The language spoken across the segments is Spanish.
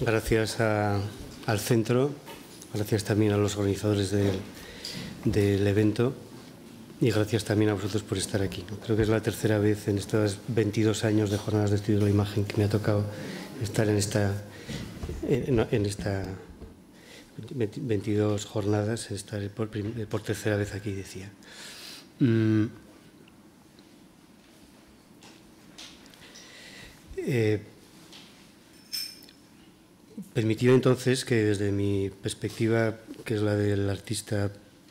Gracias al centro, gracias también a los organizadores del evento y gracias también a vosotros por estar aquí. Creo que es la tercera vez en estos 22 años de jornadas de estudio de la imagen que me ha tocado estar en esta, eh, en, esta 22 jornadas, estar eh, por, tercera vez aquí, decía. Mm. Eh, Permitir entonces que desde mi perspectiva, que es la del artista,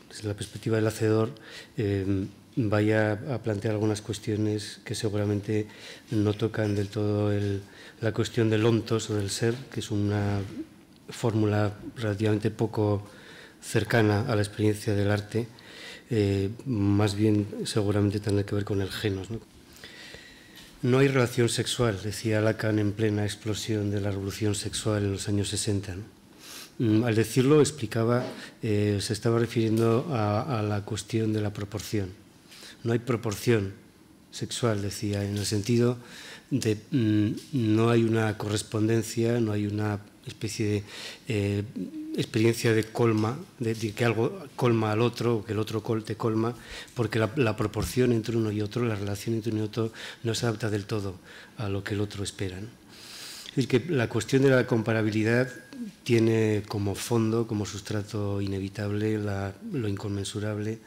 desde la perspectiva del hacedor, em, vaya a plantear algunas cuestiones que seguramente no tocan del todo la cuestión del ontos o del ser, que es una fórmula relativamente poco cercana a la experiencia del arte, eh, más bien seguramente tendrá que ver con el genos. ¿no? No hay relación sexual, decía Lacan en plena explosión de la revolución sexual en los años 60. Mm, al decirlo, explicaba, eh, se estaba refiriendo a, la cuestión de la proporción. No hay proporción sexual, decía, en el sentido de mm, no hay una correspondencia, no hay una especie de eh, experiencia de colma, de, de, que algo colma al otro o que el otro te colma, porque la, proporción entre uno y otro, la relación entre uno y otro, no se adapta del todo a lo que el otro espera. Es que la cuestión de la comparabilidad tiene como fondo, como sustrato inevitable, lo inconmensurable,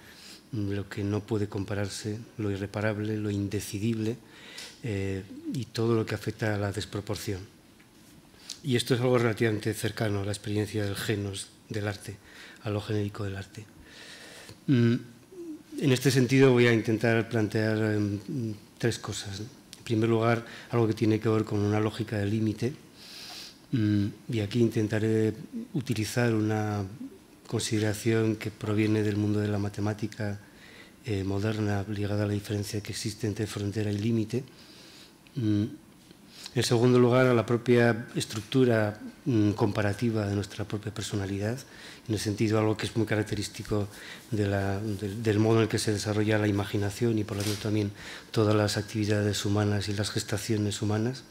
lo que no puede compararse, lo irreparable, lo indecidible eh, y todo lo que afecta a la desproporción. Y esto es algo relativamente cercano a la experiencia del genos del arte, a lo genérico del arte. Mm, en este sentido voy a intentar plantear em, tres cosas. En primer lugar, algo que tiene que ver con una lógica de límite. Mm, y aquí intentaré utilizar una consideración que proviene del mundo de la matemática eh, moderna ligada a la diferencia que existe entre frontera y límite. Mm, en segundo lugar, a la propia estructura mm, comparativa de nuestra propia personalidad, en el sentido algo que es muy característico del modo en el que se desarrolla la imaginación y por lo tanto también todas las actividades humanas y las gestaciones humanas.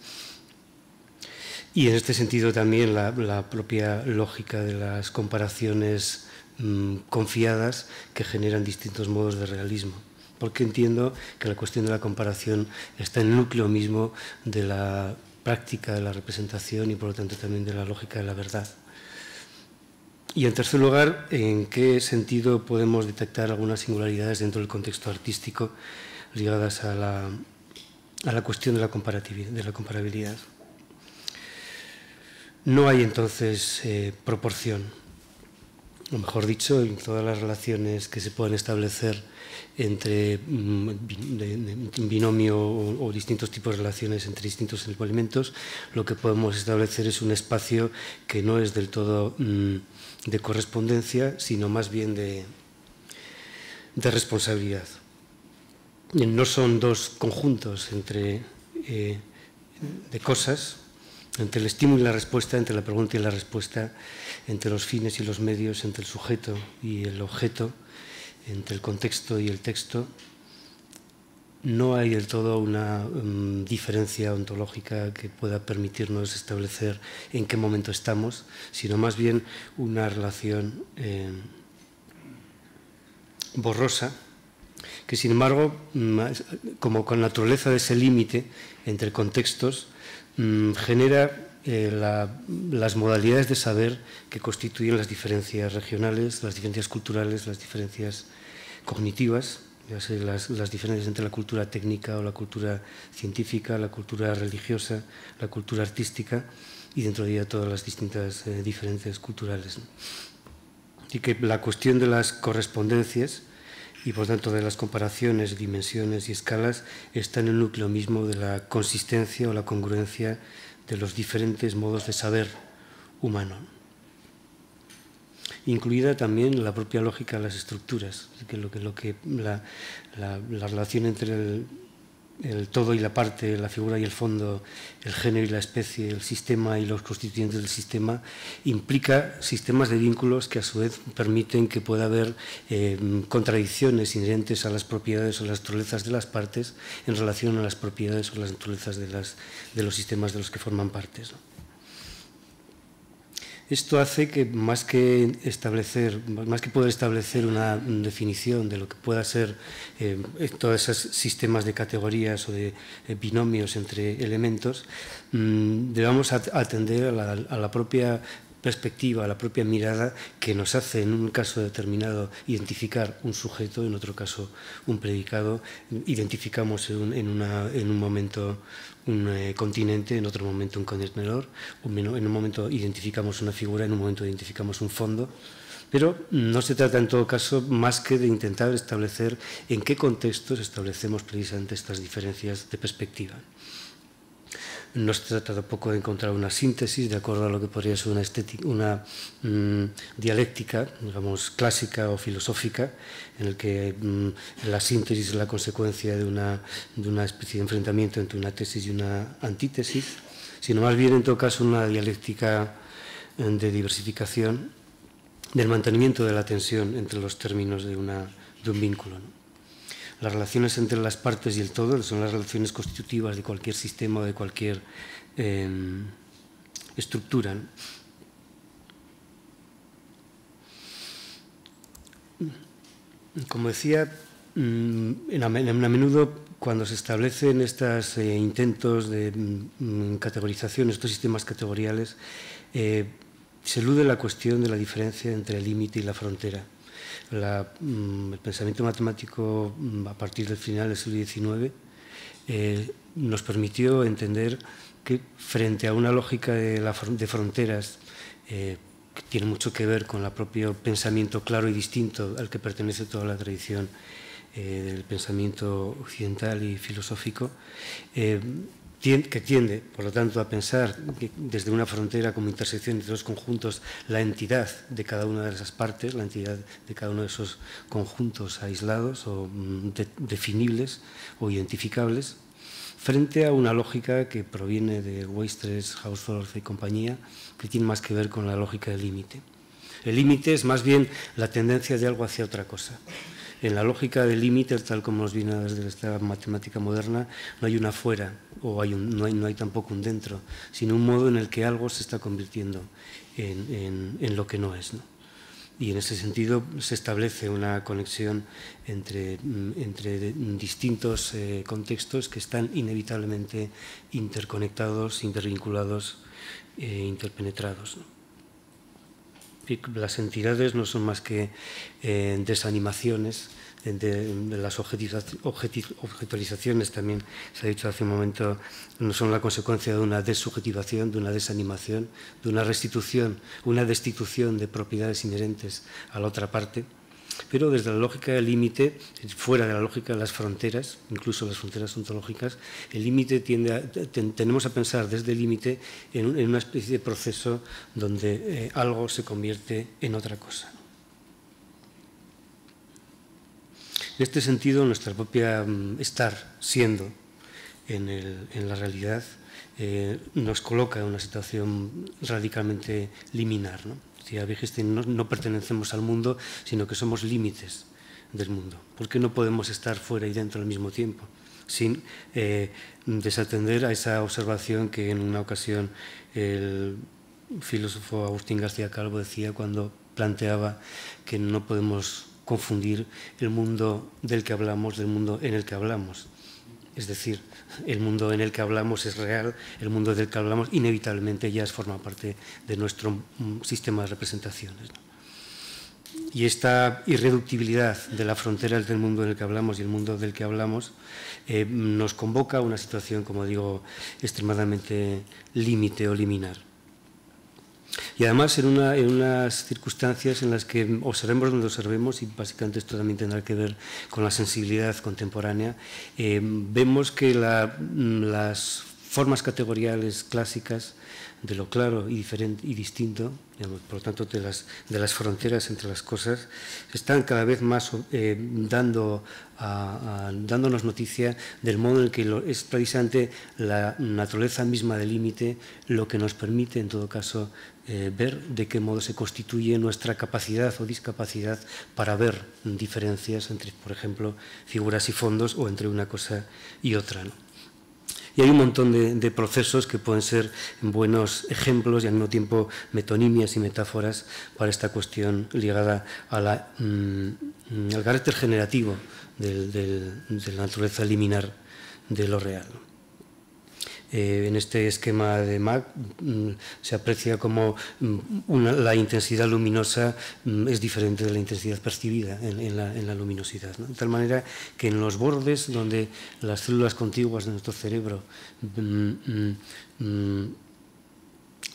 Y en este sentido también la, propia lógica de las comparaciones mm, confiadas que generan distintos modos de realismo porque entiendo que la cuestión de la comparación está en el núcleo mismo de la práctica de la representación y por lo tanto también de la lógica de la verdad. Y en tercer lugar, ¿en qué sentido podemos detectar algunas singularidades dentro del contexto artístico ligadas a la, cuestión de la, de la comparabilidad? No hay entonces eh, proporción o mejor dicho, en todas las relaciones que se pueden establecer entre mm, binomio o, distintos tipos de relaciones entre distintos elementos lo que podemos establecer es un espacio que no es del todo mm, de correspondencia, sino más bien de, responsabilidad. No son dos conjuntos entre, eh, de cosas, entre el estímulo y la respuesta, entre la pregunta y la respuesta, entre los fines y los medios, entre el sujeto y el objeto, entre el contexto y el texto, no hay del todo una mm, diferencia ontológica que pueda permitirnos establecer en qué momento estamos, sino más bien una relación eh, borrosa, que sin embargo, mm, como con naturaleza de ese límite entre contextos, Mm, genera eh, las modalidades de saber que constituyen las diferencias regionales, las diferencias culturales, las diferencias cognitivas, las, diferencias entre la cultura técnica o la cultura científica, la cultura religiosa, la cultura artística y dentro de ella todas las distintas eh, diferencias culturales. Y que la cuestión de las correspondencias y por tanto de las comparaciones, dimensiones y escalas está en el núcleo mismo de la consistencia o la congruencia de los diferentes modos de saber humano. Incluida también la propia lógica de las estructuras, que lo que, lo que la relación entre el el todo y la parte, la figura y el fondo, el género y la especie, el sistema y los constituyentes del sistema, implica sistemas de vínculos que a su vez permiten que pueda haber eh, contradicciones inherentes a las propiedades o las naturalezas de las partes en relación a las propiedades o las naturalezas de, de los sistemas de los que forman partes. Esto hace que más que establecer, más que poder establecer una definición de lo que pueda ser eh, todos esos sistemas de categorías o de eh, binomios entre elementos, mm, debamos atender a la, propia perspectiva, a la propia mirada que nos hace en un caso determinado identificar un sujeto, en otro caso un predicado, identificamos en, en, en un momento un eh, continente, en otro momento un continente en un momento identificamos una figura, en un momento identificamos un fondo, pero no se trata en todo caso más que de intentar establecer en qué contextos establecemos precisamente estas diferencias de perspectiva. No se trata tampoco de encontrar una síntesis de acuerdo a lo que podría ser una, mm, dialéctica, digamos, clásica o filosófica, en el que mm, la síntesis es la consecuencia de una, especie de enfrentamiento entre una tesis y una antítesis, sino más bien, en todo caso, una dialéctica eh, de diversificación del mantenimiento de la tensión entre los términos de, una, de un vínculo. Las relaciones entre las partes y el todo son las relaciones constitutivas de cualquier sistema o de cualquier em, estructura. Como decía, mm, en a menudo cuando se establecen estos eh, intentos de mm, categorización, estos sistemas categoriales, eh, se elude la cuestión de la diferencia entre el límite y la frontera. Mm, el pensamiento matemático mm, a partir del final del siglo XIX eh, nos permitió entender que frente a una lógica de, fronteras eh, que tiene mucho que ver con el propio pensamiento claro y distinto al que pertenece toda la tradición eh, del pensamiento occidental y filosófico, que tiende, por lo tanto, a pensar desde una frontera como intersección de dos conjuntos la entidad de cada una de esas partes, la entidad de cada uno de esos conjuntos aislados o mm, definibles o identificables, frente a una lógica que proviene de Weistress, Hausdorff y compañía, que tiene más que ver con la lógica del límite. El límite es más bien la tendencia de algo hacia otra cosa en la lógica del límite, tal como nos viene desde esta matemática moderna, no hay una fuera, o hay no, hay, tampoco un dentro, sino un modo en el que algo se está convirtiendo en, lo que no es. Y en ese sentido se establece una conexión entre, mm, distintos eh, contextos que están inevitablemente interconectados, intervinculados e interpenetrados. Las entidades no son más que eh, desanimaciones de, las objetualizaciones también se ha dicho hace un momento, no son la consecuencia de una desubjetivación, de una desanimación, de una restitución, una destitución de propiedades inherentes a la otra parte, pero desde la lógica del límite, fuera de la lógica de las fronteras, incluso las fronteras ontológicas, el límite tiende tenemos a pensar desde el límite en, una especie de proceso donde eh, algo se convierte en otra cosa. En este sentido, nuestra propia mm, estar siendo en, la realidad eh, nos coloca en una situación radicalmente liminar. ¿no? Si a veces no, pertenecemos al mundo, sino que somos límites del mundo. ¿por qué no podemos estar fuera y dentro al mismo tiempo, sin eh, desatender a esa observación que en una ocasión el filósofo Agustín García Calvo decía cuando planteaba que no podemos confundir el mundo del que hablamos del mundo en el que hablamos. Es decir, el mundo en el que hablamos es real, el mundo del que hablamos inevitablemente ya forma parte de nuestro mm, sistema de representaciones. Y esta irreductibilidad de la frontera entre el mundo en el que hablamos y el mundo del que hablamos eh, nos convoca a una situación, como digo, extremadamente límite o liminar. Y además en, una, en, unas circunstancias en las que observemos donde observemos, y básicamente esto también tendrá que ver con la sensibilidad contemporánea, eh, vemos que las formas categoriales clásicas de lo claro y, diferente, y distinto, por lo tanto de las, de las fronteras entre las cosas, están cada vez más eh, dando, dándonos noticia del modo en el que es precisamente la naturaleza misma del límite lo que nos permite en todo caso eh, ver de qué modo se constituye nuestra capacidad o discapacidad para ver diferencias entre, por ejemplo, figuras y fondos o entre una cosa y otra. Y hay un montón de, procesos que pueden ser buenos ejemplos y al mismo tiempo metonimias y metáforas para esta cuestión ligada mm, mm, al carácter generativo de la naturaleza liminar de lo real. Eh, en este esquema de MAC mm, se aprecia como mm, la intensidad luminosa mm, es diferente de la intensidad percibida en, la, luminosidad. De tal manera que en los bordes donde las células contiguas de nuestro cerebro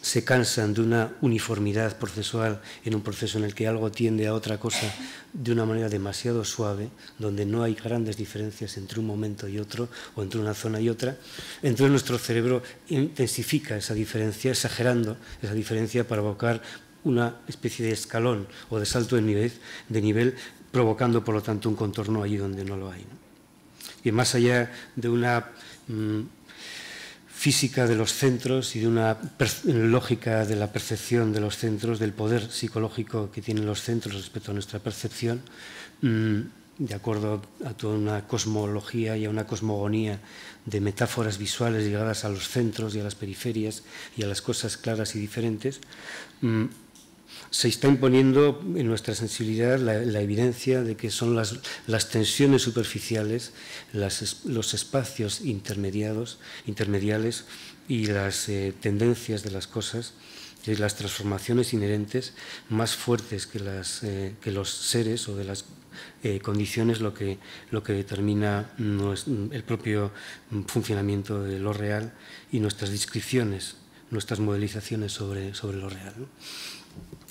se cansan de una uniformidad procesual en un proceso en el que algo tiende a otra cosa de una manera demasiado suave, donde no hay grandes diferencias entre un momento y otro o entre una zona y otra, entonces nuestro cerebro intensifica esa diferencia, exagerando esa diferencia para provocar una especie de escalón o de salto de nivel, de nivel provocando por lo tanto un contorno allí donde no lo hay. Y más allá de una... Mm, física de los centros y de una lógica de la percepción de los centros, del poder psicológico que tienen los centros respecto a nuestra percepción, mm, de acuerdo a toda una cosmología y a una cosmogonía de metáforas visuales llegadas a los centros y a las periferias y a las cosas claras y diferentes, mm, se está imponiendo en nuestra sensibilidad la, evidencia de que son las, tensiones superficiales, los espacios intermediados, intermediales y las eh, tendencias de las cosas las transformaciones inherentes más fuertes que, eh, los seres o de las eh, condiciones lo que, determina el propio funcionamiento de lo real y nuestras descripciones, nuestras modelizaciones sobre, lo real.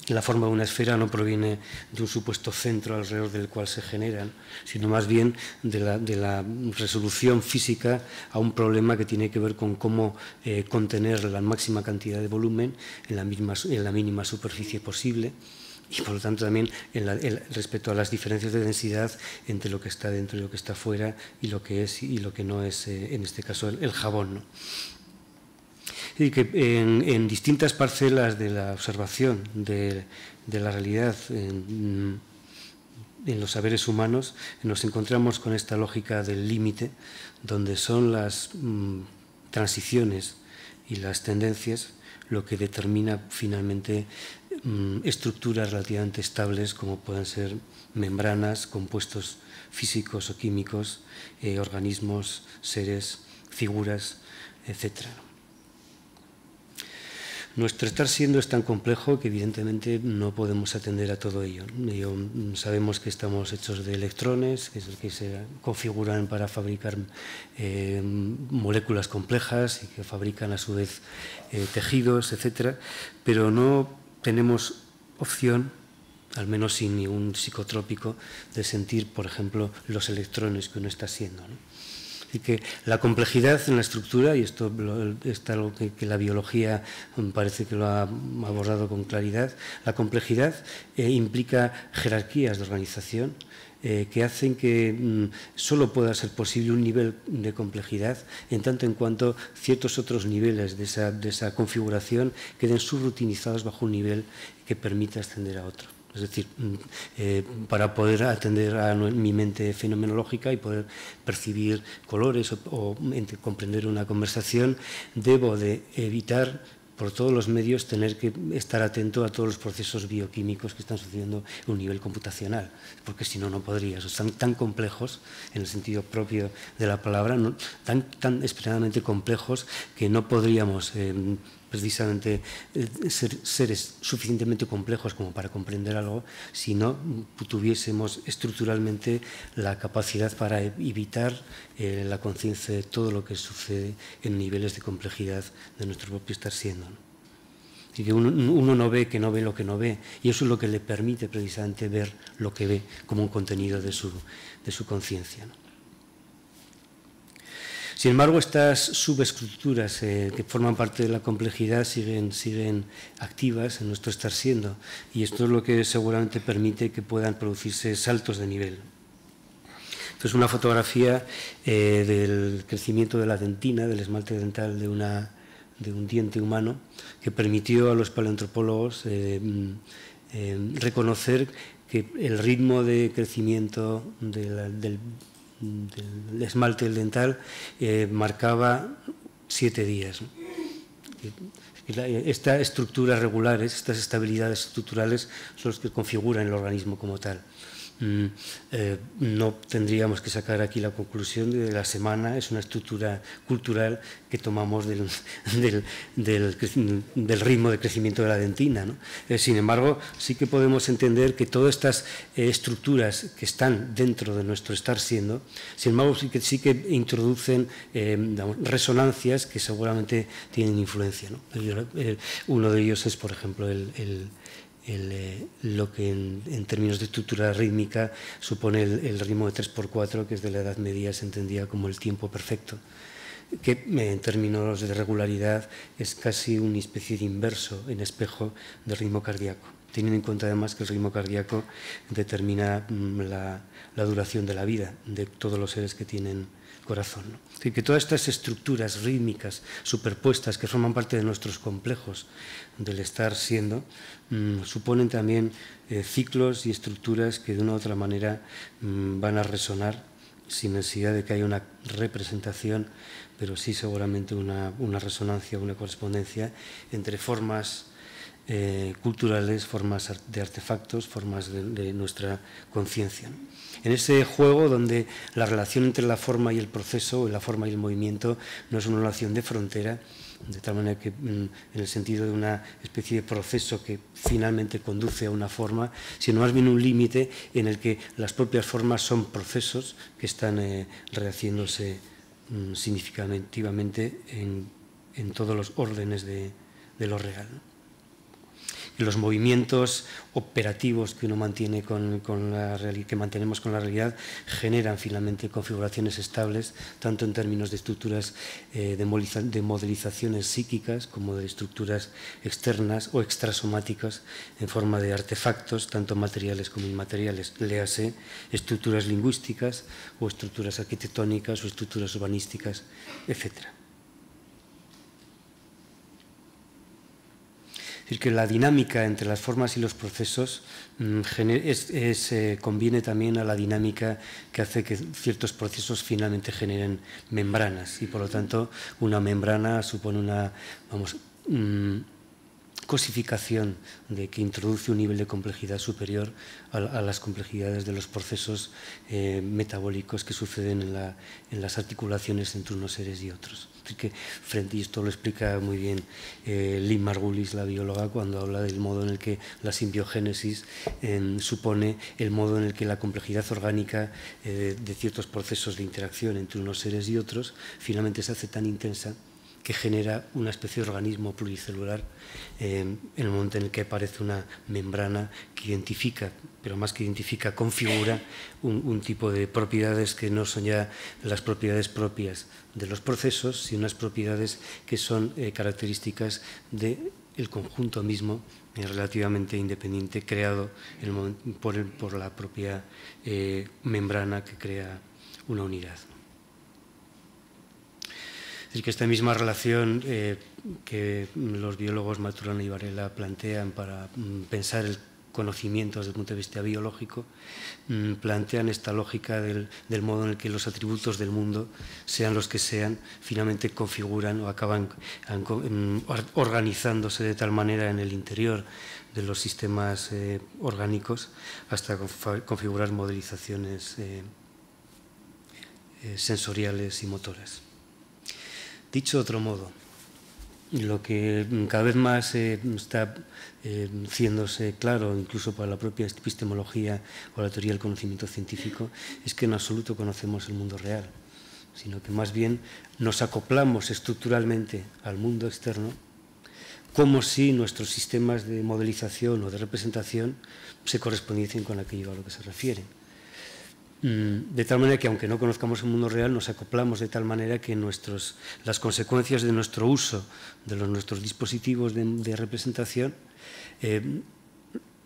La forma de una esfera no proviene de un supuesto centro alrededor del cual se generan, sino más bien de la, resolución física a un problema que tiene que ver con cómo eh, contener la máxima cantidad de volumen en la, mínima superficie posible y por lo tanto también respecto a las diferencias de densidad entre lo que está dentro y lo que está fuera y lo que es y lo que no es, eh, en este caso, el, jabón y que en, distintas parcelas de la observación de, la realidad en, los saberes humanos nos encontramos con esta lógica del límite, donde son las mm, transiciones y las tendencias lo que determina finalmente mm, estructuras relativamente estables como pueden ser membranas, compuestos físicos o químicos, eh, organismos, seres, figuras, etc. Nuestro estar siendo es tan complejo que evidentemente no podemos atender a todo ello. Mm, sabemos que estamos hechos de electrones, que, se configuran para fabricar eh, moléculas complejas y que fabrican a su vez eh, tejidos, etc. Pero no tenemos opción al menos sin ningún psicotrópico, de sentir, por ejemplo, los electrones que uno está siendo. ¿no? que la complejidad en la estructura, y esto es algo que, la biología mm, parece que lo ha abordado con claridad, la complejidad eh, implica jerarquías de organización, eh, que hacen que mm, solo pueda ser posible un nivel de complejidad en tanto en cuanto ciertos otros niveles de esa, de esa configuración queden subrutinizados bajo un nivel que permita ascender a otro. Es decir, mm, eh, para poder atender a mi mente fenomenológica y poder percibir colores o, comprender una conversación, debo de evitar por todos los medios tener que estar atento a todos los procesos bioquímicos que están sucediendo a un nivel computacional, porque si no, no podrías. Están tan complejos, en el sentido propio de la palabra, tan, tan extremadamente complejos que no podríamos... Em, precisamente eh, seres suficientemente complejos como para comprender algo si no mm, tuviésemos estructuralmente la capacidad para evitar eh, la conciencia de todo lo que sucede en niveles de complejidad de nuestro propio estar siendo. y que uno, no ve que no ve lo que no ve, y eso es lo que le permite precisamente ver lo que ve como un contenido de su, de su conciencia. Sin embargo, estas subestructuras eh, que forman parte de la complejidad siguen, siguen activas en nuestro estar siendo y esto es lo que seguramente permite que puedan producirse saltos de nivel. Esto es una fotografía eh, del crecimiento de la dentina, del esmalte dental de, una, de un diente humano, que permitió a los paleoantropólogos eh, mm, reconocer que el ritmo de crecimiento del el esmalte dental eh, marcaba siete días. Eh, estas estructuras regulares, estas estabilidades estructurales son las que configuran el organismo como tal. Mm, eh, no tendríamos que sacar aquí la conclusión de la semana, es una estructura cultural que tomamos del, ritmo de crecimiento de la dentina. Eh, sin embargo, sí que podemos entender que todas estas eh, estructuras que están dentro de nuestro estar siendo, sin embargo, sí que, introducen resonancias que seguramente tienen influencia. Uno de ellos es, por ejemplo, el eh, lo que en, términos de estructura rítmica supone el, ritmo de 3x4, que desde la Edad Media se entendía como el tiempo perfecto, que eh, en términos de regularidad es casi una especie de inverso en espejo del ritmo cardíaco, teniendo en cuenta además que el ritmo cardíaco determina mm, la, duración de la vida de todos los seres que tienen corazón que todas estas estructuras rítmicas superpuestas que forman parte de nuestros complejos del estar siendo mm, suponen también eh, ciclos y estructuras que de una u otra manera mm, van a resonar sin necesidad de que haya una representación, pero sí seguramente una, una resonancia, una correspondencia entre formas eh, culturales, formas de artefactos, formas de, nuestra conciencia. En ese juego donde la relación entre la forma y el proceso, la forma y el movimiento, no es una relación de frontera, de tal manera que mm, en el sentido de una especie de proceso que finalmente conduce a una forma, sino más bien un límite en el que las propias formas son procesos que están eh, rehaciéndose mm, significativamente en, todos los órdenes de, lo real los movimientos operativos que uno mantiene con, la que mantenemos con la realidad generan finalmente configuraciones estables, tanto en términos de estructuras eh, de, de, modelizaciones psíquicas como de estructuras externas o extrasomáticas en forma de artefactos, tanto materiales como inmateriales. Léase estructuras lingüísticas o estructuras arquitectónicas o estructuras urbanísticas, etcétera. Es decir, que la dinámica entre las formas y los procesos mm, eh, conviene también a la dinámica que hace que ciertos procesos finalmente generen membranas y por lo tanto una membrana supone una mm, cosificación de que introduce un nivel de complejidad superior a, las complejidades de los procesos eh, metabólicos que suceden en las articulaciones entre unos seres y otros y esto lo explica muy bien eh, Lynn Margulis, la bióloga, cuando habla del modo en el que la simbiogénesis em, supone el modo en el que la complejidad orgánica eh, de ciertos procesos de interacción entre unos seres y otros finalmente se hace tan intensa que genera una especie de organismo pluricelular eh, en el momento en el que aparece una membrana que identifica, pero más que identifica, configura un, tipo de propiedades que no son ya las propiedades propias de los procesos, sino unas propiedades que son eh, características del conjunto mismo eh, relativamente independiente creado por, la propia membrana que crea una unidad. Es decir, que esta misma relación eh, que los biólogos Maturana y Varela plantean para mm, pensar el conocimiento desde el punto de vista biológico, mm, plantean esta lógica del, modo en el que los atributos del mundo, sean los que sean, finalmente configuran o acaban mm, organizándose de tal manera en el interior de los sistemas eh, orgánicos hasta configurar modelizaciones eh, sensoriales y motoras. Dicho de otro modo, lo que cada vez más eh, está eh, haciéndose claro, incluso para la propia epistemología o la teoría del conocimiento científico, es que en absoluto conocemos el mundo real, sino que más bien nos acoplamos estructuralmente al mundo externo como si nuestros sistemas de modelización o de representación se correspondiesen con aquello a lo que se refieren. Mm. de tal manera que aunque no conozcamos el mundo real, nos acoplamos de tal manera que las consecuencias de nuestro uso de nuestros dispositivos de, representación eh,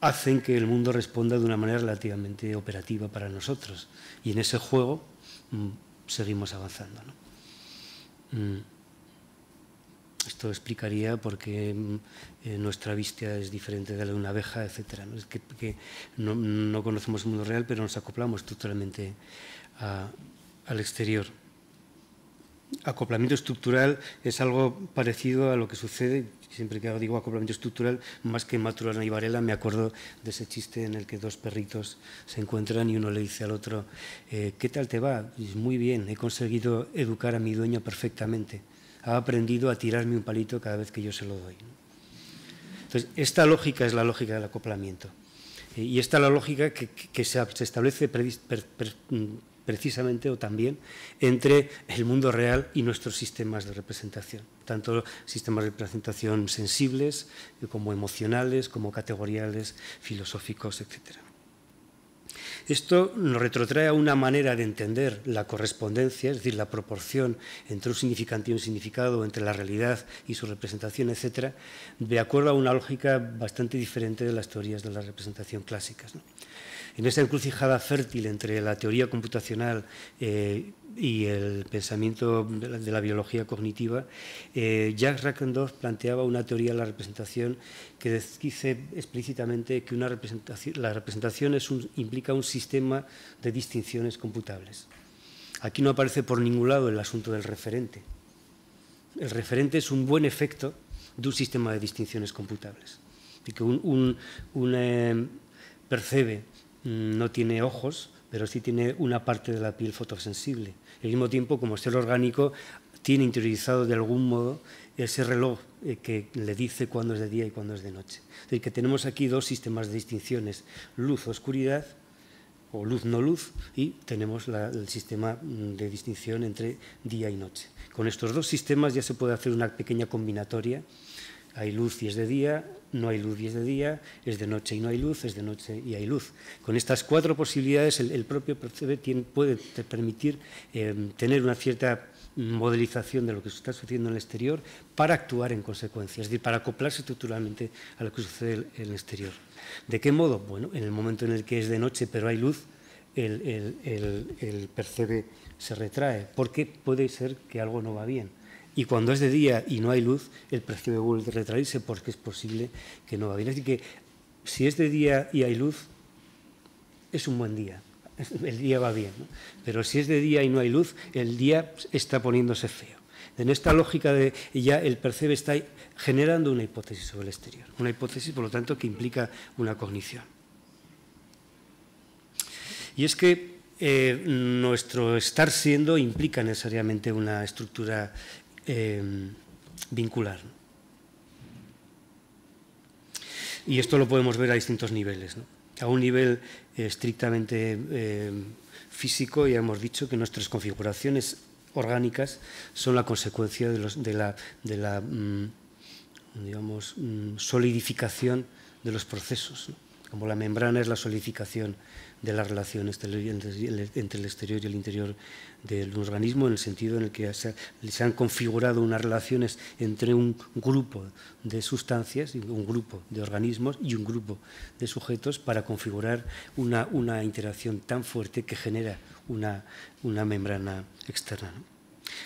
hacen que el mundo responda de una manera relativamente operativa para nosotros. Y en ese juego mm, seguimos avanzando. Mm. Esto explicaría por qué eh, nuestra vista es diferente de la de una abeja, etc. ¿no? Es que, no, conocemos el mundo real, pero nos acoplamos totalmente al exterior. Acoplamiento estructural es algo parecido a lo que sucede, siempre que digo acoplamiento estructural, más que Maturana y Varela, me acuerdo de ese chiste en el que dos perritos se encuentran y uno le dice al otro, eh, ¿qué tal te va? muy bien, he conseguido educar a mi dueño perfectamente, ha aprendido a tirarme un palito cada vez que yo se lo doy. Entonces, esta lógica es la lógica del acoplamiento. Eh, y esta es la lógica que, se, establece mm, precisamente o también entre el mundo real y nuestros sistemas de representación, tanto sistemas de representación sensibles eh, como emocionales, como categoriales, filosóficos, etcétera. Esto nos retrotrae a una manera de entender la correspondencia, es decir, la proporción entre un significante y un significado, entre la realidad y su representación, etcétera, de acuerdo a una lógica bastante diferente de las teorías de la representación clásicas en esa encrucijada fértil entre la teoría computacional eh, y el pensamiento de la, biología cognitiva, eh, Jacques planteaba una teoría de la representación que dice explícitamente que una representación, la representación es implica un sistema de distinciones computables. Aquí no aparece por ningún lado el asunto del referente. El referente es un buen efecto de un sistema de distinciones computables. Y que un, un, eh, Mm, no tiene ojos, pero sí tiene una parte de la piel fotosensible. al mismo tiempo, como ser orgánico, tiene interiorizado de algún modo ese reloj eh, que le dice cuándo es de día y cuándo es de noche. que tenemos aquí dos sistemas de distinciones, luz-oscuridad o luz-no luz, y tenemos el sistema mm, de distinción entre día y noche. Con estos dos sistemas ya se puede hacer una pequeña combinatoria. Hay luz y es de día, no hay luz y es de día, es de noche y no hay luz, es de noche y hay luz. Con estas cuatro posibilidades el, propio percebe puede permitir em, tener una cierta modelización de lo que está sucediendo en el exterior para actuar en consecuencia, es decir, para acoplarse estructuralmente a lo que sucede en el exterior. ¿De qué modo? Bueno, en el momento en el que es de noche pero hay luz, el, el percebe se retrae, porque puede ser que algo no va bien. Y cuando es de día y no hay luz, el percebe vuelve a retraerse porque es posible que no va bien. Así que si es de día y hay luz, es un buen día. El día va bien. Pero si es de día y no hay luz, el día está poniéndose feo. En esta lógica de ya el percebe está generando una hipótesis sobre el exterior, una hipótesis, por lo tanto, que implica una cognición. Y es que eh, nuestro estar siendo implica necesariamente una estructura Em, vincular. Y esto lo podemos ver a distintos niveles. A un nivel estrictamente em, físico, ya hemos dicho que nuestras configuraciones orgánicas son la consecuencia de, la, mm, mm, solidificación de los procesos. Como la membrana es la solidificación de la relación entre el exterior y el interior del organismo, en el sentido en el que se, han configurado unas relaciones entre un grupo de sustancias, un grupo de organismos y un grupo de sujetos para configurar una, interacción tan fuerte que genera una, membrana externa.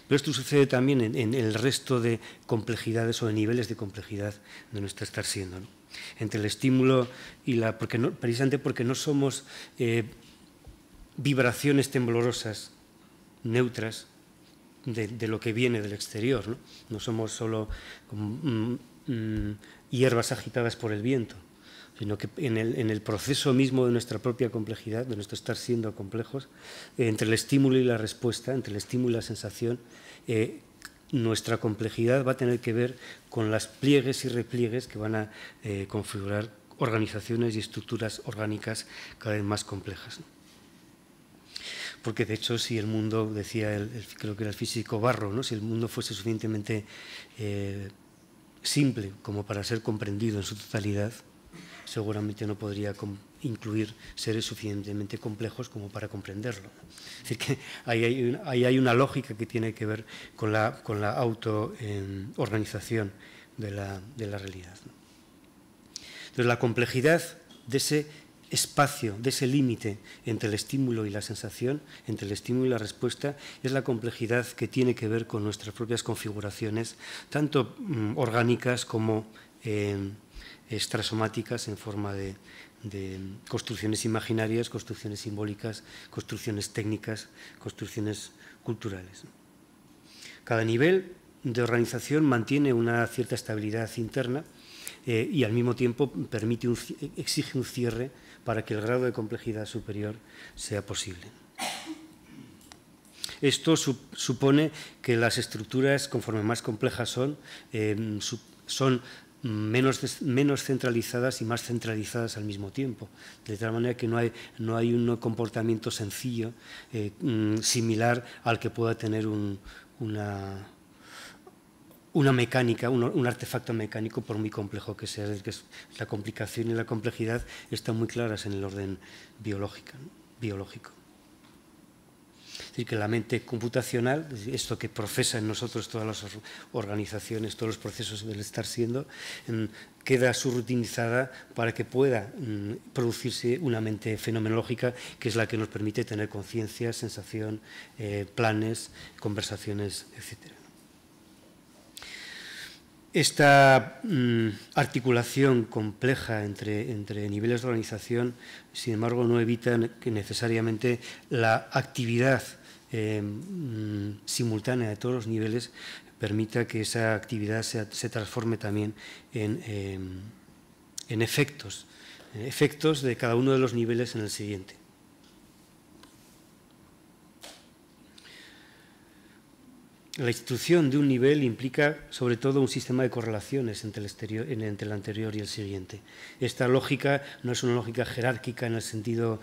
Pero esto sucede también en, el resto de complejidades o de niveles de complejidad de nuestro estar siendo entre el estímulo y la... Porque no, precisamente porque no somos eh, vibraciones temblorosas, neutras, de, lo que viene del exterior. No, somos solo mm, mm, hierbas agitadas por el viento, sino que en el, proceso mismo de nuestra propia complejidad, de nuestro estar siendo complejos, eh, entre el estímulo y la respuesta, entre el estímulo y la sensación, eh, nuestra complejidad va a tener que ver con las pliegues y repliegues que van a eh, configurar organizaciones y estructuras orgánicas cada vez más complejas. Porque de hecho, si el mundo, decía el, creo que era el físico Barro, ¿no? si el mundo fuese suficientemente eh, simple como para ser comprendido en su totalidad, seguramente no podría incluir seres suficientemente complejos como para comprenderlo. Es decir, que ahí hay, una, lógica que tiene que ver con la, autoorganización em, de, la, realidad. Entonces, la complejidad de ese espacio, de ese límite entre el estímulo y la sensación, entre el estímulo y la respuesta, es la complejidad que tiene que ver con nuestras propias configuraciones, tanto mm, orgánicas como estrasomáticas, extrasomáticas en forma de, de construcciones imaginarias, construcciones simbólicas, construcciones técnicas, construcciones culturales. Cada nivel de organización mantiene una cierta estabilidad interna eh, y al mismo tiempo permite exige un cierre para que el grado de complejidad superior sea posible. Esto supone que las estructuras, conforme más complejas son, eh, son menos, centralizadas y más centralizadas al mismo tiempo. De tal manera que no hay, un comportamiento sencillo eh, mm, similar al que pueda tener una, mecánica, un, artefacto mecánico, por muy complejo que sea. Es que la complicación y la complejidad están muy claras en el orden biológico. biológico. Es decir, que la mente computacional, esto que profesa en nosotros todas las organizaciones, todos los procesos del estar siendo, mm, queda subrutinizada para que pueda mm, producirse una mente fenomenológica que es la que nos permite tener conciencia, sensación, eh, planes, conversaciones, etc. Esta mm, articulación compleja entre, entre, niveles de organización, sin embargo, no evita que necesariamente la actividad Em, mm, simultánea de todos los niveles permita que esa actividad se, transforme también en, em, efectos, efectos de cada uno de los niveles en el siguiente. La institución de un nivel implica sobre todo un sistema de correlaciones entre el, anterior y el siguiente. Esta lógica no es una lógica jerárquica en el sentido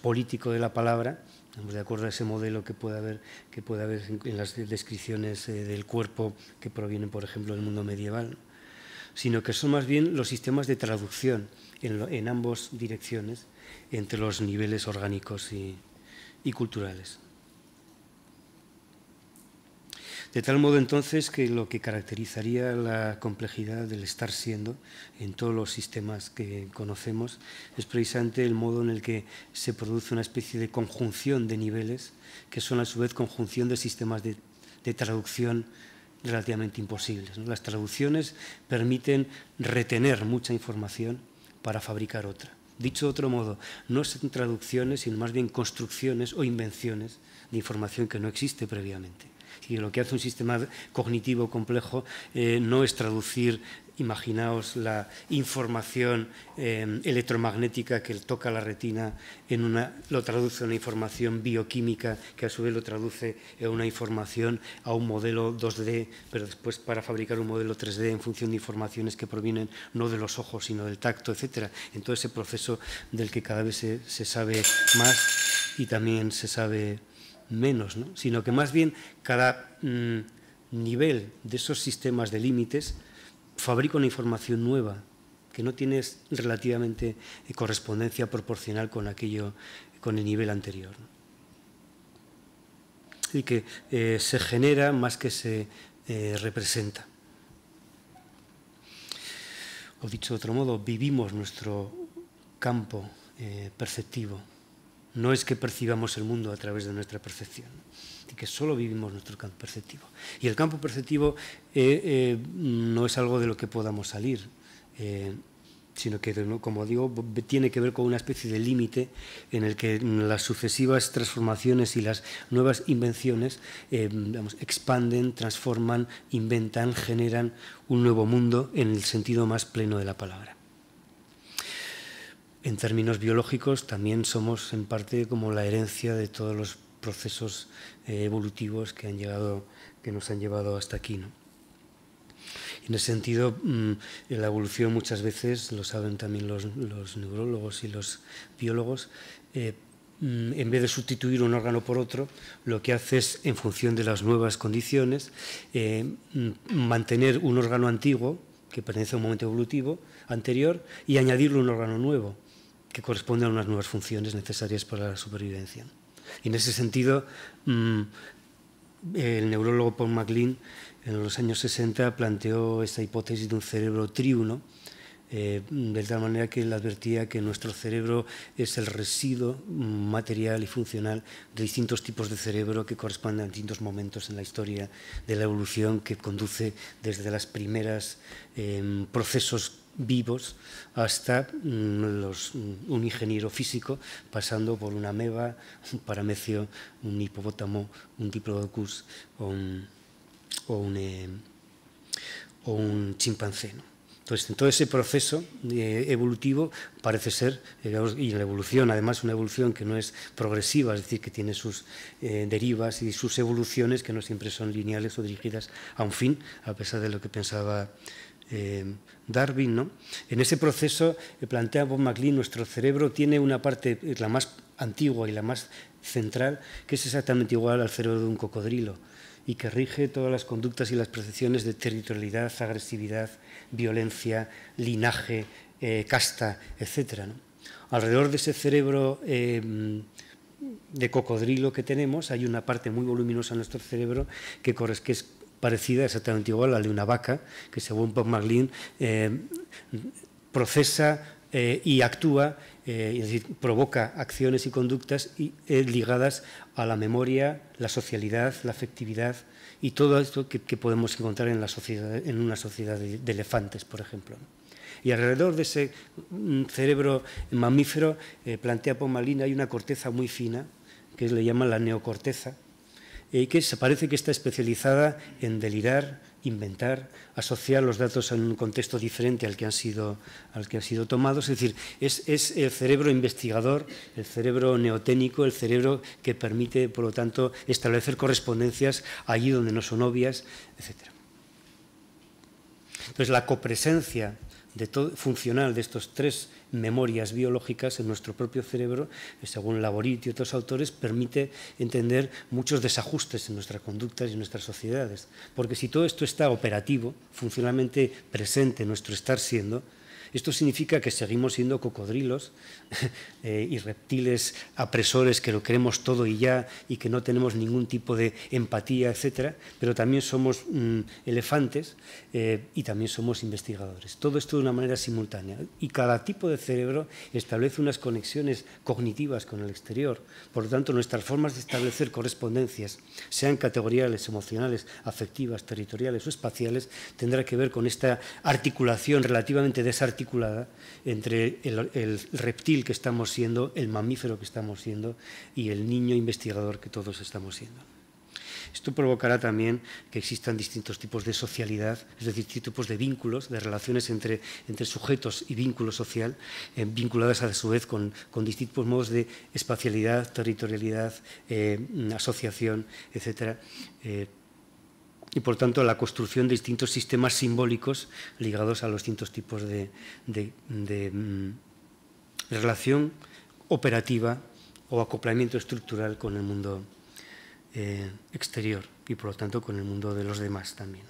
político de la palabra, de acuerdo a ese modelo que puede haber, que puede haber en las descripciones eh, del cuerpo que provienen, por ejemplo, del mundo medieval, sino que son más bien los sistemas de traducción en, ambas direcciones entre los niveles orgánicos y culturales. De tal modo entonces que lo que caracterizaría la complejidad del estar siendo en todos los sistemas que conocemos es precisamente el modo en el que se produce una especie de conjunción de niveles que son a su vez conjunción de sistemas de, traducción relativamente imposibles. Las traducciones permiten retener mucha información para fabricar otra. Dicho de otro modo, no son traducciones, sino más bien construcciones o invenciones de información que no existe previamente. Y lo que hace un sistema cognitivo complejo eh, no es traducir imaginaos la información eh, electromagnética que toca la retina, en una, lo traduce a una información bioquímica, que a su vez lo traduce a una información a un modelo 2D, pero después para fabricar un modelo 3D en función de informaciones que provienen no de los ojos, sino del tacto, etc. En todo ese proceso del que cada vez se sabe más y también se sabe menos, ¿no? sino que más bien cada mm, nivel de esos sistemas de límites fabrica una información nueva que no tiene relativamente eh, correspondencia proporcional con aquello, con el nivel anterior. y que eh, se genera más que se eh, representa. O dicho de otro modo, vivimos nuestro campo perceptivo no es que percibamos el mundo a través de nuestra percepción, y que solo vivimos nuestro campo perceptivo. Y el campo perceptivo eh, eh, no es algo de lo que podamos salir, eh, sino que, como digo, tiene que ver con una especie de límite en el que las sucesivas transformaciones y las nuevas invenciones expanden, transforman, inventan, generan un nuevo mundo en el sentido más pleno de la palabra en términos biológicos también somos en parte como la herencia de todos los procesos eh, evolutivos que, han llegado, que nos han llevado hasta aquí. En ese sentido, mm, la evolución muchas veces, lo saben también los, neurólogos y los biólogos, eh, mm, en vez de sustituir un órgano por otro, lo que hace es, en función de las nuevas condiciones, eh, mm, mantener un órgano antiguo, que pertenece a un momento evolutivo anterior, y añadirle un órgano nuevo que corresponden a unas nuevas funciones necesarias para la supervivencia. Y en ese sentido, mm, el neurólogo Paul MacLean en los años 60 planteó esta hipótesis de un cerebro triuno, eh, de tal manera que él advertía que nuestro cerebro es el residuo mm, material y funcional de distintos tipos de cerebro que corresponden a distintos momentos en la historia de la evolución que conduce desde las primeras eh, procesos vivos hasta mm, mm, un ingeniero físico pasando por una meba, un paramecio, un hipopótamo, un diplodocus o un, o eh, chimpancé. Entonces, en todo ese proceso eh, evolutivo parece ser, y la evolución, además una evolución que no es progresiva, es decir, que tiene sus eh, derivas y sus evoluciones que no siempre son lineales o dirigidas a un fin, a pesar de lo que pensaba Darwin, ¿no? En ese proceso, eh, plantea Bob MacLean, nuestro cerebro tiene una parte, eh, la más antigua y la más central, que es exactamente igual al cerebro de un cocodrilo y que rige todas las conductas y las percepciones de territorialidad, agresividad, violencia, linaje, eh, casta, etc. Alrededor de ese cerebro em, de cocodrilo que tenemos hay una parte muy voluminosa en nuestro cerebro que, que es parecida, exactamente igual, a la de una vaca, que según Bob Marlin eh, procesa eh, y actúa, eh, es decir, provoca acciones y conductas y, ligadas a la memoria, la socialidad, la afectividad y todo esto que, podemos encontrar en, una sociedad de, elefantes, por ejemplo. Y alrededor de ese mm, cerebro mamífero, plantea Pomalina, hay una corteza muy fina, que le llaman la neocorteza, y que parece que está especializada en delirar, inventar, asociar los datos en un contexto diferente al que han sido, al tomados. Es decir, es, el cerebro investigador, el cerebro neoténico, el cerebro que permite, por lo tanto, establecer correspondencias allí donde no son obvias, etc. Entonces, la copresencia funcional de estos tres memorias biológicas en nuestro propio cerebro, según Laborit y otros autores, permite entender muchos desajustes en nuestras conductas y en nuestras sociedades. Porque si todo esto está operativo, funcionalmente presente en nuestro estar siendo, esto significa que seguimos siendo cocodrilos Eh, y reptiles apresores que lo queremos todo y ya y que no tenemos ningún tipo de empatía, etcétera, pero también somos mm, elefantes eh, y también somos investigadores. Todo esto de una manera simultánea. Y cada tipo de cerebro establece unas conexiones cognitivas con el exterior. Por lo tanto, nuestras formas de establecer correspondencias, sean categoriales, emocionales, afectivas, territoriales o espaciales, tendrá que ver con esta articulación relativamente desarticulada entre el, el reptil que estamos siendo, el mamífero que estamos siendo y el niño investigador que todos estamos siendo. Esto provocará también que existan distintos tipos de socialidad, es decir, tipos de vínculos, de relaciones entre, entre sujetos y vínculo social, eh, vinculadas a su vez con, distintos modos de espacialidad, territorialidad, eh, asociación, etc. Eh, y por tanto la construcción de distintos sistemas simbólicos ligados a los distintos tipos de mm, relación operativa o acoplamiento estructural con el mundo eh, exterior y por lo tanto con el mundo de los demás también.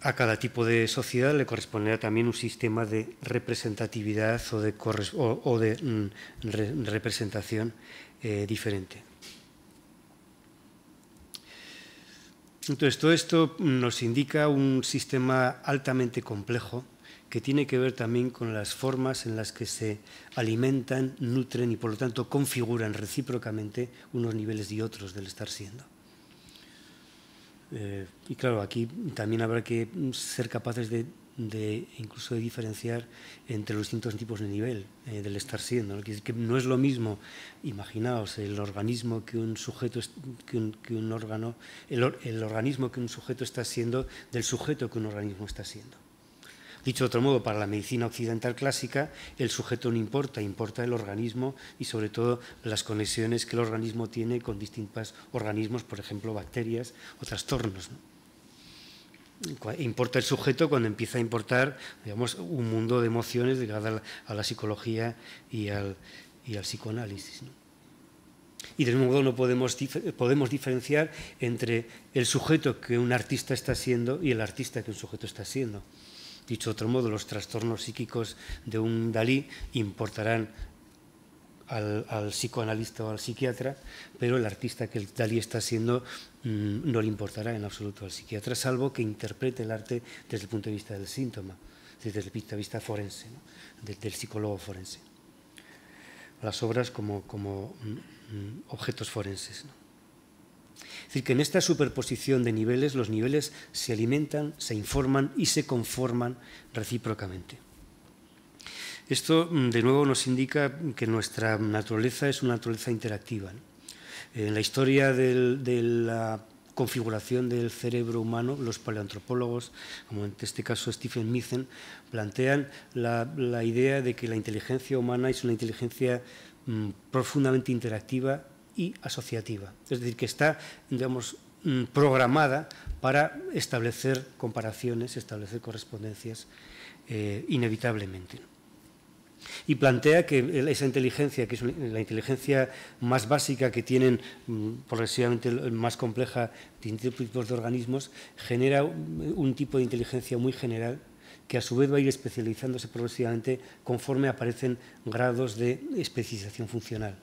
A cada tipo de sociedad le corresponderá también un sistema de representatividad o de, mm, representación eh, diferente. Entonces, todo esto nos indica un sistema altamente complejo que tiene que ver también con las formas en las que se alimentan, nutren y por lo tanto configuran recíprocamente unos niveles y otros del estar siendo. Eh, y claro, aquí también habrá que ser capaces de, incluso de diferenciar entre los distintos tipos de nivel eh, del estar siendo. ¿no? no es lo mismo, imaginaos, el organismo que un sujeto, que un, órgano, el organismo que un sujeto está siendo del sujeto que un organismo está siendo. Dicho de otro modo, para la medicina occidental clásica, el sujeto no importa, importa el organismo y sobre todo las conexiones que el organismo tiene con distintos organismos, por ejemplo, bacterias o trastornos. Importa el sujeto cuando empieza a importar un mundo de emociones ligada a la psicología y al, psicoanálisis. Y de algún modo no podemos, podemos diferenciar entre el sujeto que un artista está siendo y el artista que un sujeto está siendo. Dicho de otro modo, los trastornos psíquicos de un Dalí importarán al, psicoanalista o al psiquiatra, pero el artista que el Dalí está siendo mm, no le importará en absoluto al psiquiatra, salvo que interprete el arte desde el punto de vista del síntoma, desde el punto de vista forense, del psicólogo forense. Las obras como, mm, mm, objetos forenses decir, que en esta superposición de niveles los niveles se alimentan, se informan y se conforman recíprocamente. Esto, mm, de nuevo, nos indica que nuestra naturaleza es una naturaleza interactiva. En la historia de la configuración del cerebro humano, los paleoantropólogos, como en este caso Stephen Mithen, plantean la, idea de que la inteligencia humana es una inteligencia mm, profundamente interactiva y asociativa. Es decir, que está, digamos, mm, programada para establecer comparaciones, establecer correspondencias eh, inevitablemente. Y plantea que esa inteligencia, que es la inteligencia más básica que tienen mm, progresivamente más compleja distintos tipos de organismos, genera un tipo de inteligencia muy general que a su vez va a ir especializándose progresivamente conforme aparecen grados de especialización funcional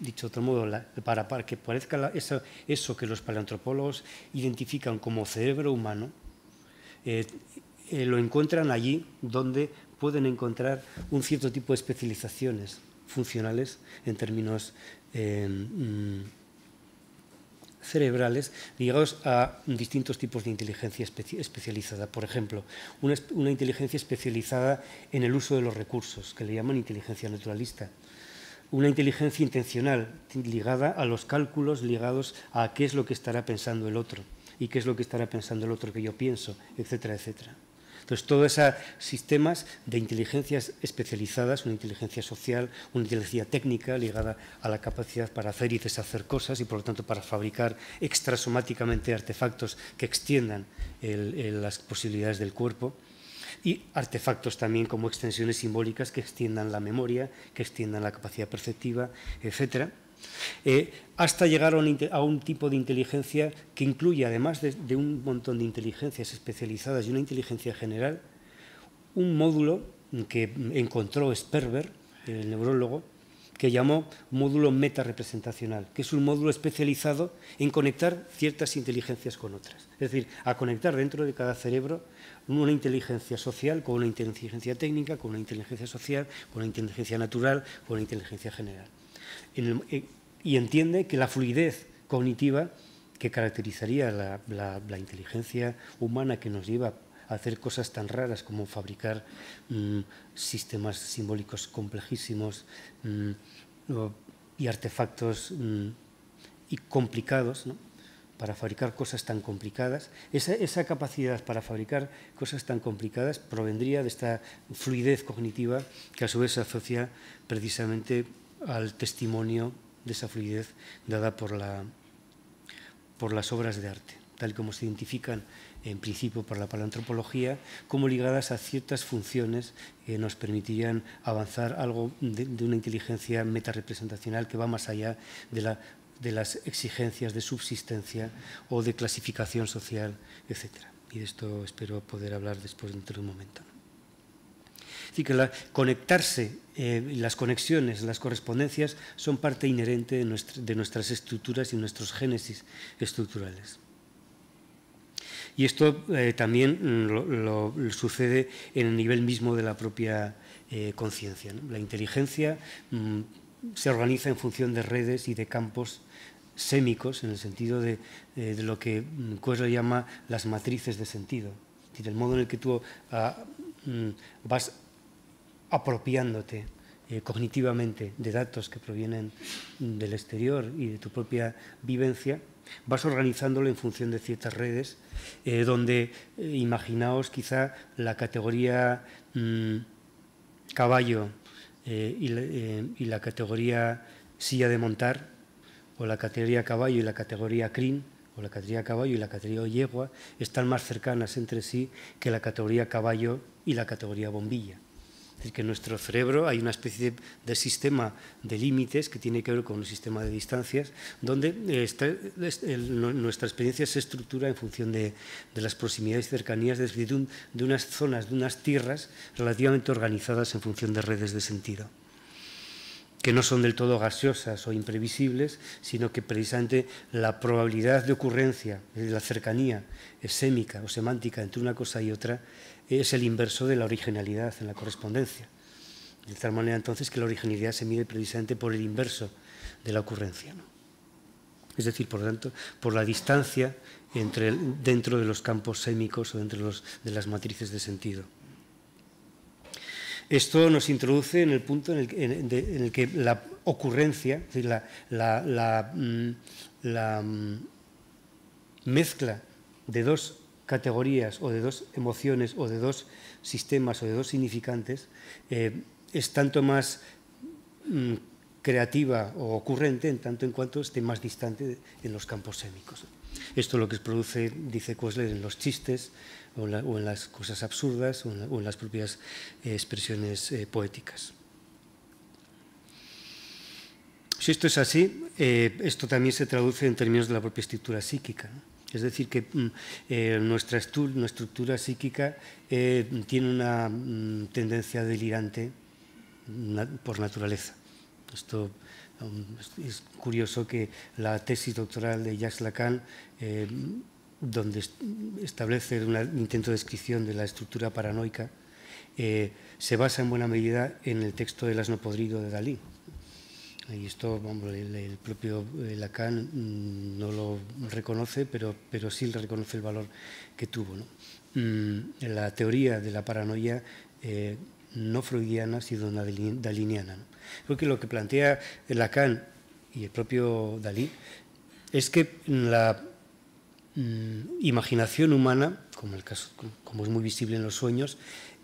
dicho de otro modo, para, que parezca eso, que los paleantropólogos identifican como cerebro humano, eh, eh, lo encuentran allí donde pueden encontrar un cierto tipo de especializaciones funcionales en términos eh, mm, cerebrales ligados a distintos tipos de inteligencia especializada. Por ejemplo, una, inteligencia especializada en el uso de los recursos, que le llaman inteligencia naturalista una inteligencia intencional ligada a los cálculos, ligados a qué es lo que estará pensando el otro y qué es lo que estará pensando el otro que yo pienso, etcétera, etcétera. Entonces, todos esos sistemas de inteligencias especializadas, una inteligencia social, una inteligencia técnica ligada a la capacidad para hacer y deshacer cosas y, por lo tanto, para fabricar extrasomáticamente artefactos que extiendan las posibilidades del cuerpo, y artefactos también como extensiones simbólicas que extiendan la memoria, que extiendan la capacidad perceptiva, etc. Eh, hasta llegar a un, tipo de inteligencia que incluye, además de, de, un montón de inteligencias especializadas y una inteligencia general, un módulo que encontró Sperber, el neurólogo, que llamó módulo metarepresentacional, que es un módulo especializado en conectar ciertas inteligencias con otras. Es decir, a conectar dentro de cada cerebro una inteligencia social con una inteligencia técnica, con una inteligencia social, con una inteligencia natural, con una inteligencia general. Eh, y entiende que la fluidez cognitiva que caracterizaría la, inteligencia humana que nos lleva a hacer cosas tan raras como fabricar mm, sistemas simbólicos complejísimos mm, y artefactos mm, y complicados, para fabricar cosas tan complicadas. Esa, capacidad para fabricar cosas tan complicadas provendría de esta fluidez cognitiva que a su vez se asocia precisamente al testimonio de esa fluidez dada por, las obras de arte, tal como se identifican en principio por la paleantropología, como ligadas a ciertas funciones que nos permitirían avanzar algo de, una inteligencia metarepresentacional que va más allá de la de las exigencias de subsistencia o de clasificación social, etc. Y de esto espero poder hablar después dentro de un momento. Así que conectarse, eh, las conexiones, las correspondencias son parte inherente de, nuestras estructuras y nuestros génesis estructurales. Y esto eh, también mm, lo, sucede en el nivel mismo de la propia eh, conciencia. La inteligencia mm, se organiza en función de redes y de campos sémicos, en el sentido de, eh, lo que mm, Coelho llama las matrices de sentido, es decir, el modo en el que tú ah, mm, vas apropiándote eh, cognitivamente de datos que provienen del exterior y de tu propia vivencia, vas organizándolo en función de ciertas redes, eh, donde imaginaos quizá la categoría mm, caballo y, la, categoría silla de montar o la categoría caballo y la categoría crin, o la categoría caballo y la categoría yegua, están más cercanas entre sí que la categoría caballo y la categoría bombilla. Es decir, que en nuestro cerebro hay una especie de, sistema de límites que tiene que ver con un sistema de distancias, donde eh, nuestra experiencia se estructura en función de, las proximidades y cercanías de unas zonas, de unas tierras relativamente organizadas en función de redes de sentido que no son del todo gaseosas o imprevisibles, sino que precisamente la probabilidad de ocurrencia, eh, la cercanía sémica o semántica entre una cosa y otra, es el inverso de la originalidad en la correspondencia. De tal manera entonces que la originalidad se mide precisamente por el inverso de la ocurrencia. Es decir, por lo tanto, por la distancia dentro de los campos sémicos o dentro de las matrices de sentido. Esto nos introduce en el punto en el, que la ocurrencia, es decir, la, mm, mm, mezcla de dos categorías o de dos emociones o de dos sistemas o de dos significantes eh, es tanto más mm, creativa o ocurrente en tanto en cuanto esté más distante en los campos sémicos. Esto es lo que produce, dice Kuesler, en los chistes o en, las cosas absurdas o en, las propias eh, expresiones eh, poéticas. Si esto es así, eh, esto también se traduce en términos de la propia estructura psíquica. Es decir, que mm, nuestra, estructura, psíquica tiene una mm, tendencia delirante por naturaleza. Esto um, es curioso que la tesis doctoral de Jacques Lacan, eh, donde establece un intento de descripción de la estructura paranoica, eh, se basa en buena medida en el texto del asno podrido de Dalí. Y esto el, propio eh, Lacan mm, no lo reconoce, pero, pero sí reconoce el valor que tuvo. Mm, la teoría de la paranoia no freudiana, sino daliniana. Creo que lo que plantea Lacan y el propio Dalí es que la mm, imaginación humana, como, es muy visible en los sueños,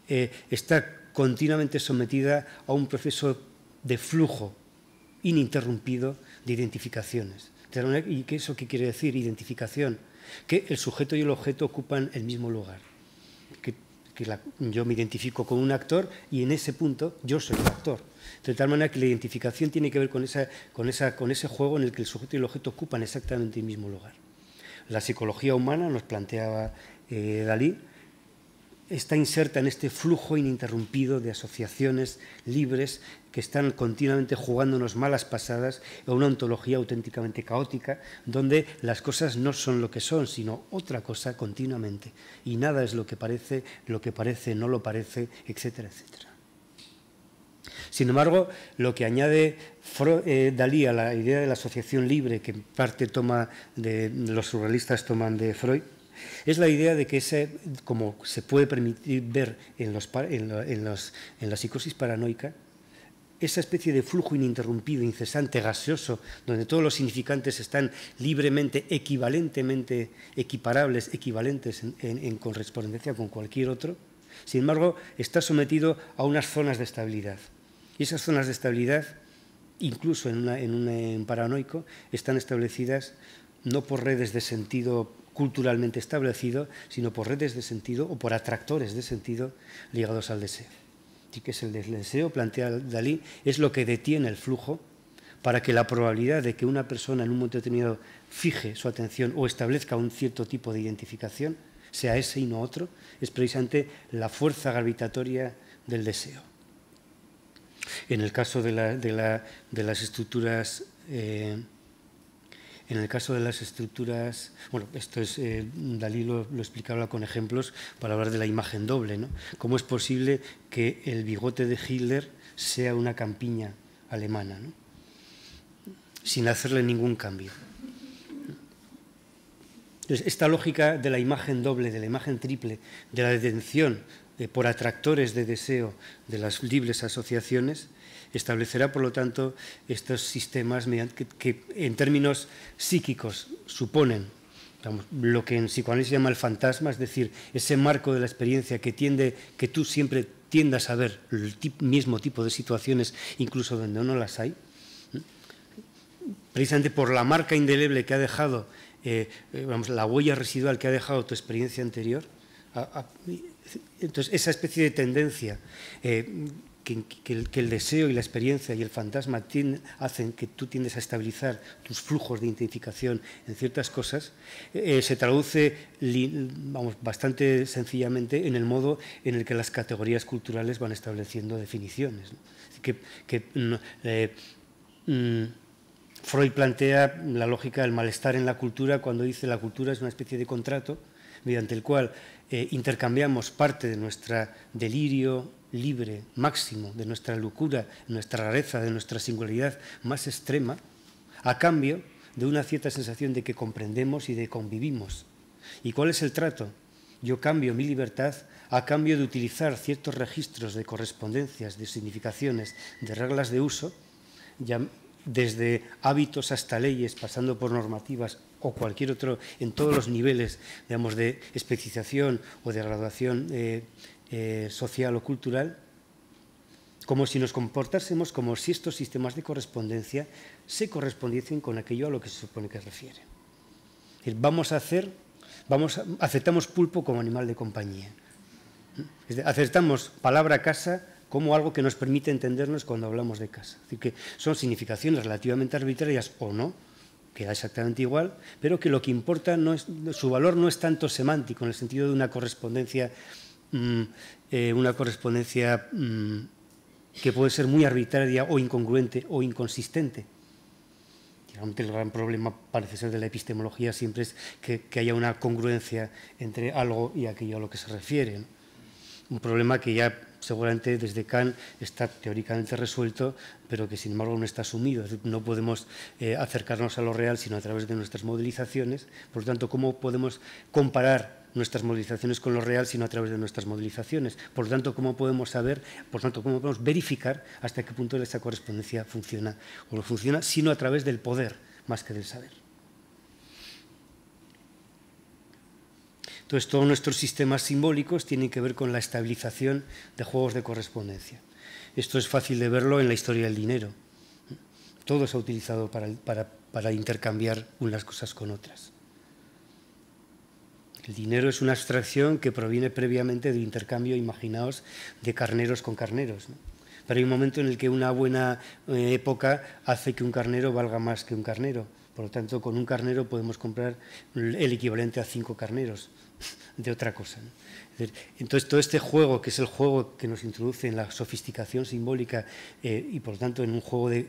eh, está continuamente sometida a un proceso de flujo ininterrumpido de identificaciones. ¿Y qué eso que quiere decir? Identificación. Que el sujeto y el objeto ocupan el mismo lugar. Que, yo me identifico con un actor y en ese punto yo soy el actor de tal manera que la identificación tiene que ver con, ese juego en el que el sujeto y el objeto ocupan exactamente el mismo lugar. La psicología humana, nos planteaba eh, Dalí, está inserta en este flujo ininterrumpido de asociaciones libres que están continuamente jugándonos malas pasadas en una ontología auténticamente caótica, donde las cosas no son lo que son, sino otra cosa continuamente, y nada es lo que parece, lo que parece, no lo parece, etcétera, etcétera. Sin embargo, lo que añade eh, Dalí a la idea de la asociación libre que en parte toma de, los surrealistas toman de Freud, es la idea de que ese, como se puede permitir ver en, la psicosis paranoica, esa especie de flujo ininterrumpido, incesante, gaseoso, donde todos los significantes están libremente, equivalentemente, equiparables, equivalentes en, correspondencia con cualquier otro, sin embargo, está sometido a unas zonas de estabilidad. Y esas zonas de estabilidad, incluso en, un paranoico, están establecidas no por redes de sentido culturalmente establecido, sino por redes de sentido o por atractores de sentido ligados al deseo. Así que es el deseo, plantea Dalí, es lo que detiene el flujo para que la probabilidad de que una persona en un momento determinado fije su atención o establezca un cierto tipo de identificación, sea ese y no otro, es precisamente la fuerza gravitatoria del deseo. En el caso de, las estructuras... Eh, en el caso de las estructuras, bueno, esto es, eh, Dalí lo, explicaba con ejemplos para hablar de la imagen doble, ¿no? ¿Cómo es posible que el bigote de Hitler sea una campiña alemana, ¿no? sin hacerle ningún cambio? esta lógica de la imagen doble, de la imagen triple, de la detención eh, por atractores de deseo de las libres asociaciones, establecerá, por lo tanto, estos sistemas que, en términos psíquicos suponen lo que en psicoanálisis se llama el fantasma, es decir, ese marco de la experiencia que tiende, que tú siempre tiendas a ver el mismo tipo de situaciones, incluso donde no las hay, ¿Mm? precisamente por la marca indeleble que ha dejado, eh, eh, la huella residual que ha dejado tu experiencia anterior entonces, esa especie de tendencia eh, que, el, deseo y la experiencia y el fantasma hacen que tú tiendes a estabilizar tus flujos de identificación en ciertas cosas, eh, se traduce vamos, bastante sencillamente en el modo en el que las categorías culturales van estableciendo definiciones. Que, eh, mm, Freud plantea la lógica del malestar en la cultura cuando dice la cultura es una especie de contrato mediante el cual eh, intercambiamos parte de nuestro delirio libre máximo, de nuestra locura, nuestra rareza, de nuestra singularidad más extrema, a cambio de una cierta sensación de que comprendemos y de convivimos. ¿Y cuál es el trato? Yo cambio mi libertad a cambio de utilizar ciertos registros de correspondencias, de significaciones, de reglas de uso, ya desde hábitos hasta leyes, pasando por normativas o cualquier otro, en todos los niveles, digamos, de especialización o de graduación eh, eh, social o cultural, como si nos comportásemos como si estos sistemas de correspondencia se correspondiesen con aquello a lo que se supone que refiere. vamos a hacer, vamos aceptamos pulpo como animal de compañía. aceptamos palabra casa como algo que nos permite entendernos cuando hablamos de casa. Es que son significaciones relativamente arbitrarias o no, Queda exactamente igual, pero que lo que importa no es, su valor no es tanto semántico, en el sentido de una correspondencia, mm, eh, una correspondencia mm, que puede ser muy arbitraria o incongruente o inconsistente. el gran problema parece ser de la epistemología siempre es que, haya una congruencia entre algo y aquello a lo que se refiere. Un problema que ya seguramente desde Kant está teóricamente resuelto, pero que sin embargo no está asumido. No podemos eh, acercarnos a lo real sino a través de nuestras modelizaciones. Por lo tanto, ¿cómo podemos comparar nuestras modelizaciones con lo real sino a través de nuestras modelizaciones? Por lo tanto, ¿cómo podemos saber, por lo tanto, cómo podemos verificar hasta qué punto esa correspondencia funciona o no funciona, sino a través del poder más que del saber? Entonces, todos nuestros sistemas simbólicos tienen que ver con la estabilización de juegos de correspondencia. Esto es fácil de verlo en la historia del dinero. Todo se ha utilizado para, intercambiar unas cosas con otras. El dinero es una abstracción que proviene previamente de intercambio, imaginaos, de carneros con carneros. Pero hay un momento en el que una buena eh, época hace que un carnero valga más que un carnero por lo tanto, con un carnero podemos comprar el equivalente a cinco carneros de otra cosa. Entonces, todo este juego, que es el juego que nos introduce en la sofisticación simbólica eh, y, por lo tanto, en un juego de,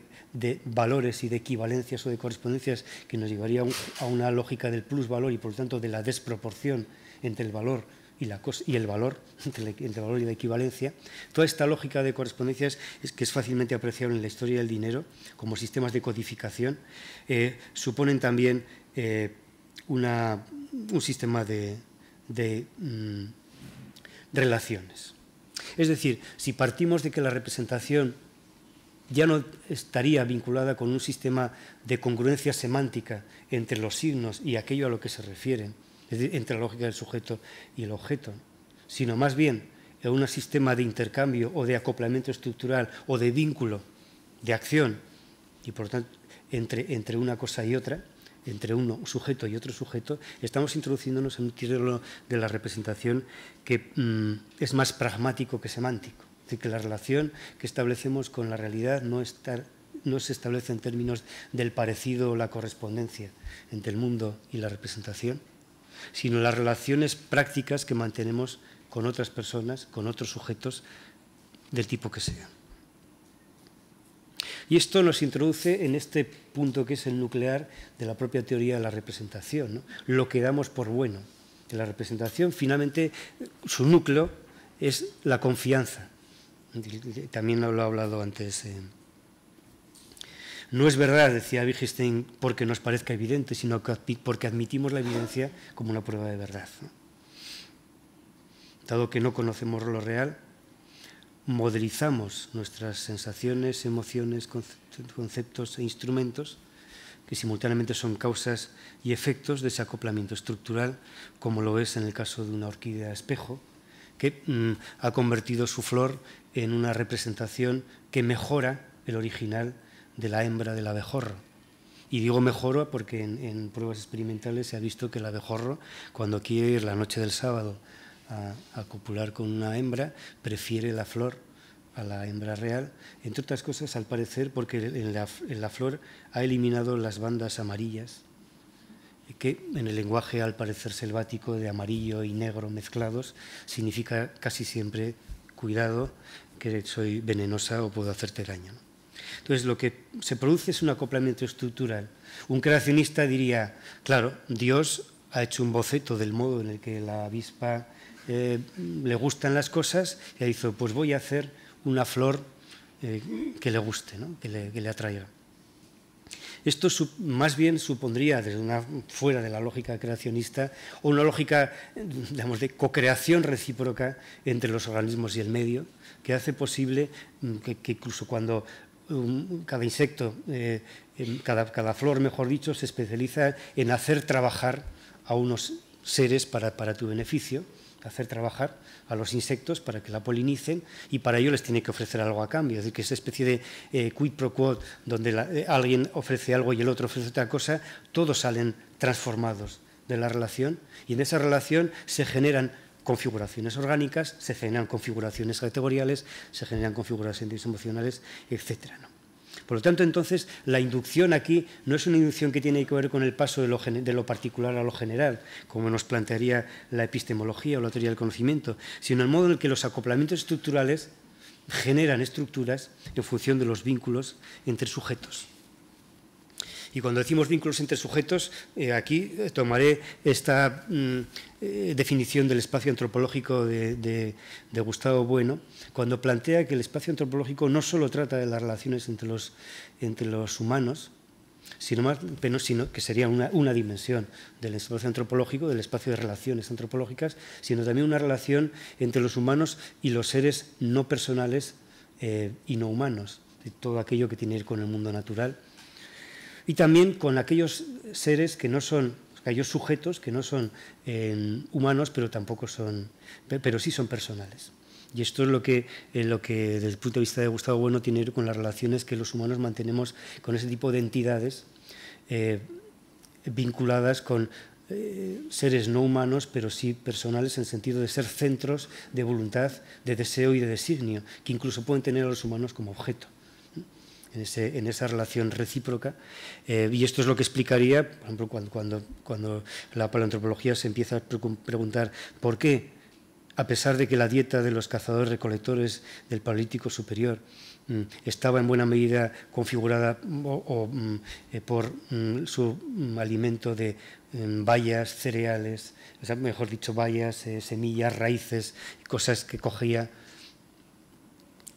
valores y de equivalencias o de correspondencias que nos llevaría a, a una lógica del plusvalor y, por lo tanto, de la desproporción entre el valor y, el valor, entre el, valor y la equivalencia. Toda esta lógica de correspondencias que es fácilmente apreciable en la historia del dinero como sistemas de codificación, eh, suponen también eh, un sistema de, mm, relaciones. Es decir, si partimos de que la representación ya no estaría vinculada con un sistema de congruencia semántica entre los signos y aquello a lo que se refieren, entre la lógica del sujeto y el objeto, sino más bien en un sistema de intercambio o de acoplamiento estructural o de vínculo, de acción, y por tanto, entre, una cosa y otra, entre un sujeto y otro sujeto, estamos introduciéndonos en un título de la representación que mm, es más pragmático que semántico. Es decir, que la relación que establecemos con la realidad no, no se establece en términos del parecido o la correspondencia entre el mundo y la representación, sino las relaciones prácticas que mantenemos con otras personas, con otros sujetos, del tipo que sea. Y esto nos introduce en este punto que es el nuclear de la propia teoría de la representación, lo que damos por bueno. De la representación, finalmente, su núcleo es la confianza. También lo ha hablado antes. No es verdad, decía Wittgenstein, porque nos parezca evidente, sino porque admitimos la evidencia como una prueba de verdad. Dado que no conocemos lo real, modelizamos nuestras sensaciones, emociones, conceptos e instrumentos que simultáneamente son causas y efectos de ese acoplamiento estructural, como lo es en el caso de una orquídea espejo, que mm, ha convertido su flor en una representación que mejora el original de la hembra del abejorro. Y digo mejoro porque en, pruebas experimentales se ha visto que el abejorro, cuando quiere ir la noche del sábado a, a copular con una hembra, prefiere la flor a la hembra real, entre otras cosas, al parecer, porque en la, en la, flor ha eliminado las bandas amarillas, que en el lenguaje, al parecer selvático, de amarillo y negro mezclados, significa casi siempre cuidado, que soy venenosa o puedo hacerte daño. Entonces, lo que se produce es un acoplamiento estructural. Un creacionista diría, claro, Dios ha hecho un boceto del modo en el que la avispa eh, le gustan las cosas y ha dicho, pues voy a hacer una flor eh, que le guste, que, le, atraiga. Esto más bien supondría, desde una, fuera de la lógica creacionista, una lógica de co-creación recíproca entre los organismos y el medio, que hace posible mm, que incluso cuando cada insecto, eh, em, cada, flor, mejor dicho, se especializa en hacer trabajar a unos seres para, tu beneficio, hacer trabajar a los insectos para que la polinicen y para ello les tiene que ofrecer algo a cambio. Es decir, que esa especie de eh, quid pro quo donde eh, alguien ofrece algo y el otro ofrece otra cosa, todos salen transformados de la relación y en esa relación se generan configuraciones orgánicas, se generan configuraciones categoriales, se generan configuraciones emocionales, etc. Por lo tanto, entonces, la inducción aquí no es una inducción que tiene que ver con el paso de lo, de lo, particular a lo general, como nos plantearía la epistemología o la teoría del conocimiento, sino el modo en el que los acoplamientos estructurales generan estructuras en función de los vínculos entre sujetos. Y cuando decimos vínculos entre sujetos, eh, aquí eh, tomaré esta mm, eh, definición del espacio antropológico de, Gustavo Bueno, cuando plantea que el espacio antropológico no solo trata de las relaciones entre los, humanos, sino, sino que sería una, dimensión del espacio antropológico, del espacio de relaciones antropológicas, sino también una relación entre los humanos y los seres no personales y no humanos, de todo aquello que tiene que ver con el mundo natural y también con aquellos seres que no son aquellos sujetos que no son eh, humanos pero tampoco son pero sí son personales y esto es lo que, lo que desde el punto de vista de Gustavo Bueno tiene que ver con las relaciones que los humanos mantenemos con ese tipo de entidades eh, vinculadas con eh, seres no humanos, pero sí personales en el sentido de ser centros de voluntad, de deseo y de designio, que incluso pueden tener a los humanos como objeto en, esa relación recíproca. Eh, y esto es lo que explicaría, por ejemplo, cuando, la paleoantropología se empieza a preguntar por qué, a pesar de que la dieta de los cazadores recolectores del Paleolítico Superior mm, estaba en buena medida configurada mm, eh, por mm, su alimento de bayas, cereales, o sea, mejor dicho, bayas, eh, semillas, raíces, cosas que cogía.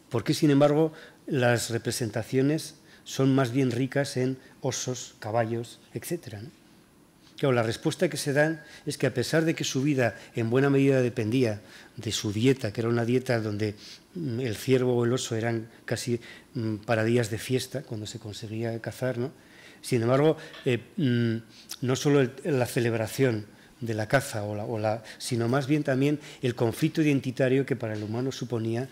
por qué, sin embargo, las representaciones son más bien ricas en osos, caballos, etc. la respuesta que se dan es que a pesar de que su vida en buena medida dependía de su dieta, que era una dieta donde mm, el ciervo o el oso eran casi mm, para días de fiesta, cuando se conseguía cazar, sin embargo, eh, mm, no solo la celebración de la caza, o la, sino más bien también el conflicto identitario que para el humano suponía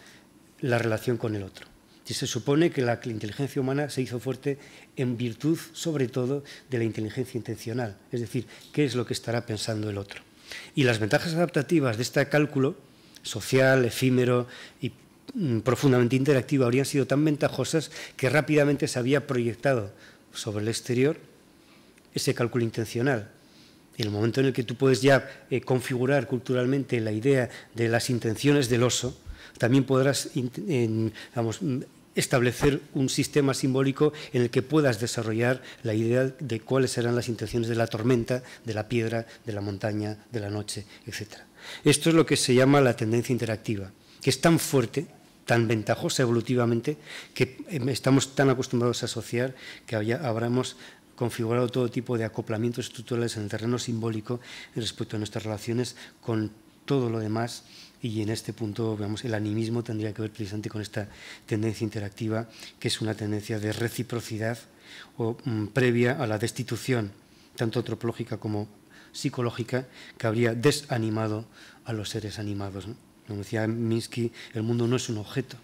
la relación con el otro. Y se supone que la inteligencia humana se hizo fuerte en virtud, sobre todo, de la inteligencia intencional, es decir, qué es lo que estará pensando el otro. Y las ventajas adaptativas de este cálculo social, efímero y mm, profundamente interactivo habrían sido tan ventajosas que rápidamente se había proyectado sobre el exterior ese cálculo intencional. En el momento en el que tú puedes ya eh, configurar culturalmente la idea de las intenciones del oso, también podrás establecer un sistema simbólico en el que puedas desarrollar la idea de cuáles serán las intenciones de la tormenta, de la piedra, de la montaña, de la noche, etc. Esto es lo que se llama la tendencia interactiva, que es tan fuerte, tan ventajosa evolutivamente, que em, estamos tan acostumbrados a asociar que habremos configurado todo tipo de acoplamientos estructurales en el terreno simbólico respecto a nuestras relaciones con todo lo demás y en este punto el animismo tendría que ver precisamente con esta tendencia interactiva, que es una tendencia de reciprocidad o mm, previa a la destitución, tanto antropológica como psicológica, que habría desanimado a los seres animados. Como decía Minsky, el mundo no es un objeto.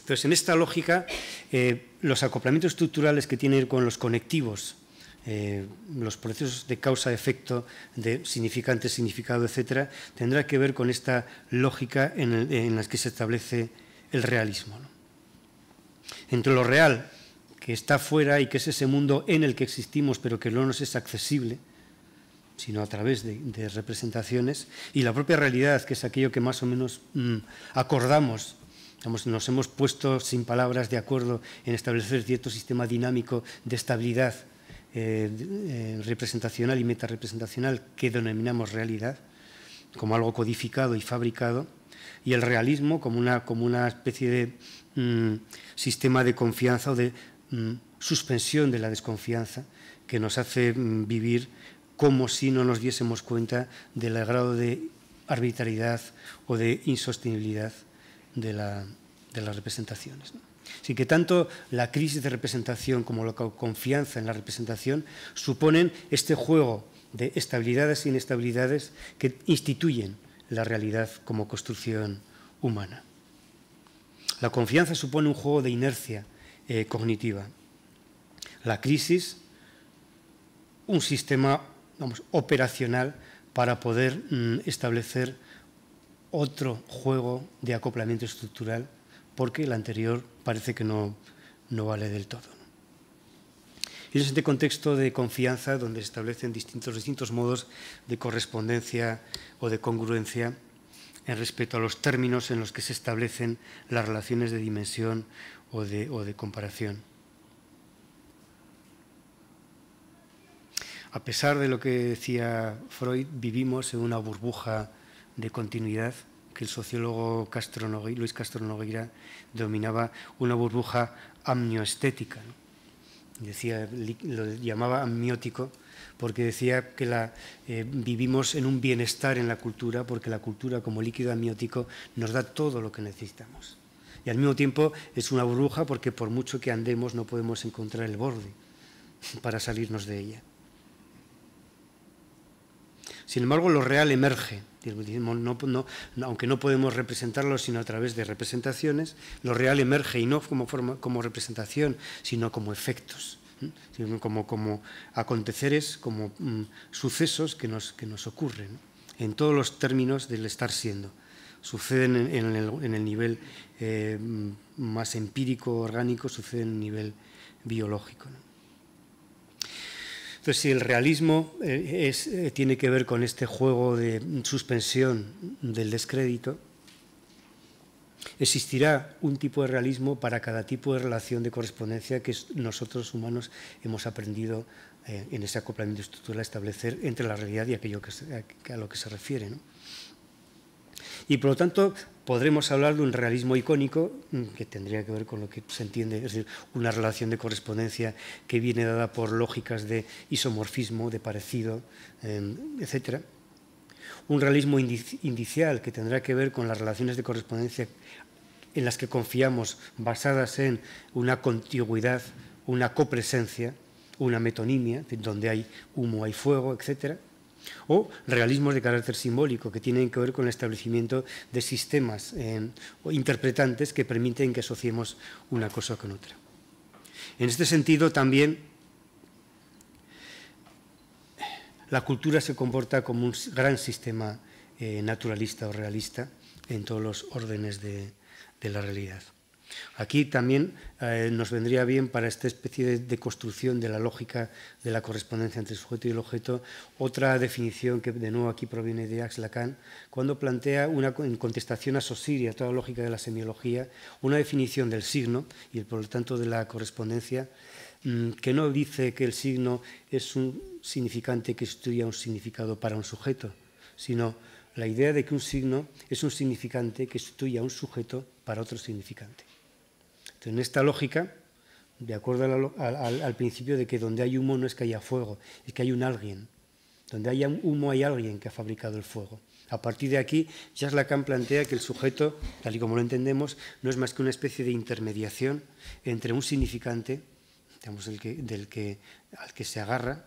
Entonces, en esta lógica, eh, los acoplamientos estructurales que tienen con los conectivos eh, los procesos de causa-efecto, de significante, significado, etcétera, tendrá que ver con esta lógica en, la que se establece el realismo. Entre lo real, que está fuera y que es ese mundo en el que existimos, pero que no nos es accesible, sino a través de, representaciones, y la propia realidad, que es aquello que más o menos mm, acordamos nos hemos puesto sin palabras de acuerdo en establecer cierto sistema dinámico de estabilidad eh, representacional y metarepresentacional que denominamos realidad, como algo codificado y fabricado, y el realismo como una, especie de mm, sistema de confianza o de mm, suspensión de la desconfianza que nos hace mm, vivir como si no nos diésemos cuenta del grado de arbitrariedad o de insostenibilidad de, las representaciones. Así que tanto la crisis de representación como la confianza en la representación suponen este juego de estabilidades e inestabilidades que instituyen la realidad como construcción humana. La confianza supone un juego de inercia eh, cognitiva. La crisis, un sistema operacional para poder mm, establecer otro juego de acoplamiento estructural porque la anterior parece que no, vale del todo. Y es este contexto de confianza donde se establecen distintos, distintos modos de correspondencia o de congruencia en respecto a los términos en los que se establecen las relaciones de dimensión o de comparación. A pesar de lo que decía Freud, vivimos en una burbuja de continuidad que el sociólogo Luis Castro Nogueira dominaba una burbuja amnioestética. Decía, lo llamaba amniótico porque decía que la, eh, vivimos en un bienestar en la cultura porque la cultura como líquido amniótico nos da todo lo que necesitamos. Y al mismo tiempo es una burbuja porque por mucho que andemos no podemos encontrar el borde para salirnos de ella. Sin embargo, lo real emerge no, aunque no podemos representarlo sino a través de representaciones, lo real emerge y no como, forma, como representación, sino como efectos, como, aconteceres, como mm, sucesos que nos, ocurren en todos los términos del estar siendo. Suceden en, el, nivel eh, mm, más empírico, orgánico, suceden en el nivel biológico. Entonces, si el realismo eh, eh, tiene que ver con este juego de suspensión del descrédito, existirá un tipo de realismo para cada tipo de relación de correspondencia que nosotros humanos hemos aprendido eh, en ese acoplamiento estructural a establecer entre la realidad y aquello a, a lo que se refiere. ¿no? Y por lo tanto podremos hablar de un realismo icónico mm, que tendría que ver con lo que se entiende, es decir, una relación de correspondencia que viene dada por lógicas de isomorfismo, de parecido, em, etc. un realismo indicial que tendrá que ver con las relaciones de correspondencia en las que confiamos basadas en una contigüidad, una copresencia, una metonimia, donde hay humo, hay fuego, etcétera o realismos de carácter simbólico que tienen que ver con el establecimiento de sistemas eh, interpretantes que permiten que asociemos una cosa con otra. En este sentido también la cultura se comporta como un gran sistema eh, naturalista o realista en todos los órdenes de la realidad. Aquí también eh, nos vendría bien para esta especie de, construcción de la lógica de la correspondencia entre sujeto y el objeto otra definición que de nuevo aquí proviene de Axel Lacan, cuando plantea una, en contestación a y a toda la lógica de la semiología, una definición del signo y por lo tanto de la correspondencia mm, que no dice que el signo es un significante que sustituya un significado para un sujeto, sino la idea de que un signo es un significante que sustituya un sujeto para otro significante en esta lógica, de acuerdo al, principio de que donde hay humo no es que haya fuego, es que hay un alguien. Donde haya humo hay alguien que ha fabricado el fuego. A partir de aquí, Jacques Lacan plantea que el sujeto, tal y como lo entendemos, no es más que una especie de intermediación entre un significante, del que, al que se agarra,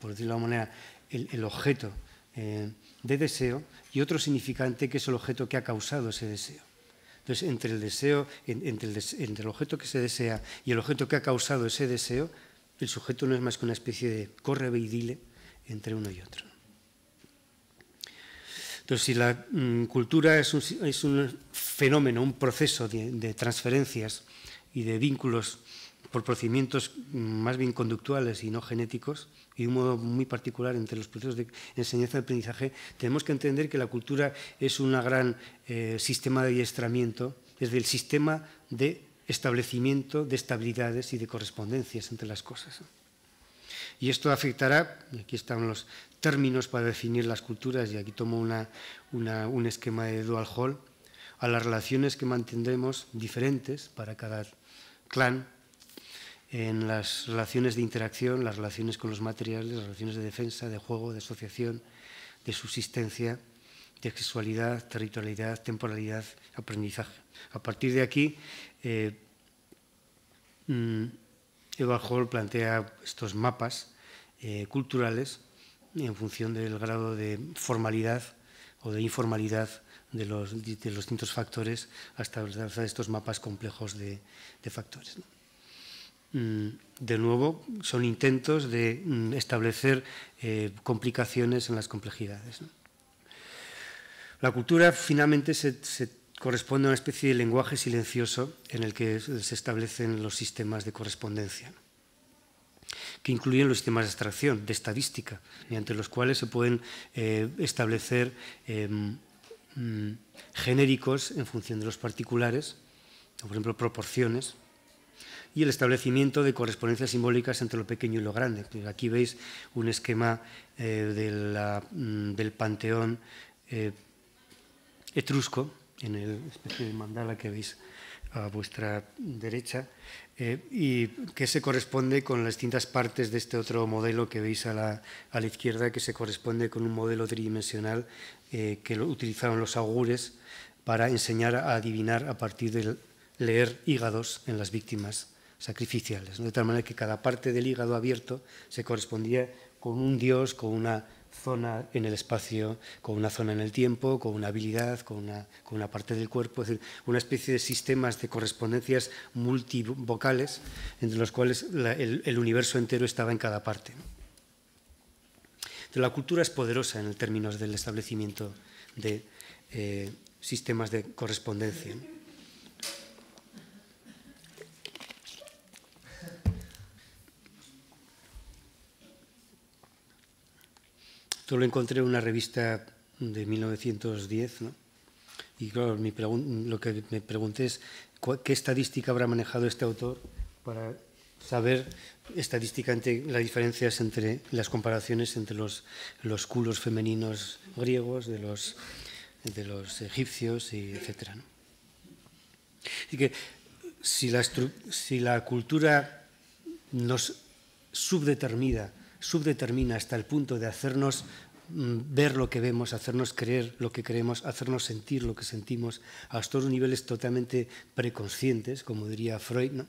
por decirlo de alguna manera, el, objeto eh, de deseo y otro significante que es el objeto que ha causado ese deseo. Entonces, entre el deseo, entre el, objeto que se desea y el objeto que ha causado ese deseo, el sujeto no es más que una especie de correveidile entre uno y otro. Entonces, si la mm, cultura es un, fenómeno, un proceso de, transferencias y de vínculos por procedimientos mm, más bien conductuales y no genéticos, y de un modo muy particular entre los procesos de enseñanza y aprendizaje, tenemos que entender que la cultura es un gran eh, sistema de adiestramiento, es del sistema de establecimiento de estabilidades y de correspondencias entre las cosas. Y esto afectará, aquí están los términos para definir las culturas, y aquí tomo una, un esquema de dual hall, a las relaciones que mantendremos diferentes para cada clan, en las relaciones de interacción, las relaciones con los materiales, las relaciones de defensa, de juego, de asociación, de subsistencia, de sexualidad, territorialidad, temporalidad, aprendizaje. A partir de aquí, eh, mm, Hall plantea estos mapas eh, culturales en función del grado de formalidad o de informalidad de los, distintos factores hasta estos mapas complejos de, de factores. Mm, de nuevo, son intentos de mm, establecer eh, complicaciones en las complejidades. La cultura finalmente se, corresponde a una especie de lenguaje silencioso en el que se establecen los sistemas de correspondencia, que incluyen los sistemas de abstracción, de estadística, mediante los cuales se pueden eh, establecer em, mm, genéricos en función de los particulares, por ejemplo, proporciones y el establecimiento de correspondencias simbólicas entre lo pequeño y lo grande. Aquí veis un esquema eh, mm, del panteón eh, etrusco, en el especie de mandala que veis a vuestra derecha, eh, y que se corresponde con las distintas partes de este otro modelo que veis a la, izquierda, que se corresponde con un modelo tridimensional que lo utilizaron los augures para enseñar a adivinar a partir del leer hígados en las víctimas sacrificiales, de tal manera que cada parte del hígado abierto se correspondía con un dios, con una zona en el espacio, con una zona en el tiempo, con una habilidad, con una, con una parte del cuerpo, es decir, una especie de sistemas de correspondencias multivocales entre los cuales el, universo entero estaba en cada parte. la cultura es poderosa en términos del establecimiento de eh, sistemas de correspondencia. Solo encontré una revista de 1910, Y claro, lo que me pregunté es qué estadística habrá manejado este autor para saber estadísticamente las diferencias entre las comparaciones entre los, culos femeninos griegos de los, egipcios, y etc. Así que si la cultura nos subdetermina subdetermina hasta el punto de hacernos mm, ver lo que vemos, hacernos creer lo que creemos, hacernos sentir lo que sentimos, a estos niveles totalmente preconscientes, como diría Freud.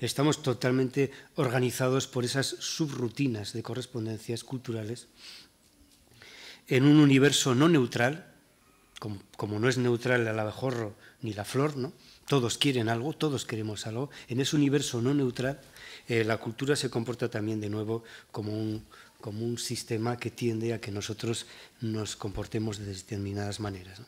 Estamos totalmente organizados por esas subrutinas de correspondencias culturales en un universo no neutral, como, no es neutral el abejorro ni la flor, todos quieren algo, todos queremos algo, en ese universo no neutral eh, la cultura se comporta también de nuevo como un, como un sistema que tiende a que nosotros nos comportemos de determinadas maneras.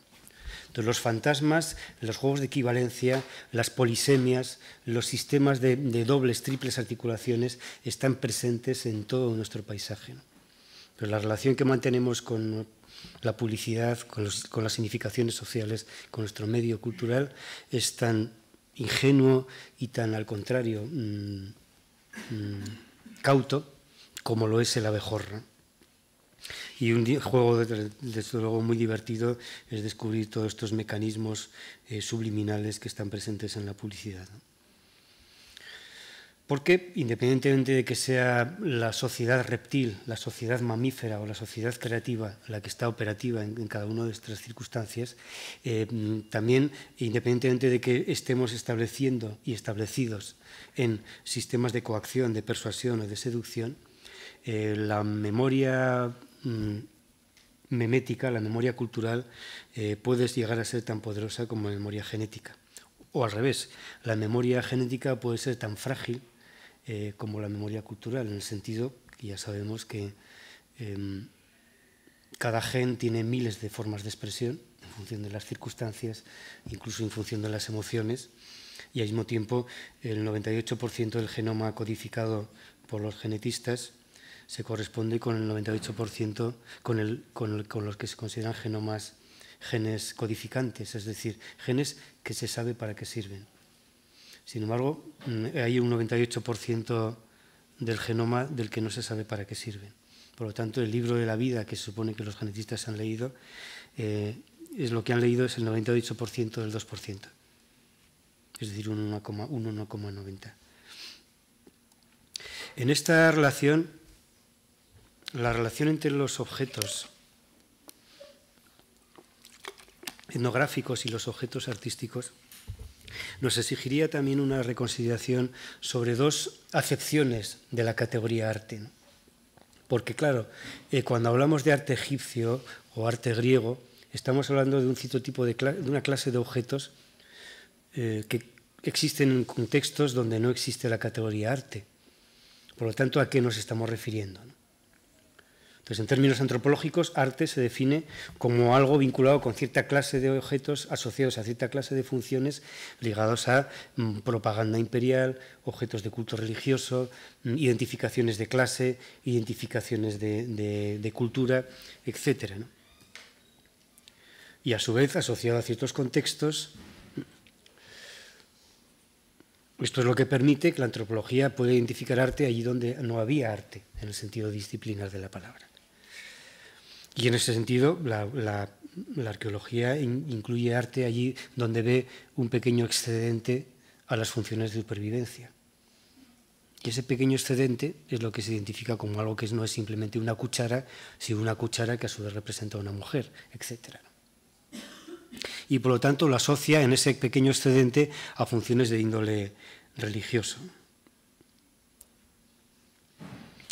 Entonces, los fantasmas, los juegos de equivalencia, las polisemias, los sistemas de, dobles, triples articulaciones están presentes en todo nuestro paisaje. Pero la relación que mantenemos con la publicidad, con, las significaciones sociales, con nuestro medio cultural, es tan ingenuo y tan al contrario. Mm, Mm, cauto, como lo es el abejorro. Y un juego, desde luego, muy divertido es descubrir todos estos mecanismos eh, subliminales que están presentes en la publicidad. Porque independientemente de que sea la sociedad reptil, la sociedad mamífera o la sociedad creativa la que está operativa en, cada una de estas circunstancias, eh, también independientemente de que estemos estableciendo y establecidos en sistemas de coacción, de persuasión o de seducción, eh, la memoria mm, memética, la memoria cultural, eh, puede llegar a ser tan poderosa como la memoria genética. O al revés, la memoria genética puede ser tan frágil eh, como la memoria cultural, en el sentido que ya sabemos que em, cada gen tiene miles de formas de expresión en función de las circunstancias, incluso en función de las emociones, y al mismo tiempo el 98% del genoma codificado por los genetistas se corresponde con el 98% con, con los que se consideran genomas, genes codificantes, es decir, genes que se sabe para qué sirven. Sin embargo, mm, hay un 98% del genoma del que no se sabe para qué sirven. Por lo tanto, el libro de la vida que se supone que los genetistas han leído, eh, es lo que han leído es el 98% del 2%, es decir, un 1,90. En esta relación, la relación entre los objetos etnográficos y los objetos artísticos nos exigiría también una reconsideración sobre dos acepciones de la categoría arte. Porque claro, eh, cuando hablamos de arte egipcio o arte griego, estamos hablando de un citotipo de, una clase de objetos eh, que existen en contextos donde no existe la categoría arte. Por lo tanto, ¿a qué nos estamos refiriendo? Entonces, en términos antropológicos, arte se define como algo vinculado con cierta clase de objetos asociados a cierta clase de funciones ligados a mm, propaganda imperial, objetos de culto religioso, mm, identificaciones de clase, identificaciones de, cultura, etc. Y a su vez, asociado a ciertos contextos, esto es lo que permite que la antropología pueda identificar arte allí donde no había arte, en el sentido disciplinar de la palabra. Y en ese sentido, la, arqueología incluye arte allí donde ve un pequeño excedente a las funciones de supervivencia. Y ese pequeño excedente es lo que se identifica como algo que no es simplemente una cuchara, sino una cuchara que a su vez representa a una mujer, etc. Y por lo tanto lo asocia en ese pequeño excedente a funciones de índole religioso.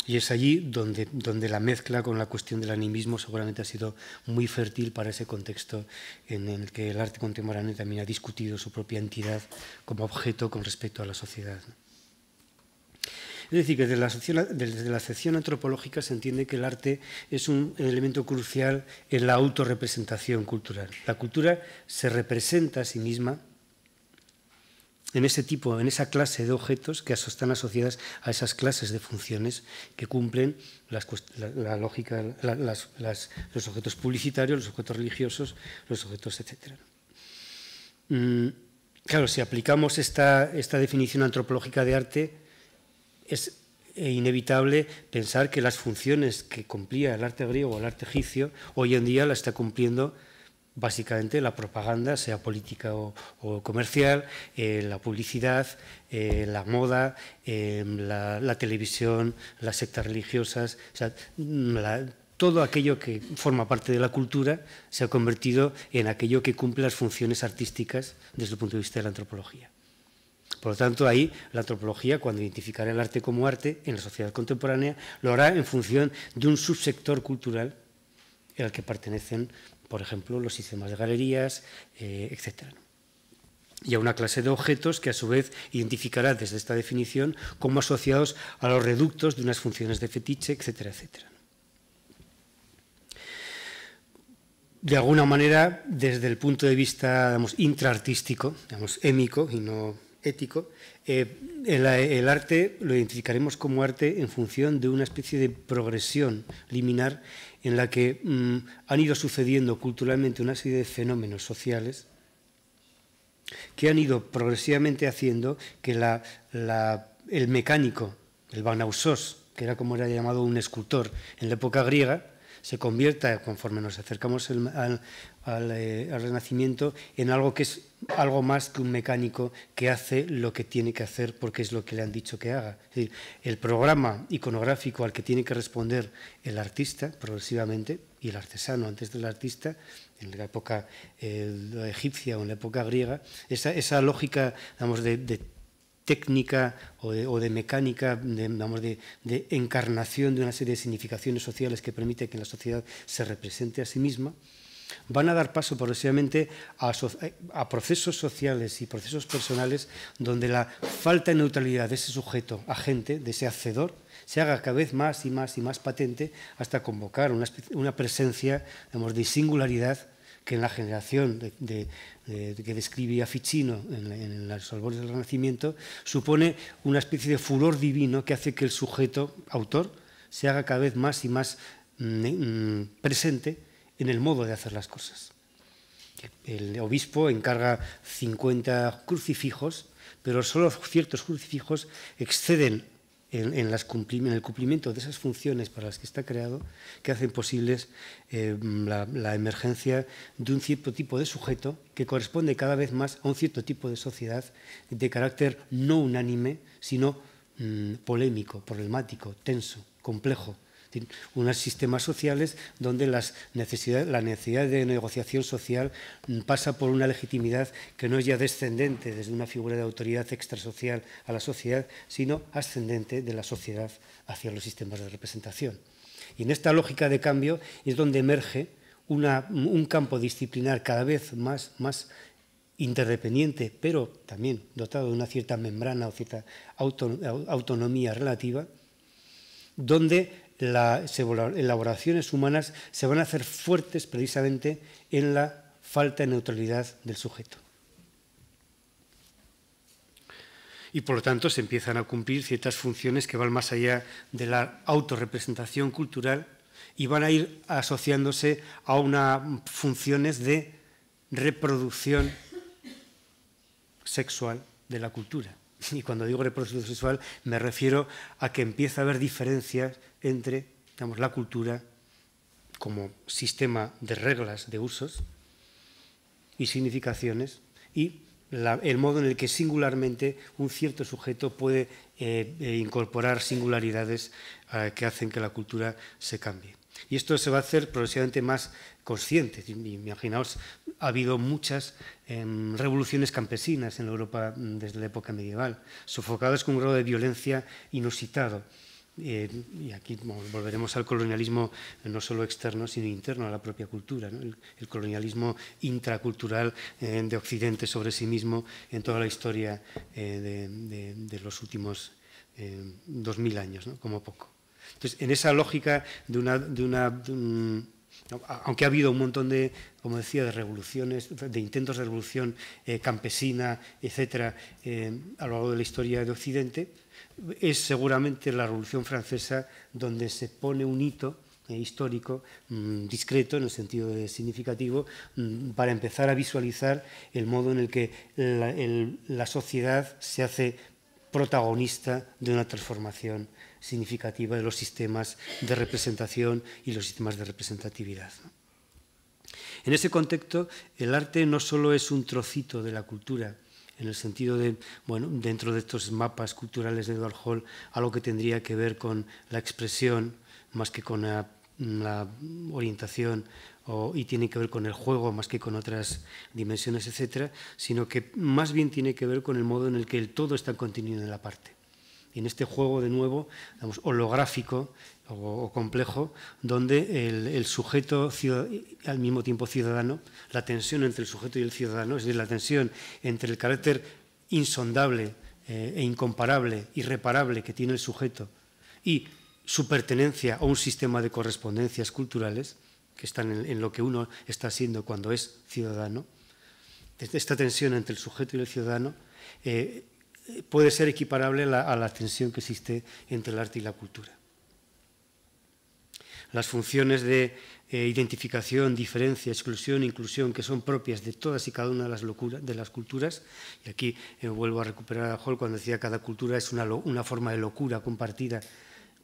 Y es allí donde, la mezcla con la cuestión del animismo seguramente ha sido muy fértil para ese contexto en el que el arte contemporáneo también ha discutido su propia entidad como objeto con respecto a la sociedad. Es decir, que desde la, sección, antropológica se entiende que el arte es un elemento crucial en la autorrepresentación cultural. La cultura se representa a sí misma en ese tipo, en esa clase de objetos que están asociadas a esas clases de funciones que cumplen la, lógica, los objetos publicitarios, los objetos religiosos, los objetos, etcétera. Mm, claro, si aplicamos esta, definición antropológica de arte, es eh, inevitable pensar que las funciones que cumplía el arte griego o el arte egipcio hoy en día la está cumpliendo básicamente la propaganda, sea política o, comercial, eh, la publicidad, eh, la moda, em, la, televisión, las sectas religiosas, mm, todo aquello que forma parte de la cultura se ha convertido en aquello que cumple las funciones artísticas desde el punto de vista de la antropología. Por lo tanto, ahí la antropología, cuando identificará el arte como arte en la sociedad contemporánea, lo hará en función de un subsector cultural al que pertenecen por ejemplo, los sistemas de galerías, eh, etcétera, etc. Y a una clase de objetos que a su vez identificará desde esta definición como asociados a los reductos de unas funciones de fetiche, etcétera, etcétera. de alguna manera, desde el punto de vista digamos, intraartístico, digamos, émico y no ético, eh, el, arte lo identificaremos como arte en función de una especie de progresión liminar en la que mm, han ido sucediendo culturalmente una serie de fenómenos sociales que han ido progresivamente haciendo que el mecánico, el Banausos, que era como era llamado un escultor en la época griega, se convierta, conforme nos acercamos al, eh, al, Renacimiento en algo que es algo más que un mecánico que hace lo que tiene que hacer porque es lo que le han dicho que haga. el programa iconográfico al que tiene que responder el artista progresivamente y el artesano antes del artista, en la época eh, egipcia o en la época griega, esa, lógica de, técnica o de, mecánica, de, de, encarnación de una serie de significaciones sociales que permite que la sociedad se represente a sí misma, van a dar paso progresivamente a, procesos sociales y procesos personales donde la falta de neutralidad de ese sujeto, agente, de ese hacedor, se haga cada vez más y más y más patente hasta convocar una, presencia de singularidad que en la generación que describía Ficino en, los albores del Renacimiento supone una especie de furor divino que hace que el sujeto autor se haga cada vez más y más mm, mm, presente en el modo de hacer las cosas. El obispo encarga 50 crucifijos, pero solo ciertos crucifijos exceden en, el cumplimiento de esas funciones para las que está creado, que hacen posibles em, la, emergencia de un cierto tipo de sujeto que corresponde cada vez más a un cierto tipo de sociedad de carácter no unánime, sino mm, polémico, problemático, tenso, complejo unos sistemas sociales donde la necesidad de negociación social pasa por una legitimidad que no es ya descendente desde una figura de autoridad extrasocial a la sociedad, sino ascendente de la sociedad hacia los sistemas de representación. Y en esta lógica de cambio es donde emerge una, un campo disciplinar cada vez más, más interdependiente, pero también dotado de una cierta membrana o cierta autonomía relativa, donde las elaboraciones humanas se van a hacer fuertes precisamente en la falta de neutralidad del sujeto. Y por lo tanto se empiezan a cumplir ciertas funciones que van más allá de la autorrepresentación cultural y van a ir asociándose a unas funciones de reproducción sexual de la cultura. Y cuando digo reproducción sexual me refiero a que empieza a haber diferencias entre digamos, la cultura como sistema de reglas, de usos y significaciones, y el modo en el que singularmente un cierto sujeto puede eh, eh, incorporar singularidades eh, que hacen que la cultura se cambie. Y esto se va a hacer progresivamente más consciente. Imaginaos, ha habido muchas em, revoluciones campesinas en Europa mm, desde la época medieval, sofocadas con un grado de violencia inusitado. Eh, y aquí volveremos al colonialismo no solo externo, sino interno a la propia cultura, el, colonialismo intracultural eh, de Occidente sobre sí mismo en toda la historia eh, de, los últimos dos mil años, como poco. Entonces, en esa lógica de una... aunque ha habido un montón de, como decía, de revoluciones, de intentos de revolución campesina, etc., a lo largo de la historia de Occidente, es seguramente la Revolución Francesa donde se pone un hito eh, histórico mm, discreto en el sentido significativo mm, para empezar a visualizar el modo en el que la, la sociedad se hace protagonista de una transformación significativa de los sistemas de representación y los sistemas de representatividad. En ese contexto, el arte no solo es un trocito de la cultura, en el sentido de, bueno, dentro de estos mapas culturales de Edward Hall, algo que tendría que ver con la expresión más que con la, orientación y tiene que ver con el juego más que con otras dimensiones, etcétera, sino que más bien tiene que ver con el modo en el que el todo está contenido en la parte en este juego, de nuevo, holográfico o, complejo, donde el, sujeto, al mismo tiempo ciudadano, la tensión entre el sujeto y el ciudadano, es decir, la tensión entre el carácter insondable eh, e incomparable, irreparable que tiene el sujeto y su pertenencia a un sistema de correspondencias culturales, que están en, lo que uno está siendo cuando es ciudadano, esta tensión entre el sujeto y el ciudadano, eh, puede ser equiparable a la, tensión que existe entre el arte y la cultura. Las funciones de eh, identificación, diferencia, exclusión, inclusión, que son propias de todas y cada una de las, de las culturas. Y aquí eh, vuelvo a recuperar a Hall cuando decía que cada cultura es una, forma de locura compartida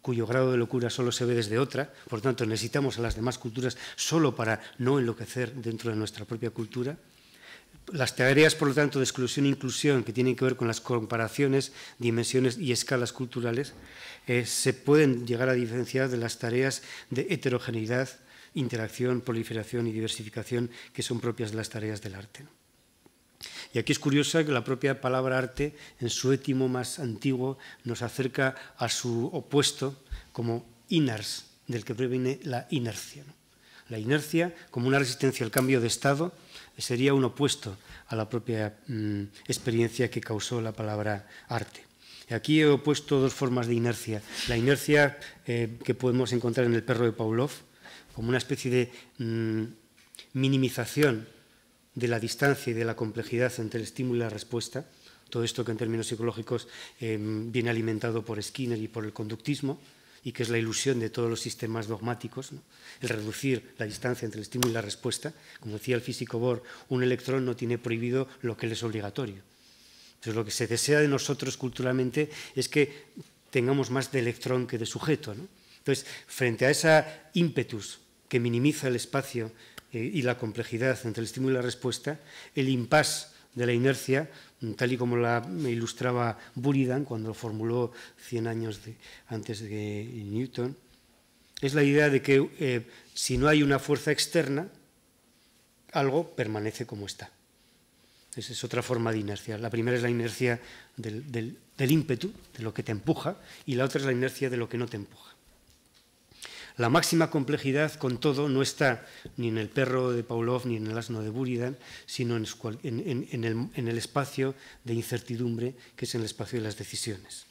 cuyo grado de locura solo se ve desde otra. Por tanto, necesitamos a las demás culturas solo para no enloquecer dentro de nuestra propia cultura. Las tareas, por lo tanto, de exclusión e inclusión que tienen que ver con las comparaciones, dimensiones y escalas culturales eh, se pueden llegar a diferenciar de las tareas de heterogeneidad, interacción, proliferación y diversificación que son propias de las tareas del arte. Y aquí es curiosa que la propia palabra arte, en su étimo más antiguo, nos acerca a su opuesto como inars, del que proviene la inercia. La inercia como una resistencia al cambio de estado sería un opuesto a la propia mm, experiencia que causó la palabra arte. Aquí he opuesto dos formas de inercia. La inercia eh, que podemos encontrar en el perro de Pavlov, como una especie de mm, minimización de la distancia y de la complejidad entre el estímulo y la respuesta, todo esto que en términos psicológicos em, viene alimentado por Skinner y por el conductismo, y que es la ilusión de todos los sistemas dogmáticos, el reducir la distancia entre el estímulo y la respuesta. Como decía el físico Bohr, un electrón no tiene prohibido lo que le es obligatorio. Entonces lo que se desea de nosotros culturalmente es que tengamos más de electrón que de sujeto. Entonces, frente a ese ímpetus que minimiza el espacio eh, y la complejidad entre el estímulo y la respuesta, el impasse de la inercia Mm, tal y como la ilustraba Buridan cuando lo formuló 100 años antes de Newton, es la idea de que eh, si no hay una fuerza externa, algo permanece como está. Esa es otra forma de inercia. La primera es la inercia del ímpetu, de lo que te empuja, y la otra es la inercia de lo que no te empuja. La máxima complejidad, con todo, no está ni en el perro de Pavlov ni en el asno de Buridan, sino en, el, en el espacio de incertidumbre, que es en el espacio de las decisiones.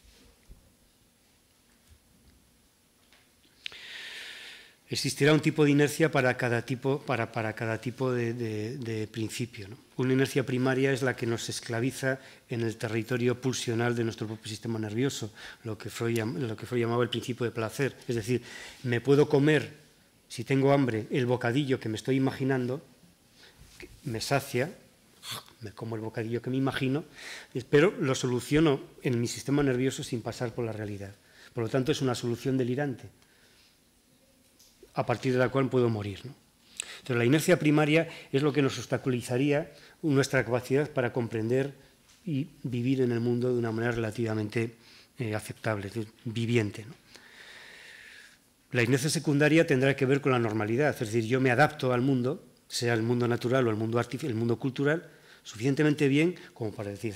existirá un tipo de inercia para cada tipo, de, principio. Una inercia primaria es la que nos esclaviza en el territorio pulsional de nuestro propio sistema nervioso, lo que Freud, lo que Freud llamaba el principio de placer. Es decir, me puedo comer, si tengo hambre, el bocadillo que me estoy imaginando, me sacia, me como el bocadillo que me imagino, pero lo soluciono en mi sistema nervioso sin pasar por la realidad. Por lo tanto, es una solución delirante a partir de la cual puedo morir. ¿no? Entonces, la inercia primaria es lo que nos obstaculizaría nuestra capacidad para comprender y vivir en el mundo de una manera relativamente eh, aceptable, viviente. La inercia secundaria tendrá que ver con la normalidad, es decir, yo me adapto al mundo, sea el mundo natural o el mundo cultural, suficientemente bien como para decir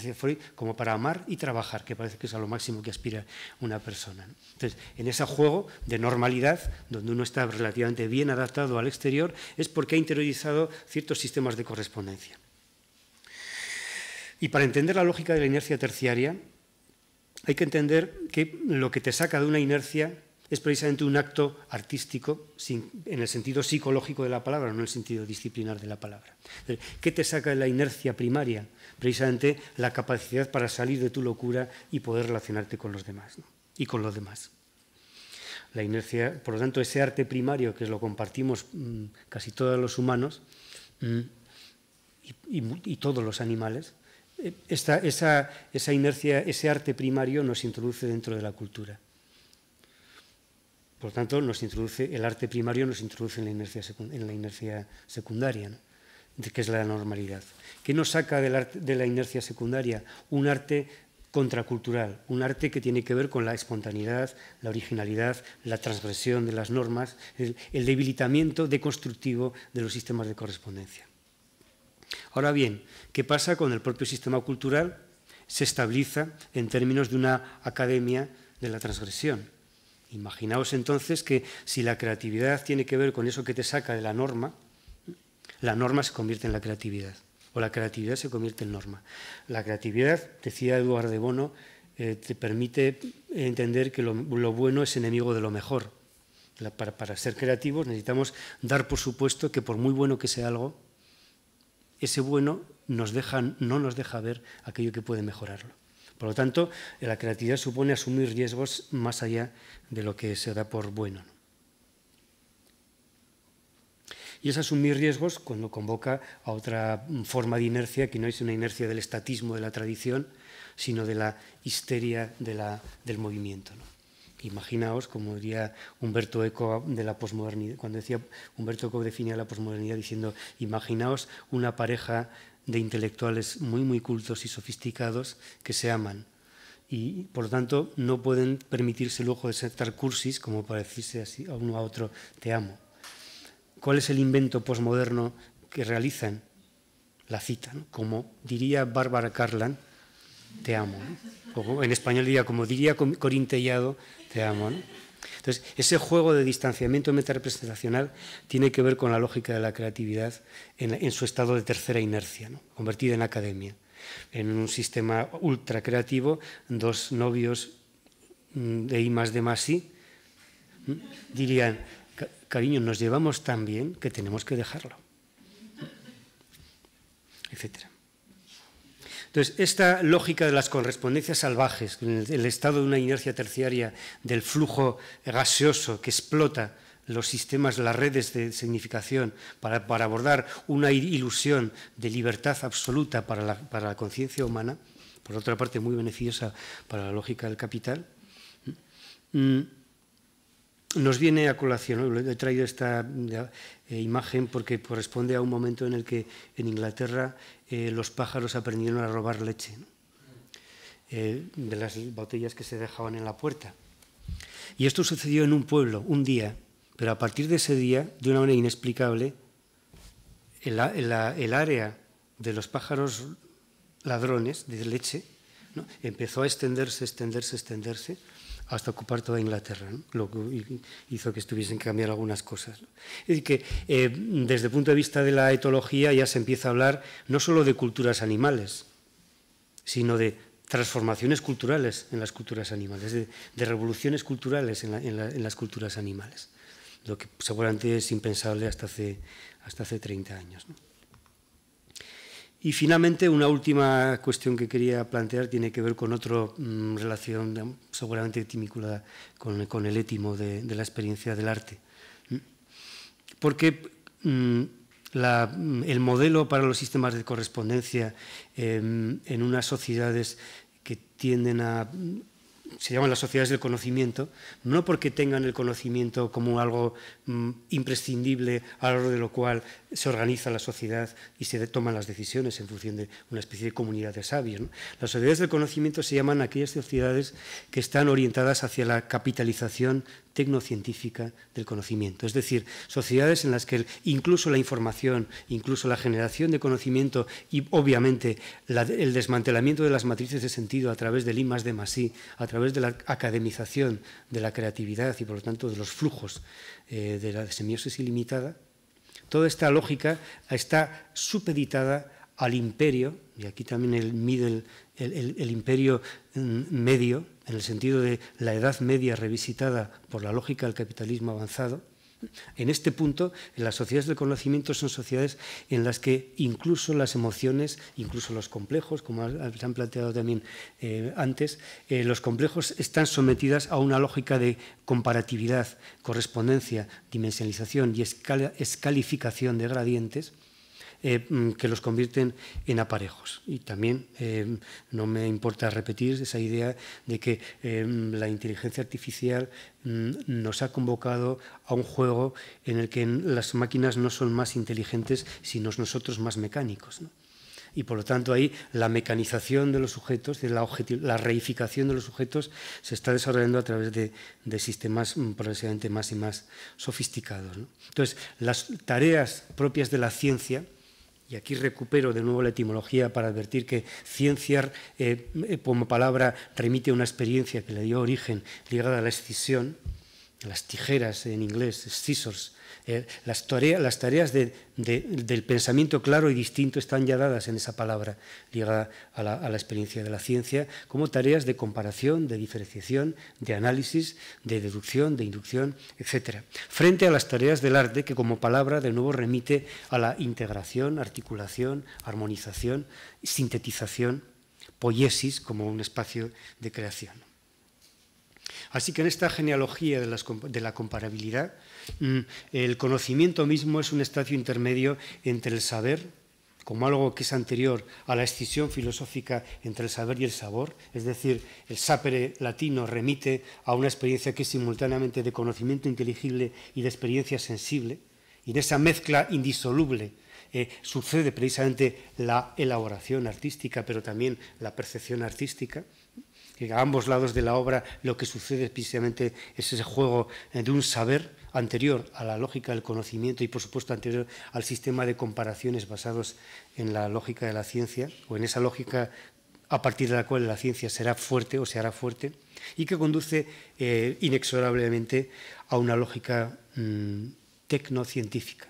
como para amar y trabajar, que parece que es a lo máximo que aspira una persona. Entonces, en ese juego de normalidad, donde uno está relativamente bien adaptado al exterior, es porque ha interiorizado ciertos sistemas de correspondencia. Y para entender la lógica de la inercia terciaria, hay que entender que lo que te saca de una inercia es precisamente un acto artístico en el sentido psicológico de la palabra, no en el sentido disciplinar de la palabra. ¿Qué te saca de la inercia primaria? Precisamente la capacidad para salir de tu locura y poder relacionarte con los demás y con los demás. La inercia, por lo tanto, ese arte primario que lo compartimos mm, casi todos los humanos mm, y, todos los animales, eh, esa, inercia, ese arte primario nos introduce dentro de la cultura. Por tanto, nos introduce, el arte primario nos introduce en la inercia, secundaria, que es la normalidad. ¿Qué nos saca de la inercia secundaria? Un arte contracultural, un arte que tiene que ver con la espontaneidad, la originalidad, la transgresión de las normas, el, el debilitamiento deconstructivo de los sistemas de correspondencia. Ahora bien, ¿qué pasa con el propio sistema cultural? Se estabiliza en términos de una academia de la transgresión Imaginaos entonces que si la creatividad tiene que ver con eso que te saca de la norma, la norma se convierte en la creatividad, o la creatividad se convierte en norma. La creatividad, decía Eduardo de Bono, eh, te permite entender que lo, bueno es enemigo de lo mejor. para, ser creativos necesitamos dar por supuesto que por muy bueno que sea algo, ese bueno no nos deja ver aquello que puede mejorarlo. Por lo tanto, la creatividad supone asumir riesgos más allá de lo que se da por bueno. Y es asumir riesgos cuando convoca a otra forma de inercia, que no es una inercia del estatismo de la tradición, sino de la histeria de la, del movimiento. Imaginaos, como diría Humberto Eco de la posmodernidad, cuando decía Humberto Eco definía la posmodernidad diciendo, imaginaos una pareja de intelectuales muy, muy cultos y sofisticados que se aman. Y, por lo tanto, no pueden permitirse el lujo de ser cursis como para decirse así a uno a otro, te amo. ¿Cuál es el invento posmoderno que realizan? La cita, como diría Bárbara Carlan, te amo. en español diría, como diría Corintellado, te amo. ¿no? Entonces, ese juego de distanciamiento metarepresentacional tiene que ver con la lógica de la creatividad en, su estado de tercera inercia, convertida en academia, en un sistema ultra creativo, dos novios mm, de I más de más dirían, cariño, nos llevamos tan bien que tenemos que dejarlo, etcétera. Entonces, esta lógica de las correspondencias salvajes, el estado de una inercia terciaria del flujo gaseoso que explota los sistemas, las redes de significación, para, abordar una ilusión de libertad absoluta para la, para la conciencia humana, por otra parte muy beneficiosa para la lógica del capital, mm, nos viene a colación, he traído esta, eh, imagen porque corresponde a un momento en el que en Inglaterra eh, los pájaros aprendieron a robar leche eh, de las botellas que se dejaban en la puerta. Y esto sucedió en un pueblo, un día, pero a partir de ese día, de una manera inexplicable, el, área de los pájaros ladrones de leche empezó a extenderse, extenderse, extenderse hasta ocupar toda Inglaterra, lo que hizo que estuviesen que cambiar algunas cosas. Es decir, que eh, desde el punto de vista de la etología ya se empieza a hablar no solo de culturas animales, sino de transformaciones culturales en las culturas animales, de, revoluciones culturales en, las culturas animales, lo que seguramente es impensable hasta hace, hasta hace 30 años. Y finalmente, una última cuestión que quería plantear tiene que ver con otra mm, relación seguramente timiculada con, el étimo de, la experiencia del arte. Porque mm, mm, el modelo para los sistemas de correspondencia em, en unas sociedades que tienden a se llaman las sociedades del conocimiento, no porque tengan el conocimiento como algo imprescindible a lo largo de lo cual se organiza la sociedad y se toman las decisiones en función de una especie de comunidad de sabios. Las sociedades del conocimiento se llaman aquellas sociedades que están orientadas hacia la capitalización tecnocientífica del conocimiento, es decir, sociedades en las que incluso la información, incluso la generación de conocimiento y obviamente el desmantelamiento de las matrices de sentido a través del I más de a través de la academización de la creatividad y por lo tanto de los flujos eh, de la semiosis ilimitada, Toda esta lógica está supeditada al imperio, y aquí también el, imperio mm, medio, en el sentido de la Edad Media revisitada por la lógica del capitalismo avanzado, en este punto, las sociedades del conocimiento son sociedades en las que incluso las emociones, incluso los complejos, como se han planteado también eh, antes, eh, los complejos están sometidas a una lógica de comparatividad, correspondencia, dimensionalización y escalificación de gradientes eh, mm, que los convierten en aparejos. Y también eh, no me importa repetir esa idea de que eh, mm, la inteligencia artificial mm, nos ha convocado a un juego en el que las máquinas no son más inteligentes, sino nosotros más mecánicos. y por lo tanto ahí la mecanización de los sujetos, de la, reificación de los sujetos se está desarrollando a través de, sistemas progresivamente más y más sofisticados. Entonces, las tareas propias de la ciencia, y aquí recupero de nuevo la etimología para advertir que ciencia eh, eh, como palabra remite a una experiencia que le dio origen ligada a la escisión, las tijeras en inglés, scissors, eh, las, tareas del pensamiento claro y distinto están ya dadas en esa palabra ligada a la, a la, experiencia de la ciencia, como tareas de comparación, de diferenciación, de análisis, de deducción, de inducción, etc. Frente a las tareas del arte, que como palabra de nuevo remite a la integración, articulación, armonización, sintetización, poiesis como un espacio de creación. Así que en esta genealogía de, la comparabilidad, mm, el conocimiento mismo es un estadio intermedio entre el saber, como algo que es anterior a la escisión filosófica entre el saber y el sabor, es decir, el sapere latino remite a una experiencia que es simultáneamente de conocimiento inteligible y de experiencia sensible, y en esa mezcla indisoluble eh, sucede precisamente la elaboración artística, pero también la percepción artística que a ambos lados de la obra lo que sucede precisamente es ese juego eh, de un saber anterior a la lógica del conocimiento y por supuesto anterior al sistema de comparaciones basados en la lógica de la ciencia o en esa lógica a partir de la cual la ciencia será fuerte o se hará fuerte y que conduce eh, inexorablemente a una lógica mm, tecnocientífica.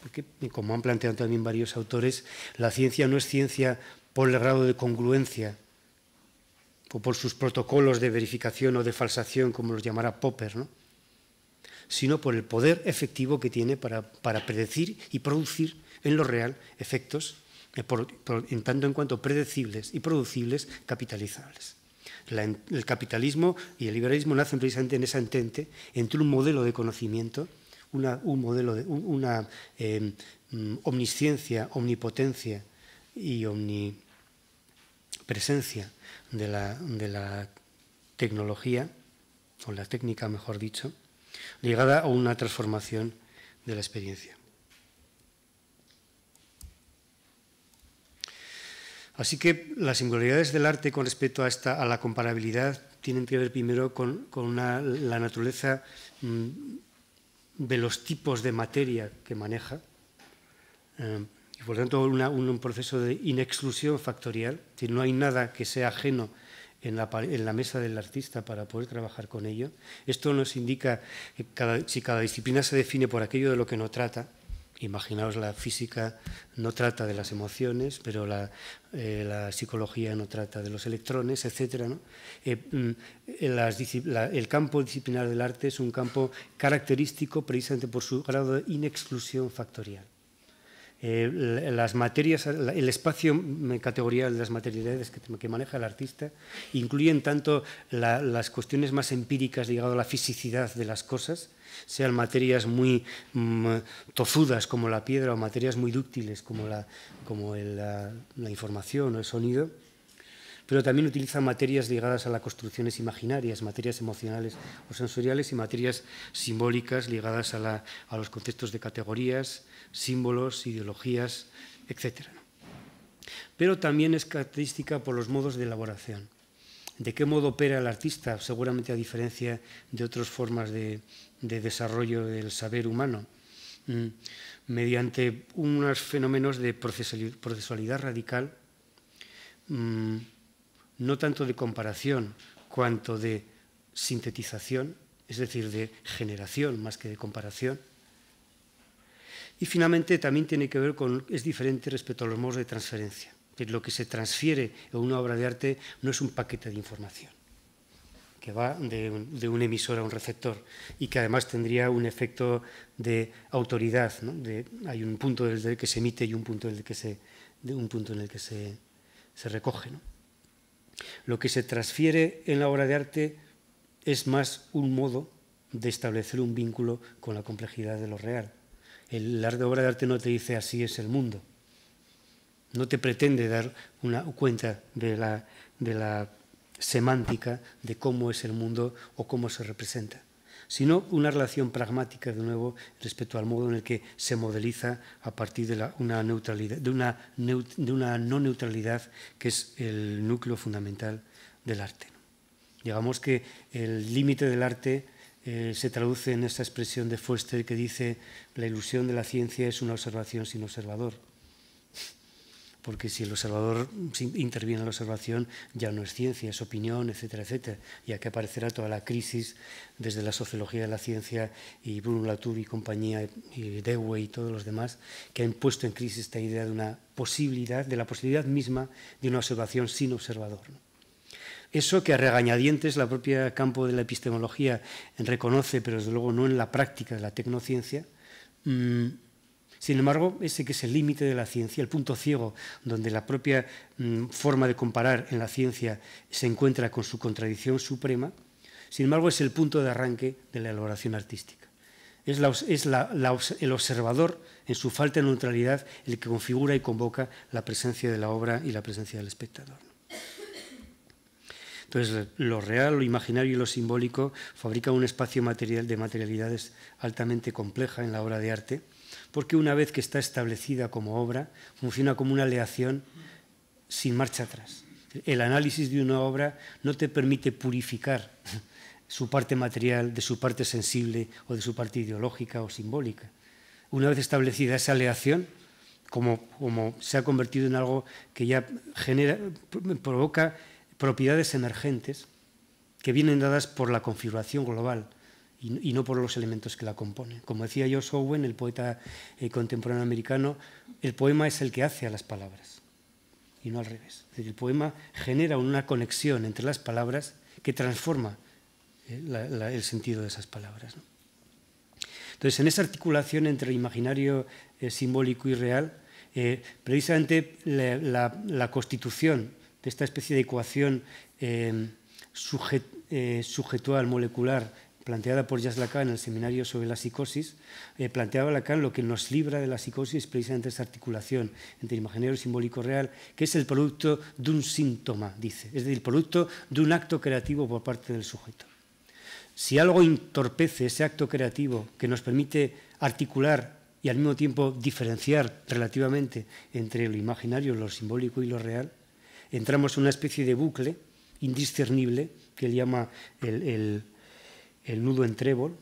Porque, como han planteado también varios autores, la ciencia no es ciencia por el grado de congruencia o por sus protocolos de verificación o de falsación, como los llamará Popper, ¿no? sino por el poder efectivo que tiene para, predecir y producir en lo real efectos, eh, en tanto en cuanto predecibles y producibles, capitalizables. el capitalismo y el liberalismo nacen precisamente en esa entente entre un modelo de conocimiento, una, un modelo de, una eh, mm, omnisciencia, omnipotencia y omni, presencia de la, tecnología, o la técnica mejor dicho, ligada a una transformación de la experiencia. Así que las singularidades del arte con respecto a, esta, a la comparabilidad tienen que ver primero con, la naturaleza mm, de los tipos de materia que maneja. Eh, por por tanto un, proceso de inexclusión factorial, que no hay nada que sea ajeno en la, mesa del artista para poder trabajar con ello. Esto nos indica que si cada disciplina se define por aquello de lo que no trata, imaginaos la física no trata de las emociones, pero la, eh, psicología no trata de los electrones, etc. Eh, mm, eh, el campo disciplinar del arte es un campo característico precisamente por su grado de inexclusión factorial. Eh, las materias, el espacio mm, categorial de las materialidades que, maneja el artista incluyen tanto las cuestiones más empíricas ligadas a la fisicidad de las cosas, sean materias muy mm, tozudas como la piedra o materias muy dúctiles como la, como información o el sonido, pero también utiliza materias ligadas a las construcciones imaginarias, materias emocionales o sensoriales y materias simbólicas ligadas a, a los conceptos de categorías, símbolos, ideologías, etc. Pero también es característica por los modos de elaboración. ¿De qué modo opera el artista? Seguramente a diferencia de otras formas de, desarrollo del saber humano, mm, mediante unos fenómenos de procesualidad radical, mm, no tanto de comparación cuanto de sintetización, es decir, de generación más que de comparación, y finalmente también tiene que ver con, es diferente respecto a los modos de transferencia. Lo que se transfiere en una obra de arte no es un paquete de información que va de un, emisor a un receptor y que además tendría un efecto de autoridad. hay un punto desde el que se emite y un punto, en el que se, recoge. Lo que se transfiere en la obra de arte es más un modo de establecer un vínculo con la complejidad de lo real la obra de arte no te dice así es el mundo. No te pretende dar una cuenta de la, semántica de cómo es el mundo o cómo se representa, sino una relación pragmática, de nuevo, respecto al modo en el que se modeliza a partir de, una, neutralidad, de, una, de una no neutralidad que es el núcleo fundamental del arte. Digamos que el límite del arte eh, se traduce en esta expresión de Foster que dice, la ilusión de la ciencia es una observación sin observador. Porque si el observador interviene en la observación, ya no es ciencia, es opinión, etcétera, etcétera. Y aquí aparecerá toda la crisis desde la sociología de la ciencia y Bruno Latour y compañía, y Dewey y todos los demás, que han puesto en crisis esta idea de una posibilidad, de la posibilidad misma de una observación sin observador. Eso que a regañadientes la propia campo de la epistemología reconoce, pero desde luego no en la práctica de la tecnociencia. Mm, sin embargo, ese que es el límite de la ciencia, el punto ciego donde la propia mm, forma de comparar en la ciencia se encuentra con su contradicción suprema, sin embargo es el punto de arranque de la elaboración artística. Es, el observador, en su falta de neutralidad, el que configura y convoca la presencia de la obra y la presencia del espectador. Entonces, lo real, lo imaginario y lo simbólico fabrican un espacio material de materialidades altamente compleja en la obra de arte, porque una vez que está establecida como obra, funciona como una aleación sin marcha atrás. El análisis de una obra no te permite purificar su parte material, de su parte sensible o de su parte ideológica o simbólica. Una vez establecida esa aleación, como, como se ha convertido en algo que ya genera, provoca propiedades emergentes que vienen dadas por la configuración global y, no por los elementos que la componen. Como decía George Owen, el poeta eh, contemporáneo americano, el poema es el que hace a las palabras y no al revés. El poema genera una conexión entre las palabras que transforma eh, el sentido de esas palabras. Entonces, en esa articulación entre el imaginario eh, simbólico y real, precisamente la, constitución de esta especie de ecuación eh, eh, sujetual molecular planteada por Jas Lacan en el seminario sobre la psicosis, eh, planteaba Lacan lo que nos libra de la psicosis precisamente esa articulación entre imaginario simbólico real, que es el producto de un síntoma, dice, es decir, el producto de un acto creativo por parte del sujeto. Si algo entorpece ese acto creativo que nos permite articular y al mismo tiempo diferenciar relativamente entre lo imaginario, lo simbólico y lo real, entramos en una especie de bucle indiscernible que él llama el, nudo en trébol,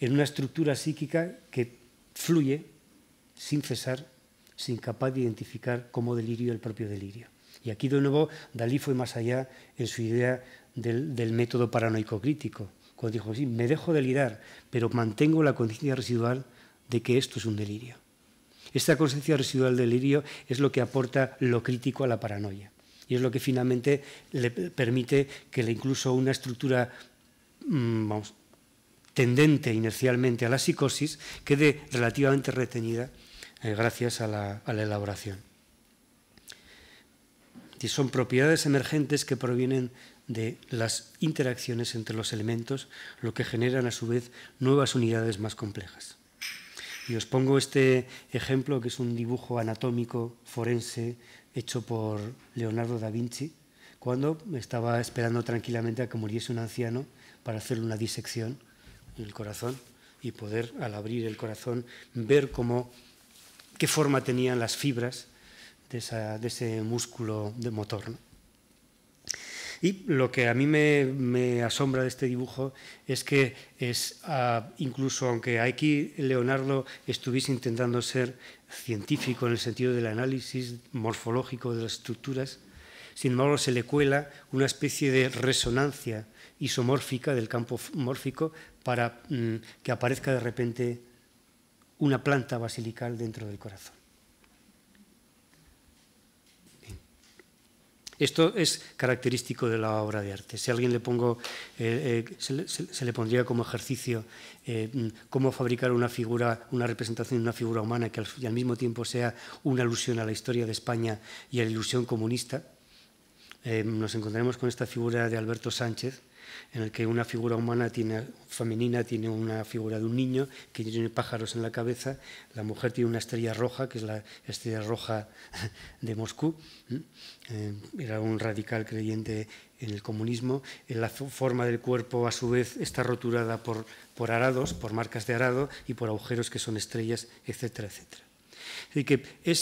en una estructura psíquica que fluye sin cesar, sin capaz de identificar como delirio el propio delirio. Y aquí de nuevo Dalí fue más allá en su idea del, del método paranoico crítico, cuando dijo, sí, me dejo delirar, pero mantengo la conciencia residual de que esto es un delirio. Esta conciencia residual del delirio es lo que aporta lo crítico a la paranoia y es lo que finalmente le permite que incluso una estructura mm, tendente inercialmente a la psicosis quede relativamente retenida eh, gracias a la, elaboración. son propiedades emergentes que provienen de las interacciones entre los elementos, lo que generan a su vez nuevas unidades más complejas. Y os pongo este ejemplo, que es un dibujo anatómico forense hecho por Leonardo da Vinci, cuando estaba esperando tranquilamente a que muriese un anciano para hacerle una disección en el corazón y poder, al abrir el corazón, ver cómo, qué forma tenían las fibras de, de ese músculo de motor. Y lo que a mí me, asombra de este dibujo es que es, ah, incluso aunque aquí Leonardo estuviese intentando ser científico en el sentido del análisis morfológico de las estructuras, sin embargo se le cuela una especie de resonancia isomórfica del campo mórfico para mm, que aparezca de repente una planta basilical dentro del corazón. Esto es característico de la obra de arte. Si a alguien le pongo, eh, eh, se, le, pondría como ejercicio eh, mm, cómo fabricar una figura, una representación de una figura humana que al, al mismo tiempo sea una alusión a la historia de España y a la ilusión comunista, nos encontraremos con esta figura de Alberto Sánchez, en el que una figura humana femenina tiene una figura de un niño que tiene pájaros en la cabeza, la mujer tiene una estrella roja, que es la estrella roja de Moscú, eh, era un radical creyente en el comunismo, la forma del cuerpo a su vez está roturada por, arados, por marcas de arado y por agujeros que son estrellas, etcétera, etcétera. que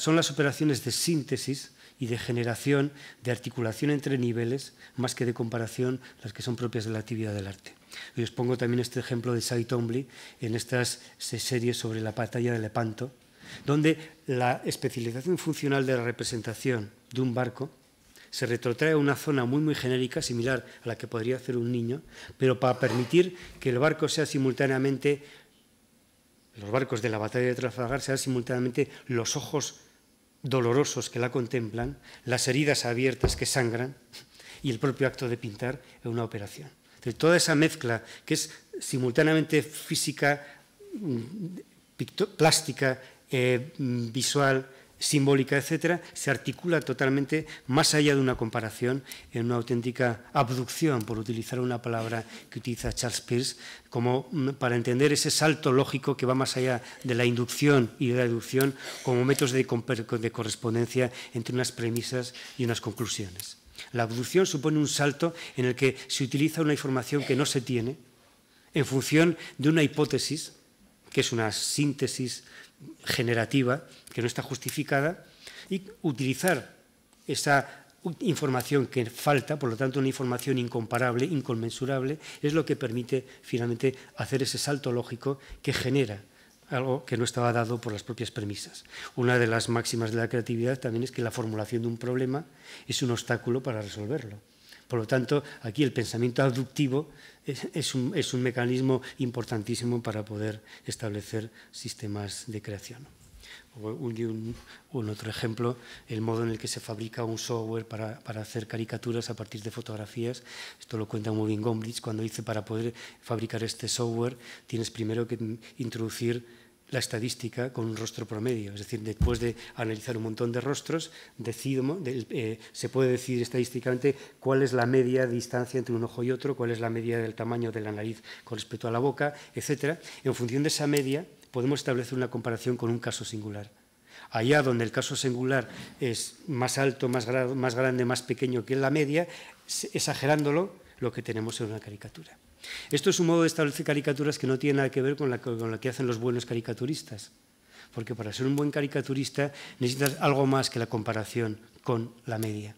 son las operaciones de síntesis y de generación de articulación entre niveles más que de comparación las que son propias de la actividad del arte. Y os pongo también este ejemplo de Saito en estas series sobre la batalla de Lepanto, donde la especialización funcional de la representación de un barco se retrotrae a una zona muy muy genérica, similar a la que podría hacer un niño, pero para permitir que el barco sea simultáneamente, los barcos de la batalla de Trafalgar sean simultáneamente los ojos dolorosos que la contemplan, las heridas abiertas que sangran y el propio acto de pintar en una operación. toda esa mezcla que es simultáneamente física, mm, plástica, eh, mm, visual, simbólica, etcétera, se articula totalmente más allá de una comparación en una auténtica abducción, por utilizar una palabra que utiliza Charles Peirce, como mm, para entender ese salto lógico que va más allá de la inducción y de la deducción como métodos de correspondencia entre unas premisas y unas conclusiones. La abducción supone un salto en el que se utiliza una información que no se tiene en función de una hipótesis, que es una síntesis generativa, que no está justificada, y utilizar esa información que falta, por lo tanto una información incomparable, inconmensurable, es lo que permite finalmente hacer ese salto lógico que genera algo que no estaba dado por las propias premisas. Una de las máximas de la creatividad también es que la formulación de un problema es un obstáculo para resolverlo. Por lo tanto, aquí el pensamiento abductivo es, es un, mecanismo importantísimo para poder establecer sistemas de creación un, otro ejemplo, el modo en el que se fabrica un software para, hacer caricaturas a partir de fotografías. Esto lo cuenta bien Gombrich cuando dice, para poder fabricar este software tienes primero que introducir la estadística con un rostro promedio. Es decir, después de analizar un montón de rostros, eh, se puede decidir estadísticamente cuál es la media distancia entre un ojo y otro, cuál es la media del tamaño de la nariz con respecto a la boca, etc. En función de esa media, podemos establecer una comparación con un caso singular. Allá donde el caso singular es más alto, más, grande, más pequeño que la media, exagerándolo, lo que tenemos es una caricatura. Esto es un modo de establecer caricaturas que no tiene nada que ver con la, que hacen los buenos caricaturistas, porque para ser un buen caricaturista necesitas algo más que la comparación con la media.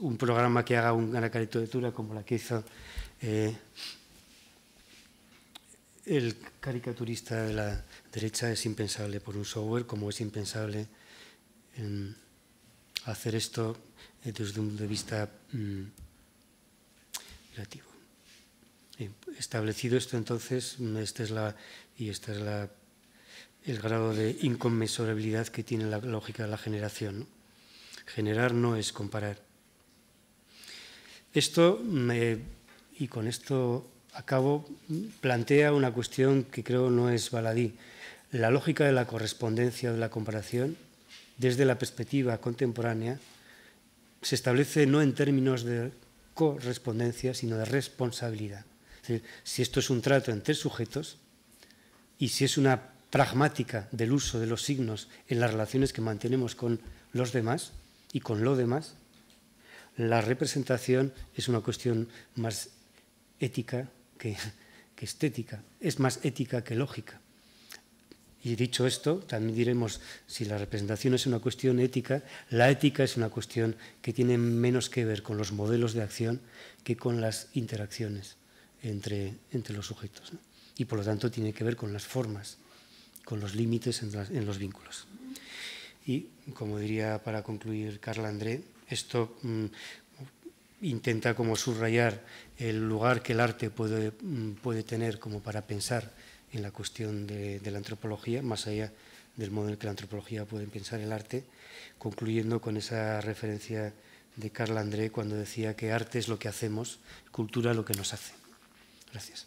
un programa que haga una caricatura como la que hizo... Eh, el caricaturista de la derecha es impensable por un software, como es impensable em, hacer esto eh, desde un punto de vista mmm, Establecido esto entonces, mm, esta es la, y este es el grado de inconmensurabilidad que tiene la lógica de la generación. Generar no es comparar. Esto, mm, eh, y con esto acabo, plantea una cuestión que creo no es baladí. La lógica de la correspondencia o de la comparación, desde la perspectiva contemporánea, se establece no en términos de correspondencia, sino de responsabilidad. si esto es un trato entre sujetos y si es una pragmática del uso de los signos en las relaciones que mantenemos con los demás y con lo demás, la representación es una cuestión más ética, que, estética, es más ética que lógica. Y dicho esto, también diremos, si la representación es una cuestión ética, la ética es una cuestión que tiene menos que ver con los modelos de acción que con las interacciones entre, entre los sujetos. Y por lo tanto tiene que ver con las formas, con los límites en, los vínculos. Y como diría para concluir Carla André, esto mm, intenta como subrayar el lugar que el arte puede, mm, puede tener como para pensar en la cuestión de, la antropología, más allá del modo en que la antropología puede pensar el arte, concluyendo con esa referencia de Carla André cuando decía que arte es lo que hacemos, cultura lo que nos hace. Gracias.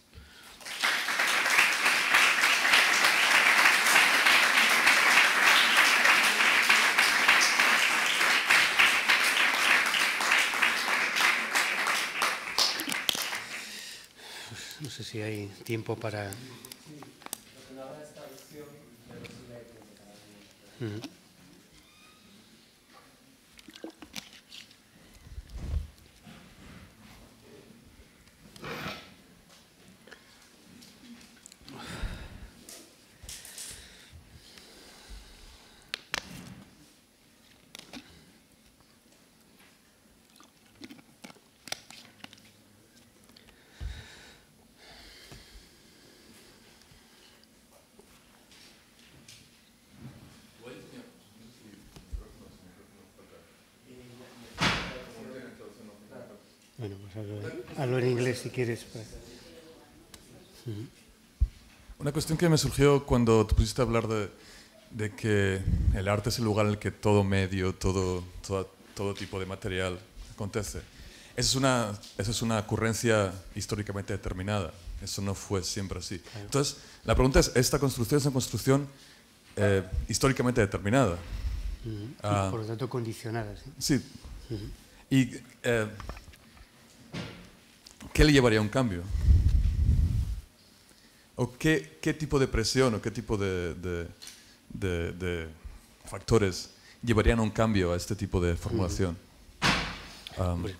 sé si hay tiempo para... quieres. Pues. Una cuestión que me surgió cuando te pusiste a hablar de, que el arte es el lugar en el que todo medio, todo, todo, tipo de material acontece. Esa es, una, es una ocurrencia históricamente determinada. Eso no fue siempre así. Entonces, la pregunta es, ¿esta construcción es una construcción eh, históricamente determinada? Ah. por lo tanto, condicionada. Sí. Y eh, ¿qué le llevaría a un cambio? ¿O qué, tipo de presión o qué tipo de, factores llevarían a un cambio a este tipo de formulación? hombre.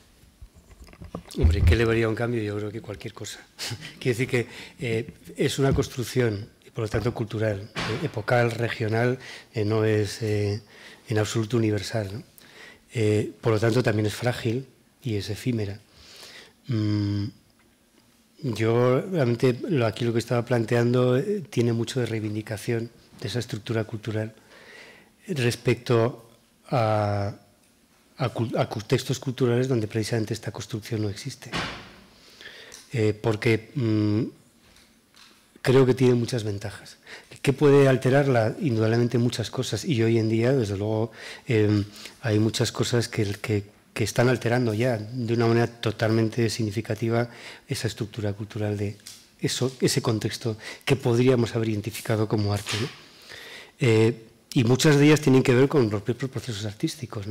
¿qué le llevaría a un cambio? Yo creo que cualquier cosa. Quiere decir que eh, es una construcción, por lo tanto cultural, eh, epocal, regional, eh, no es en absoluto universal. por lo tanto también es frágil y es efímera. Mm, yo realmente aquí lo que estaba planteando eh, tiene mucho de reivindicación de esa estructura cultural respecto a, a, contextos culturales donde precisamente esta construcción no existe. Eh, porque mm, creo que tiene muchas ventajas. ¿Qué puede alterarla? Indudablemente muchas cosas. Y hoy en día, desde luego, em, hay muchas cosas que, que, que están alterando ya de una manera totalmente significativa esa estructura cultural de eso, ese contexto que podríamos haber identificado como arte. Eh, y muchas de ellas tienen que ver con los propios procesos artísticos.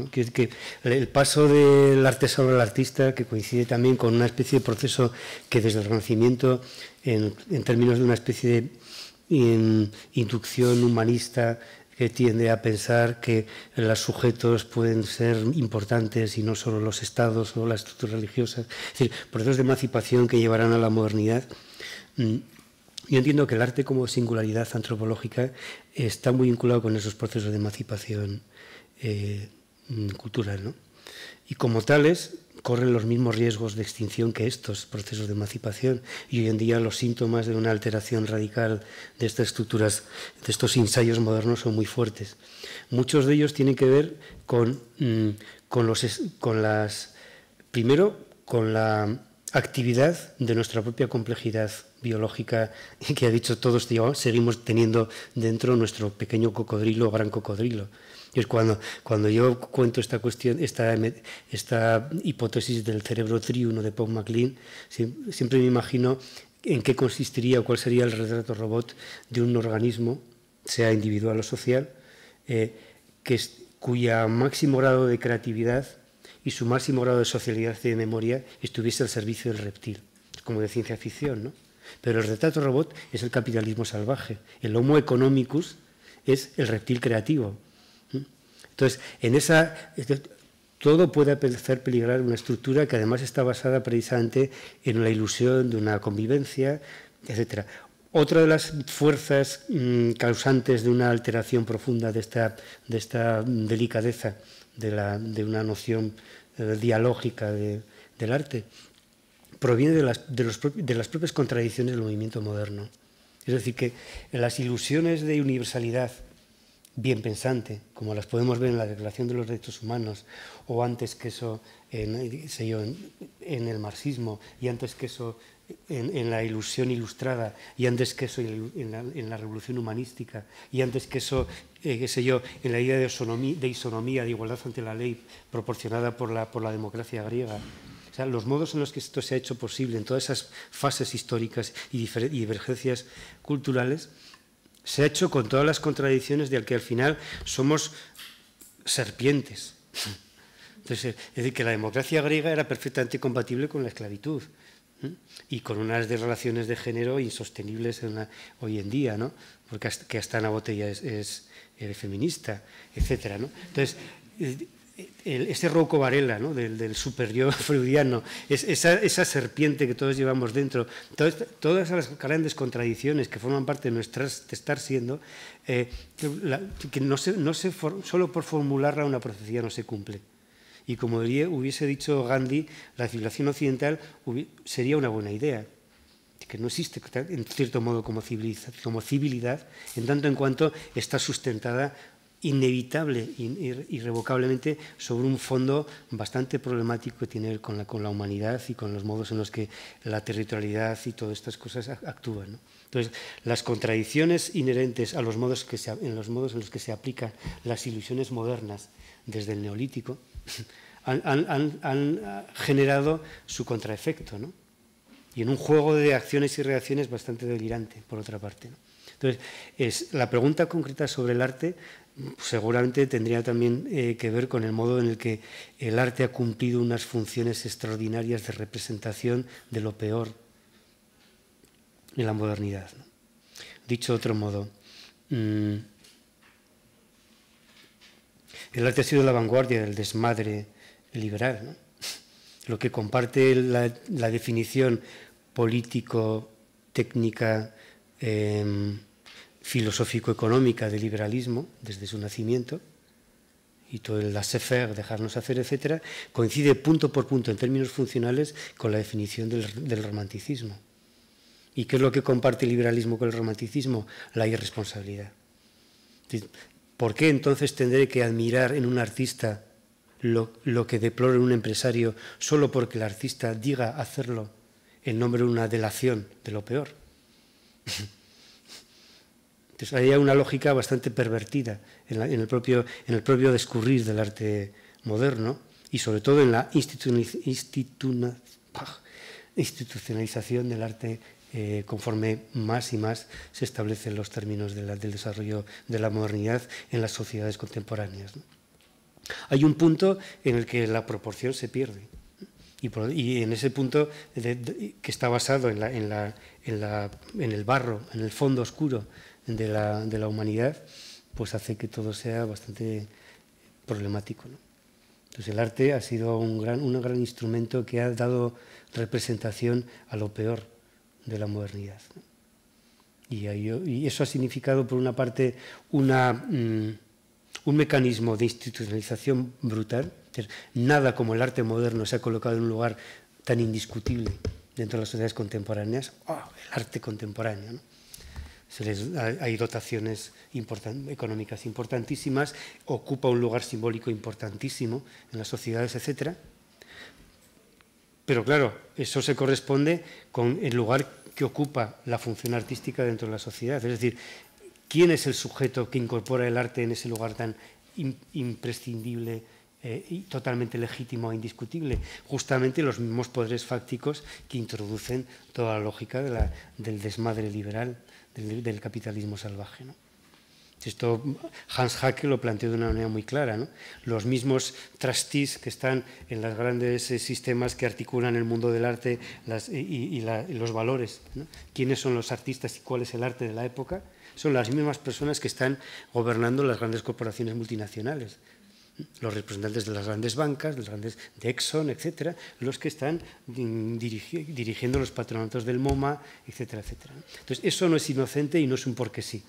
el paso del sobre el artista, que coincide también con una especie de proceso que desde el Renacimiento, en, términos de una especie de em, inducción humanista, que tiende a pensar que los sujetos pueden ser importantes y no solo los estados o las estructuras religiosas. Es decir, procesos de emancipación que llevarán a la modernidad. Mm, yo entiendo que el arte como singularidad antropológica está muy vinculado con esos procesos de emancipación eh, mm, cultural. Y como tales, corren los mismos riesgos de extinción que estos procesos de emancipación y hoy en día los síntomas de una alteración radical de estas estructuras, de estos ensayos modernos son muy fuertes. Muchos de ellos tienen que ver con, mm, las, primero, con la actividad de nuestra propia complejidad biológica y que ha dicho todos seguimos teniendo dentro nuestro pequeño cocodrilo o gran cocodrilo. es cuando, cuando yo cuento esta cuestión, esta, esta hipótesis del cerebro triuno de Paul MacLean, siempre me imagino en qué consistiría o cuál sería el retrato robot de un organismo, sea individual o social, eh, que cuya máximo grado de creatividad y su máximo grado de socialidad y de memoria estuviese al servicio del reptil, como de ciencia ficción, ¿no? Pero el retrato robot es el capitalismo salvaje. El homo economicus es el reptil creativo. Entonces, en esa, todo puede hacer peligrar una estructura que además está basada precisamente en la ilusión de una convivencia, etc. Otra de las fuerzas mm, causantes de una alteración profunda de esta, delicadeza de, una noción eh, dialógica del arte proviene de las, propias contradicciones del movimiento moderno. Es decir, que las ilusiones de universalidad bien pensante, como las podemos ver en la Declaración de los Derechos Humanos, o antes que eso, en, yo, en, el marxismo, y antes que eso en, la ilusión ilustrada, y antes que eso en la, revolución humanística, y antes que eso, eh, qué sé yo, en la idea de, isonomía, de isonomía, de igualdad ante la ley proporcionada por la democracia griega. O sea, los modos en los que esto se ha hecho posible en todas esas fases históricas y, divergencias culturales, se ha hecho con todas las contradicciones de que al final somos serpientes. Entonces, es decir, que la democracia griega era perfectamente compatible con la esclavitud y con unas relaciones de género insostenibles hoy en día, Porque hasta, que hasta Botella es, eh, feminista, etcétera, ¿no? Entonces, ese roco Varela, del, del superior freudiano, esa, serpiente que todos llevamos dentro, todas, todas las grandes contradicciones que forman parte de nuestras de estar siendo, eh, que no se, no se solo por formularla una profecía no se cumple. Y como hubiese dicho Gandhi, la civilización occidental sería una buena idea, que no existe en cierto modo como, como civilidad, en tanto en cuanto está sustentada inevitable, irrevocablemente, sobre un fondo bastante problemático que tiene con la, con la humanidad y con los modos en los que la territorialidad y todas estas cosas actúan. Entonces, las contradicciones inherentes a los modos en los modos en los que se aplican las ilusiones modernas desde el neolítico han, ah, generado su contraefecto, y en un juego de acciones y reacciones bastante delirante, por otra parte. Entonces, es la pregunta concreta sobre el arte seguramente tendría también eh, que ver con el modo en el que el arte ha cumplido unas funciones extraordinarias de representación de lo peor en la modernidad. Dicho de otro modo, mm, el arte ha sido la vanguardia del desmadre liberal, lo que comparte la, definición político-técnica. Em, filosófico-económica del liberalismo desde su nacimiento, y todo el laissez-faire, dejarnos hacer, etcétera, coincide punto por punto en términos funcionales con la definición del, romanticismo. ¿Y qué es lo que comparte el liberalismo con el romanticismo? La irresponsabilidad. ¿Por qué entonces tendré que admirar en un artista lo, lo que deplora un empresario solo porque el artista diga hacerlo en nombre de una delación de lo peor? Entonces había una lógica bastante pervertida en, el, propio, en el propio descurrir del arte moderno y sobre todo en la institucionalización del arte eh, conforme más y más se establecen los términos del desarrollo de la modernidad en las sociedades contemporáneas. Hay un punto en el que la proporción se pierde. Y, en ese punto que está basado en, en el barro, en el fondo oscuro de la, humanidad, pues hace que todo sea bastante problemático. Entonces el arte ha sido un gran, instrumento que ha dado representación a lo peor de la modernidad. Y, y, eso ha significado, por una parte, mm, un mecanismo de institucionalización brutal. Nada como el arte moderno se ha colocado en un lugar tan indiscutible dentro de las sociedades contemporáneas. ¡Oh, el arte contemporáneo. ¿no? hay dotaciones económicas importantísimas, ocupa un lugar simbólico importantísimo en las sociedades, etc. Pero claro, eso se corresponde con el lugar que ocupa la función artística dentro de la sociedad. Es decir, ¿quién es el sujeto que incorpora el arte en ese lugar tan imprescindible? Eh, y totalmente legítimo e indiscutible, justamente los mismos poderes fácticos que introducen toda la lógica del desmadre liberal del, capitalismo salvaje. ¿no? Esto Hans Hacke lo planteó de una manera muy clara. Los mismos trustees que están en los grandes eh, sistemas que articulan el mundo del arte y, los valores, quiénes son los artistas y cuál es el arte de la época, son las mismas personas que están gobernando las grandes corporaciones multinacionales los representantes de las grandes bancas, de, grandes, Exxon, etcétera, los que están mm, dirigiendo los patronatos del MoMA, etcétera, etcétera. Entonces, eso no es inocente y no es un qué sí.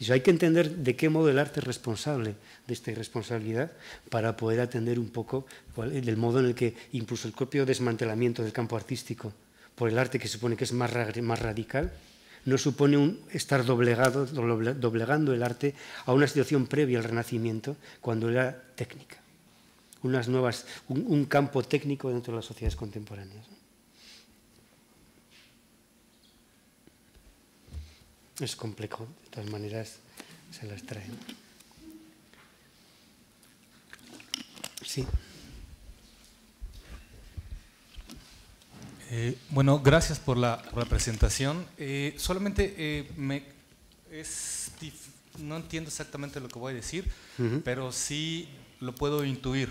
Eso hay que entender de qué modo el arte es responsable de esta irresponsabilidad para poder atender un poco el modo en el que incluso el propio desmantelamiento del campo artístico por el arte que supone que es más radical, no supone un estar doblegando el arte a una situación previa al Renacimiento, cuando era técnica, unas nuevas, un, campo técnico dentro de las sociedades contemporáneas. Es complejo, de todas maneras se las traen. Sí. Eh, bueno, gracias por la, presentación. Eh, solamente eh, me, no entiendo exactamente lo que voy a decir, pero sí lo puedo intuir,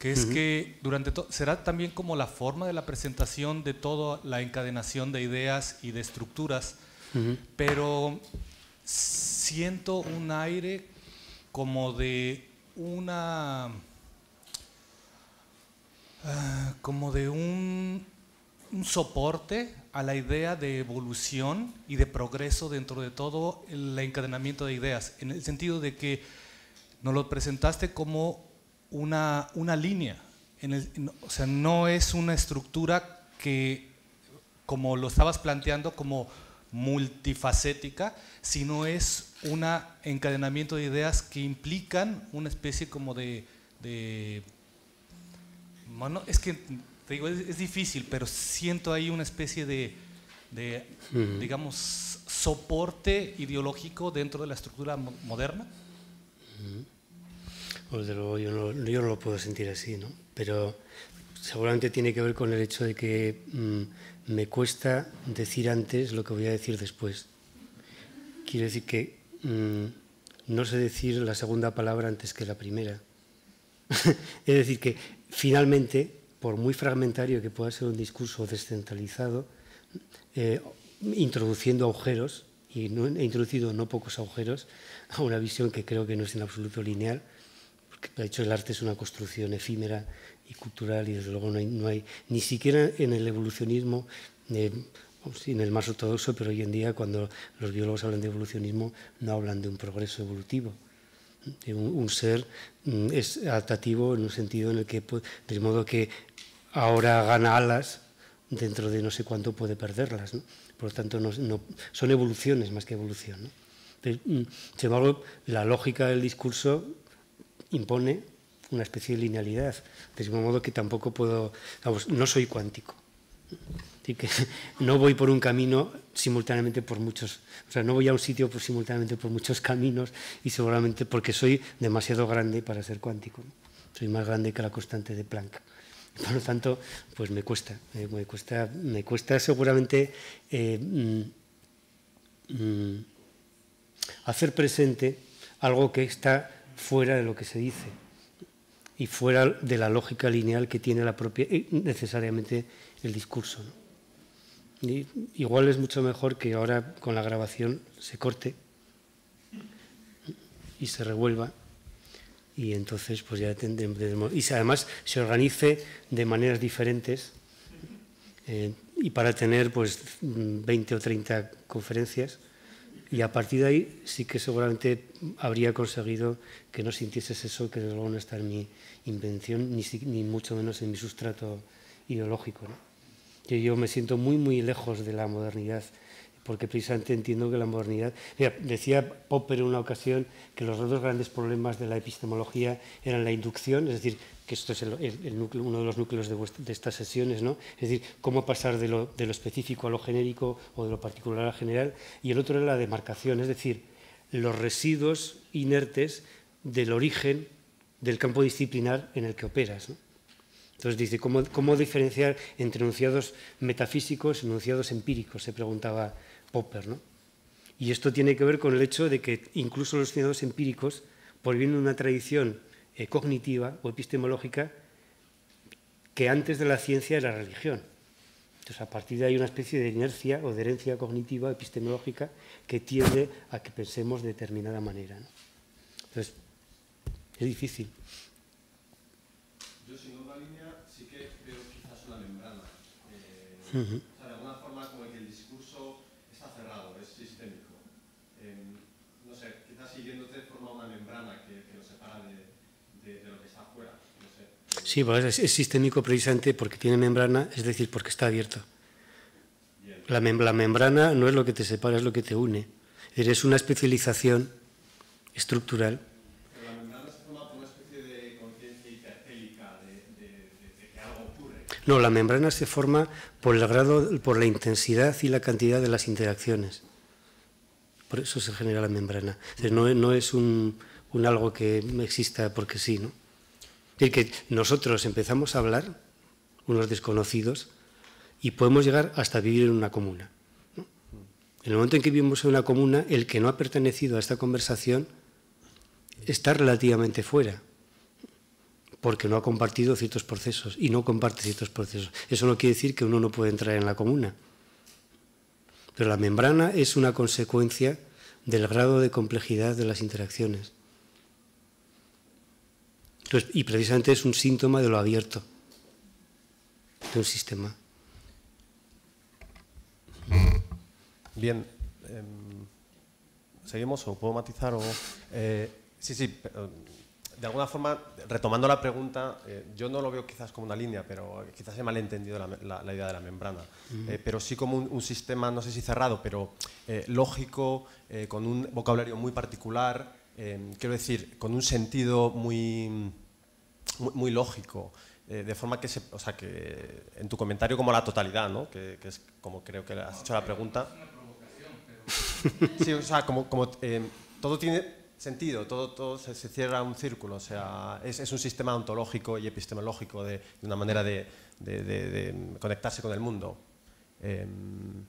que es que durante todo, será también como la forma de la presentación de toda la encadenación de ideas y de estructuras, pero siento un aire como de una, ah, como de un un soporte a la idea de evolución y de progreso dentro de todo el encadenamiento de ideas, en el sentido de que nos lo presentaste como una, una línea, en o sea, no es una estructura que, como lo estabas planteando, como multifacética, sino es un encadenamiento de ideas que implican una especie como de... de bueno, es que te digo, es, difícil, pero siento ahí una especie de, digamos, soporte ideológico dentro de la estructura moderna. yo no, lo puedo sentir así, ¿no? Pero seguramente tiene que ver con el hecho de que mm, me cuesta decir antes lo que voy a decir después. Quiero decir que mm, no sé decir la segunda palabra antes que la primera. es decir, que finalmente por muy fragmentario que pueda ser un discurso descentralizado, eh, introduciendo agujeros, y he introducido no pocos agujeros, a una visión que creo que no es en absoluto lineal, porque de hecho el arte es una construcción efímera y cultural, y desde luego no hay, ni siquiera en el evolucionismo, eh, en el más ortodoxo, pero hoy en día cuando los biólogos hablan de evolucionismo no hablan de un progreso evolutivo. Un, un ser mm, es adaptativo en un sentido en el que, pues, de modo que ahora gana alas, dentro de no sé cuánto puede perderlas. Por lo tanto, no, son evoluciones más que evolución. ¿no? Mm, sin embargo, la lógica del discurso impone una especie de linealidad, de mismo modo que tampoco puedo, no soy cuántico. que no voy por un camino simultáneamente por muchos, o sea, no voy a un sitio simultáneamente por muchos caminos y seguramente porque soy demasiado grande para ser cuántico. Soy más grande que la constante de Planck. Por lo tanto, pues me cuesta, eh, me cuesta, seguramente eh, mm, mm, hacer presente algo que está fuera de lo que se dice y fuera de la lógica lineal que tiene la propia, eh, necesariamente el discurso. igual es mucho mejor que ahora con la grabación se corte y se revuelva y entonces pues ya además se organice de maneras diferentes eh, y para tener pues 20 o 30 conferencias y a partir de ahí sí que seguramente habría conseguido que no sintiese eso que desde luego no está en mi invención ni, ni mucho menos en mi sustrato ideológico que yo me siento muy muy lejos de la modernidad porque precisamente entiendo que la modernidad... decía Popper en una ocasión que los dos grandes problemas de la epistemología eran la inducción, es decir, que esto es el, uno de los núcleos de, estas sesiones, ¿no? es decir, cómo pasar de lo, específico a lo genérico o de lo particular a general, y el otro era la demarcación, es decir, los residuos inertes del origen del campo disciplinar en el que operas. ¿no? Entonces dice, ¿cómo, ¿cómo diferenciar entre enunciados metafísicos y enunciados empíricos? Se preguntaba y esto tiene que ver con el hecho de que incluso los ciudadanos empíricos, provienen de una tradición eh, cognitiva o epistemológica, que antes de la ciencia era religión. Entonces, a partir de ahí, una especie de inercia o de herencia cognitiva epistemológica que tiende a que pensemos de determinada manera. Entonces, es difícil. Yo, sin una línea, sí que veo quizás una membrana. Eh, Sí, pues es, sistémico precisamente porque tiene membrana, es decir, porque está abierto. La, membrana no es lo que te separa, es lo que te une. Es una especialización estructural. la membrana se forma por una especie de conciencia de, que algo ocurre. No, la membrana se forma por el grado, por la intensidad y la cantidad de las interacciones. Por eso se genera la membrana. no, es un algo que exista porque sí, ¿no? que nosotros empezamos a hablar, unos desconocidos, y podemos llegar hasta vivir en una comuna. En el momento en que vivimos en una comuna, el que no ha pertenecido a esta conversación está relativamente fuera, porque no ha compartido ciertos procesos y no comparte ciertos procesos. Eso no quiere decir que uno no puede entrar en la comuna. Pero la membrana es una consecuencia del grado de complejidad de las interacciones y precisamente es un síntoma de lo abierto de un sistema. Bien, em, ¿seguimos o puedo matizar? O, eh, sí, sí, de alguna forma, retomando la pregunta, eh, yo no lo veo quizás como una línea, pero quizás he malentendido la, la, idea de la membrana, eh, pero sí como un, sistema, no sé si cerrado, pero lógico, con un vocabulario muy particular, Em, quiero decir, con un sentido muy, muy, lógico, eh, de forma que, o sea, que en tu comentario como la totalidad, ¿no? que, es como creo que has hecho la pregunta. Sí, o sea, como, em, todo tiene sentido, todo, se, cierra un círculo, o sea, es, un sistema ontológico y epistemológico de, una manera de, conectarse con el mundo. Em,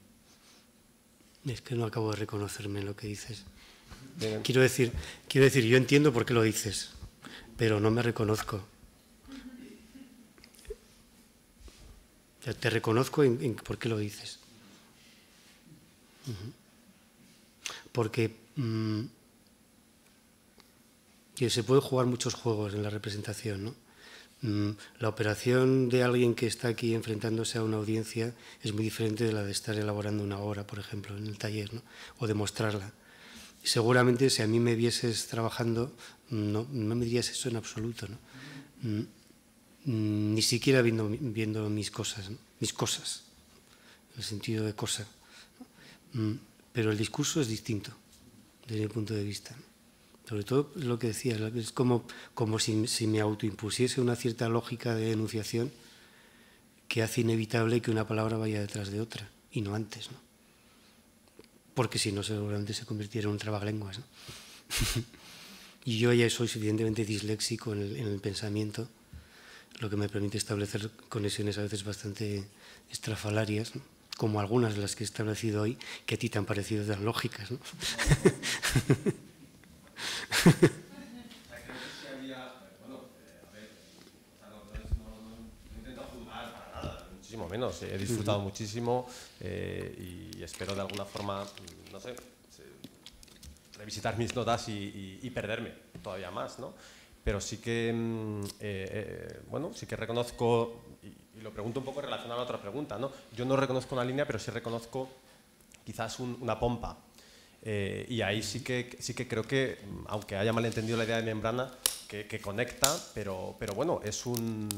es que no acabo de reconocerme lo que dices. Quiero decir, quiero decir, yo entiendo por qué lo dices, pero no me reconozco. te reconozco en, por qué lo dices. Porque mm, que se pueden jugar muchos juegos en la representación, ¿no? Mm, la operación de alguien que está aquí enfrentándose a una audiencia es muy diferente de la de estar elaborando una obra, por ejemplo, en el taller, ¿no? o de mostrarla seguramente si a mí me vieses trabajando, no, no me dirías eso en absoluto, mm, ni siquiera viendo, mis cosas, mis cosas, en el sentido de cosa. Mm, pero el discurso es distinto, desde mi punto de vista. Sobre todo lo que decía, es como, como si, si, me autoimpusiese una cierta lógica de enunciación que hace inevitable que una palabra vaya detrás de otra, y no antes. ¿no? porque si no seguramente se convirtiera en un trabalenguas. ¿no? y yo ya soy suficientemente disléxico en el, pensamiento, lo que me permite establecer conexiones a veces bastante estrafalarias, como algunas de las que he establecido hoy, que a ti te han parecido tan lógicas. ¿no? muchísimo menos. He disfrutado muchísimo eh, y espero de alguna forma, mm, no sé, revisitar mis notas y, perderme todavía más, ¿no? Pero sí que, mm, eh, eh, bueno, sí que reconozco, y, lo pregunto un poco relacionado a la otra pregunta, ¿no? Yo no reconozco una línea, pero sí reconozco quizás una pompa. y ahí sí que, sí que creo que, mm, aunque haya malentendido la idea de membrana, que, conecta, pero, pero bueno, es un...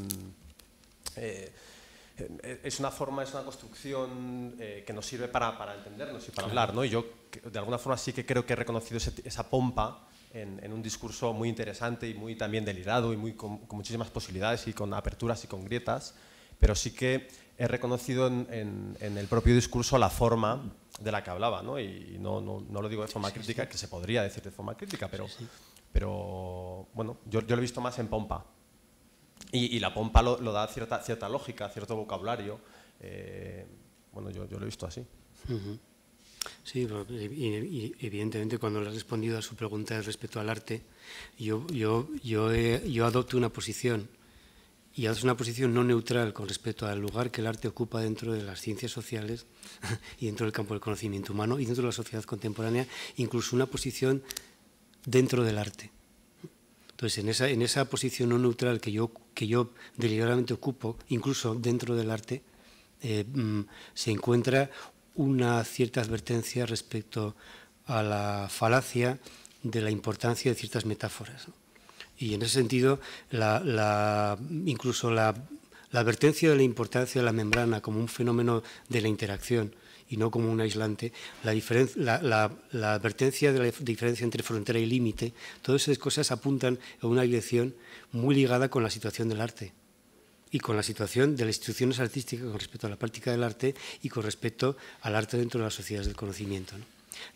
Eh, es una forma, es una construcción eh, que nos sirve para, entendernos y para hablar, Y yo, de alguna forma, sí que creo que he reconocido esa pompa en, un discurso muy interesante y muy también delirado y muy con, muchísimas posibilidades y con aperturas y con grietas, pero sí que he reconocido en, el propio discurso la forma de la que hablaba, Y no, lo digo de forma crítica, que se podría decir de forma crítica, pero, pero bueno, yo, yo lo he visto más en pompa. Y, la pompa lo, da cierta, cierta lógica, cierto vocabulario. Eh, bueno, yo, yo, lo he visto así. Sí, y, evidentemente cuando le he respondido a su pregunta respecto al arte, yo, yo, yo, yo adopto una posición y es una posición no neutral con respecto al lugar que el arte ocupa dentro de las ciencias sociales y dentro del campo del conocimiento humano y dentro de la sociedad contemporánea, incluso una posición dentro del arte. Entonces, en esa, posición no neutral que yo, deliberadamente ocupo, incluso dentro del arte, eh, mm, se encuentra una cierta advertencia respecto a la falacia de la importancia de ciertas metáforas. Y en ese sentido, incluso la, advertencia de la importancia de la membrana como un fenómeno de la interacción y no como un aislante, la, la, la, advertencia de la diferencia entre frontera y límite, todas esas cosas apuntan a una dirección muy ligada con la situación del arte y con la situación de las instituciones artísticas con respecto a la práctica del arte y con respecto al arte dentro de las sociedades del conocimiento.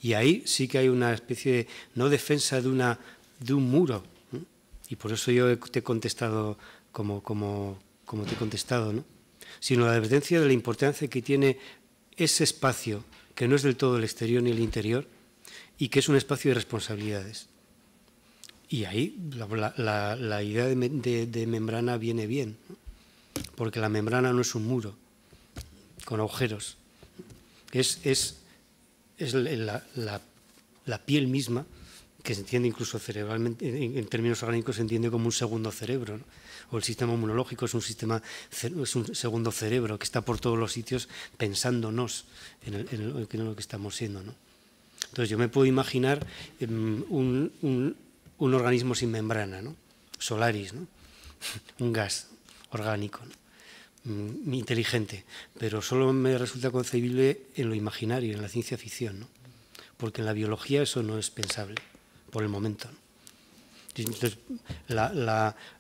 Y ahí sí que hay una especie de, no defensa de, una, de un muro, y por eso yo te he contestado como, como, como te he contestado, ¿no? sino la advertencia de la importancia que tiene ese espacio que no es del todo el exterior ni el interior y que es un espacio de responsabilidades. Y ahí la, idea de, membrana viene bien, porque la membrana no es un muro con agujeros, es, la, piel misma, que se entiende incluso cerebralmente, en, términos orgánicos se entiende como un segundo cerebro el sistema inmunológico es un sistema, es un segundo cerebro que está por todos los sitios pensándonos en, lo que estamos siendo. ¿no? Entonces yo me puedo imaginar em, un, organismo sin membrana, ¿no? Solaris, ¿no? un gas orgánico, mm, inteligente, pero solo me resulta concebible en lo imaginario, en la ciencia ficción, porque en la biología eso no es pensable por el momento. Entonces,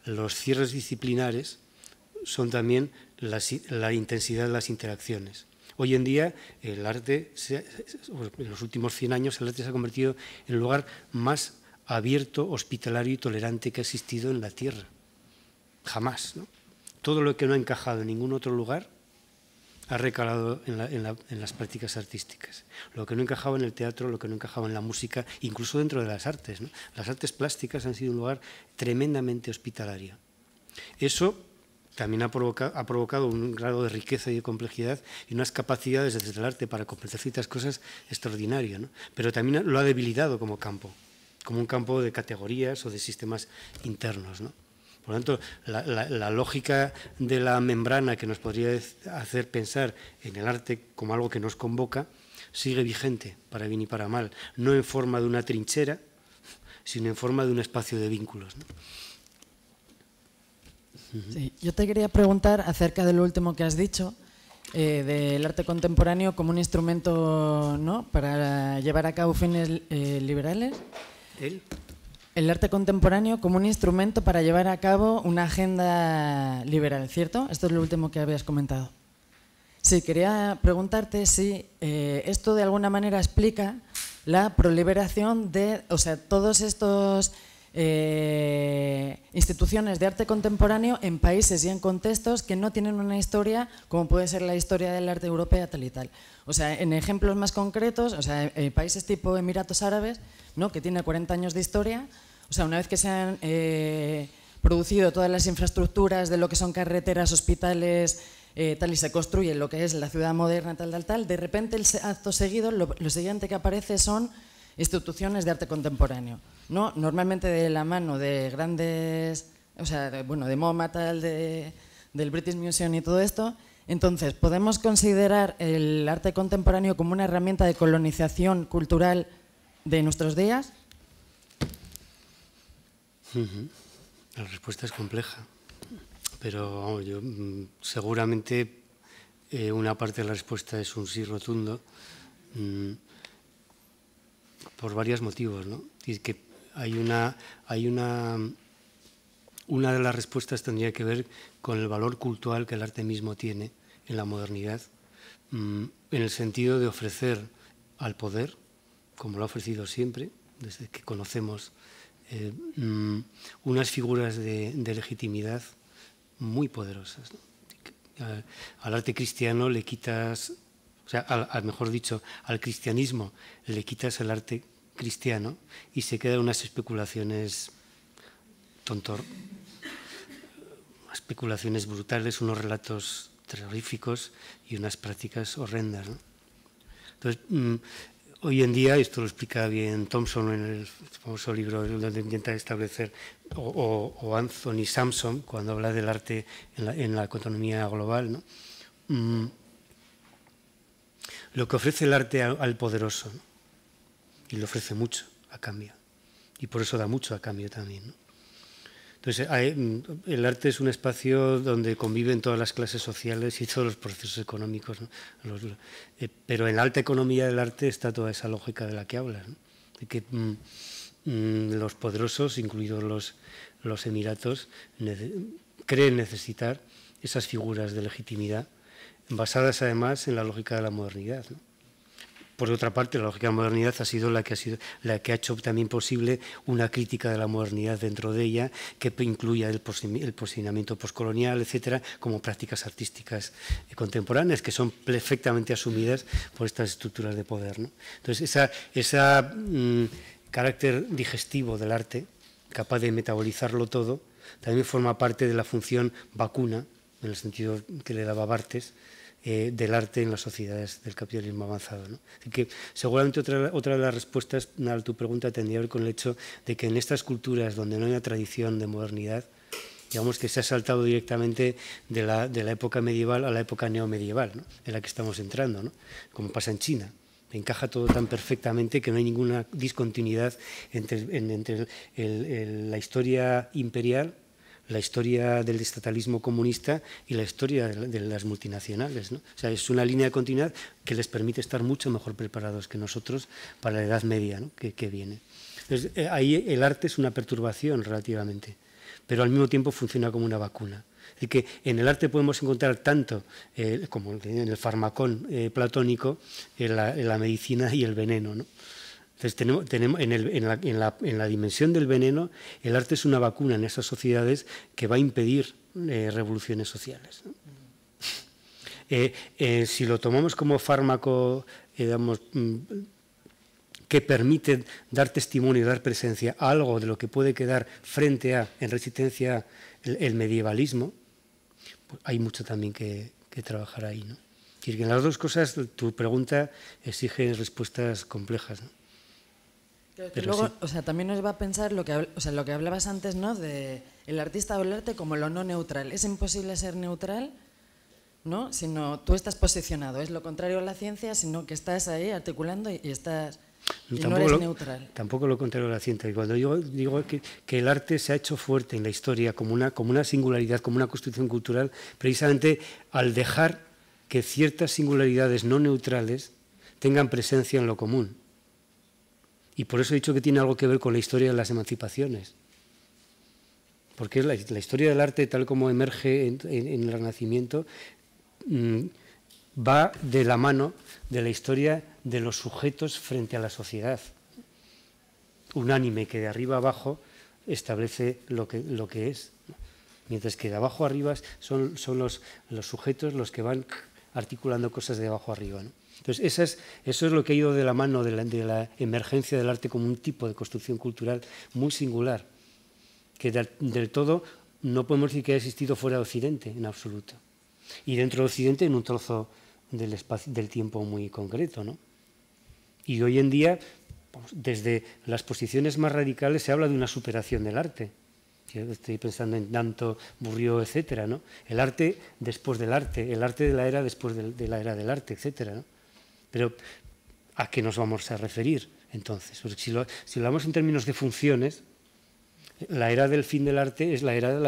los cierres disciplinares son también la intensidad de las interacciones. Hoy en día, el arte, en los últimos 100 años, el arte se ha convertido en el lugar más abierto, hospitalario y tolerante que ha existido en la Tierra. Jamás. ¿no? Todo lo que no ha encajado en ningún otro lugar ha recalado en, las prácticas artísticas. Lo que no encajaba en el teatro, lo que no encajaba en la música, incluso dentro de las artes. Las artes plásticas han sido un lugar tremendamente hospitalario. Eso también ha, provocado un grado de riqueza y de complejidad y unas capacidades desde el arte para comprender ciertas cosas extraordinarias, pero también lo ha debilitado como campo, como un campo de categorías o de sistemas internos. ¿no? Por lo tanto, la, lógica de la membrana que nos podría hacer pensar en el arte como algo que nos convoca, sigue vigente, para bien y para mal, no en forma de una trinchera, sino en forma de un espacio de vínculos. yo te quería preguntar acerca de lo último que has dicho, eh, del arte contemporáneo como un instrumento ¿no? para llevar a cabo fines eh, liberales. ¿El? El arte contemporáneo como un instrumento para llevar a cabo una agenda liberal, ¿cierto? Esto es lo último que habías comentado. Sí, quería preguntarte si eh, esto de alguna manera explica la proliferación de, o sea, todos estos eh, instituciones de arte contemporáneo en países y en contextos que no tienen una historia como puede ser la historia del arte europea tal y tal. O sea, en ejemplos más concretos, o sea, eh, países tipo Emiratos Árabes, ¿no? que tiene 40 años de historia, o sea, una vez que se han eh, producido todas las infraestructuras de lo que son carreteras, hospitales, tal y se construye lo que es la ciudad moderna, tal, tal, tal, de repente el acto seguido, lo siguiente que aparece son instituciones de arte contemporáneo, ¿no? normalmente de la mano de grandes, o sea, de, bueno, de MoMA, tal, del British Museum y todo esto. Entonces, ¿podemos considerar el arte contemporáneo como una herramienta de colonización cultural de nuestros días? La respuesta es compleja, pero yo mm, seguramente eh, una parte de la respuesta es un sí rotundo. Mm, por varios motivos. ¿no? que hay una, hay una, una de las respuestas tendría que ver con el valor cultural que el arte mismo tiene en la modernidad, mm, en el sentido de ofrecer al poder, como lo ha ofrecido siempre, desde que conocemos, eh, mm, unas figuras de, legitimidad muy poderosas. Al, arte cristiano le quitas, o sea, mejor dicho, al cristianismo le quitas el arte cristiano y se quedan unas especulaciones tontor, especulaciones brutales, unos relatos terroríficos y unas prácticas horrendas. Entonces, mm, hoy en día, esto lo explica bien Thompson en el famoso libro donde intenta establecer, o, Anthony Sampson cuando habla del arte en la, en economía global, mm, lo que ofrece el arte al, poderoso y le ofrece mucho a cambio. Y por eso da mucho a cambio también. Entonces, mm, el arte es un espacio donde conviven todas las clases sociales y todos los procesos económicos. Eh, pero en la alta economía del arte está toda esa lógica de la que hablas. De que mm, mm, los poderosos, incluidos los, los Emiratos, creen necesitar esas figuras de legitimidad, basadas además en la lógica de la modernidad. Por otra parte, la lógica de la modernidad ha sido la que ha, sido, la que ha hecho también posible una crítica de la modernidad dentro de ella que incluya el, posicionamiento postcolonial, etcétera, como prácticas artísticas contemporáneas que son perfectamente asumidas por estas estructuras de poder. Entonces, ese mm, carácter digestivo del arte, capaz de metabolizarlo todo, también forma parte de la función vacuna, en el sentido que le daba Bartes, eh, del arte en las sociedades del capitalismo avanzado. que seguramente otra, de las respuestas a tu pregunta tendría que ver con el hecho de que en estas culturas donde no hay una tradición de modernidad, digamos que se ha saltado directamente de la, época medieval a la época neomedieval, en la que estamos entrando, como pasa en China encaja todo tan perfectamente que no hay ninguna discontinuidad entre, la historia imperial la historia del estatalismo comunista y la historia de las multinacionales. ¿no? O sea, es una línea de continuidad que les permite estar mucho mejor preparados que nosotros para la Edad Media ¿no? que, viene. Eh, ahí el arte es una perturbación relativamente, pero al mismo tiempo funciona como una vacuna. Es que en el arte podemos encontrar tanto, eh, como en el farmacón eh, platónico, la, la, medicina y el veneno. ¿no? Entonces, tenemos, en, la, dimensión del veneno, el arte es una vacuna en esas sociedades que va a impedir eh, revoluciones sociales. Eh, eh, si lo tomamos como fármaco, mm, que permite dar testimonio, dar presencia a algo de lo que puede quedar frente a, en resistencia el, medievalismo, pues hay mucho también que, trabajar ahí. en las dos cosas, tu pregunta exige respuestas complejas o sea, también nos va a pensar lo que, hablabas antes, ¿no? De el artista o el arte como lo no neutral. Es imposible ser neutral, ¿no? Sino tú estás posicionado. Es lo contrario a la ciencia, sino que estás ahí articulando y, estás. no eres neutral. tampoco lo contrario a la ciencia. cuando yo digo que, el arte se ha hecho fuerte en la historia como una, como una singularidad, como una construcción cultural, precisamente al dejar que ciertas singularidades no neutrales tengan presencia en lo común. Y por eso he dicho que tiene algo que ver con la historia de las emancipaciones. Porque la, historia del arte, tal como emerge en, el Renacimiento, mm, va de la mano de la historia de los sujetos frente a la sociedad. Unánime, que de arriba abajo establece lo que, es. Mientras que de abajo arriba son, los, los, sujetos los que van articulando cosas de abajo arriba. ¿no? Entonces, eso es lo que ha ido de la mano de la, emergencia del arte como un tipo de construcción cultural muy singular, que del, todo no podemos decir que haya existido fuera de Occidente, en absoluto. Y dentro de Occidente, en un trozo del, espacio, del tiempo muy concreto. ¿no? Y hoy en día, pues, desde las posiciones más radicales, se habla de una superación del arte. estoy pensando en tanto Burrió, etcétera, ¿no? El arte después del arte, el arte de la era después de, la era del arte, etcétera, pero ¿a qué nos vamos a referir entonces? si lo, hablamos en términos de funciones, la era del fin del arte es la era de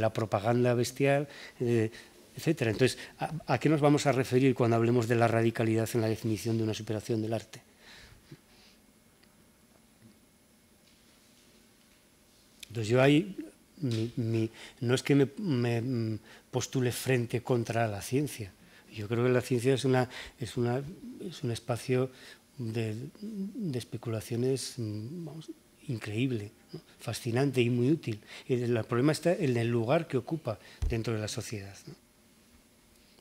la, propaganda bestial, eh, etc. Entonces, ¿a, qué nos vamos a referir cuando hablemos de la radicalidad en la definición de una superación del arte? Entonces yo ahí, no es que me postule frente contra la ciencia, yo creo que la ciencia es, un espacio de, especulaciones mm, increíble, fascinante y muy útil. El, problema está en el lugar que ocupa dentro de la sociedad.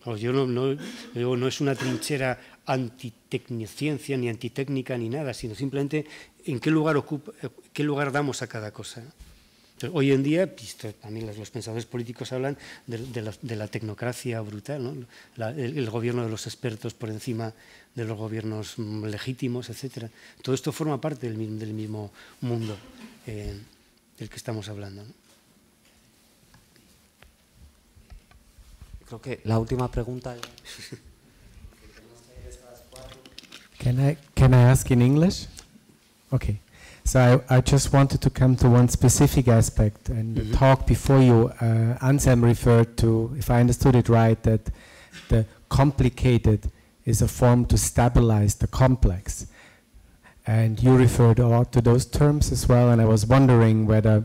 ¿no? yo no, no, no es una trinchera anti-ciencia ni antitécnica, ni nada, sino simplemente en qué lugar damos a cada cosa hoy en día, pues, también los pensadores políticos hablan de, la, tecnocracia brutal, el, gobierno de los expertos por encima de los gobiernos mm, legítimos, etc. Todo esto forma parte del, mismo mundo eh, del que estamos hablando. Creo que la última pregunta. can I can I ask in English? So I, I, just wanted to come to one specific aspect. And mm -hmm. the talk before you, uh, Anselm referred to, if I understood it right, that the complicated is a form to stabilize the complex. And you referred a lot to those terms as well. And I was wondering whether,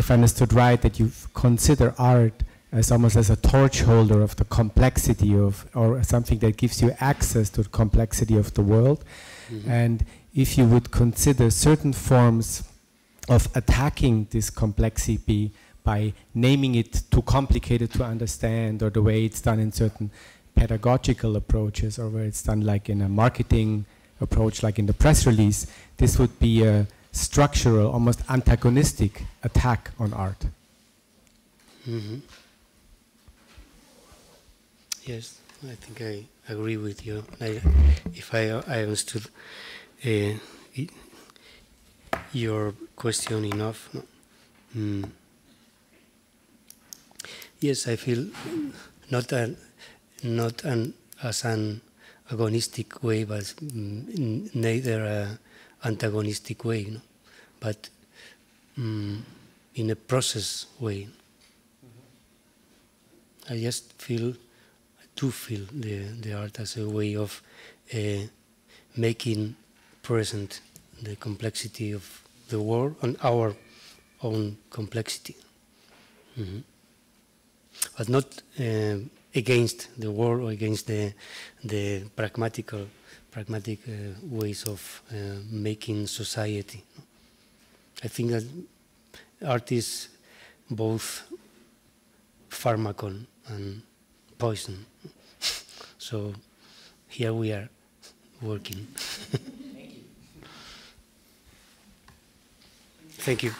if I understood right, that you consider art as almost as a torch holder of the complexity of, or something that gives you access to the complexity of the world. Mm -hmm. And if you would consider certain forms of attacking this complexity by naming it too complicated to understand or the way it's done in certain pedagogical approaches or where it's done like in a marketing approach like in the press release, this would be a structural, almost antagonistic attack on art. Mm -hmm. Yes, I think I agree with you. I, if I, I understood Eh, your question enough. Mm. Yes, I feel not a, not an, as an agonistic way, but mm, neither a antagonistic way, no? but mm, in a process way. Mm -hmm. I just feel, I do feel the, the art as a way of uh, making present the complexity of the world and our own complexity. Mm -hmm. But not uh, against the world or against the, the pragmatical, pragmatic uh, ways of uh, making society. I think that art is both pharmacon and poison. so here we are working. Thank you.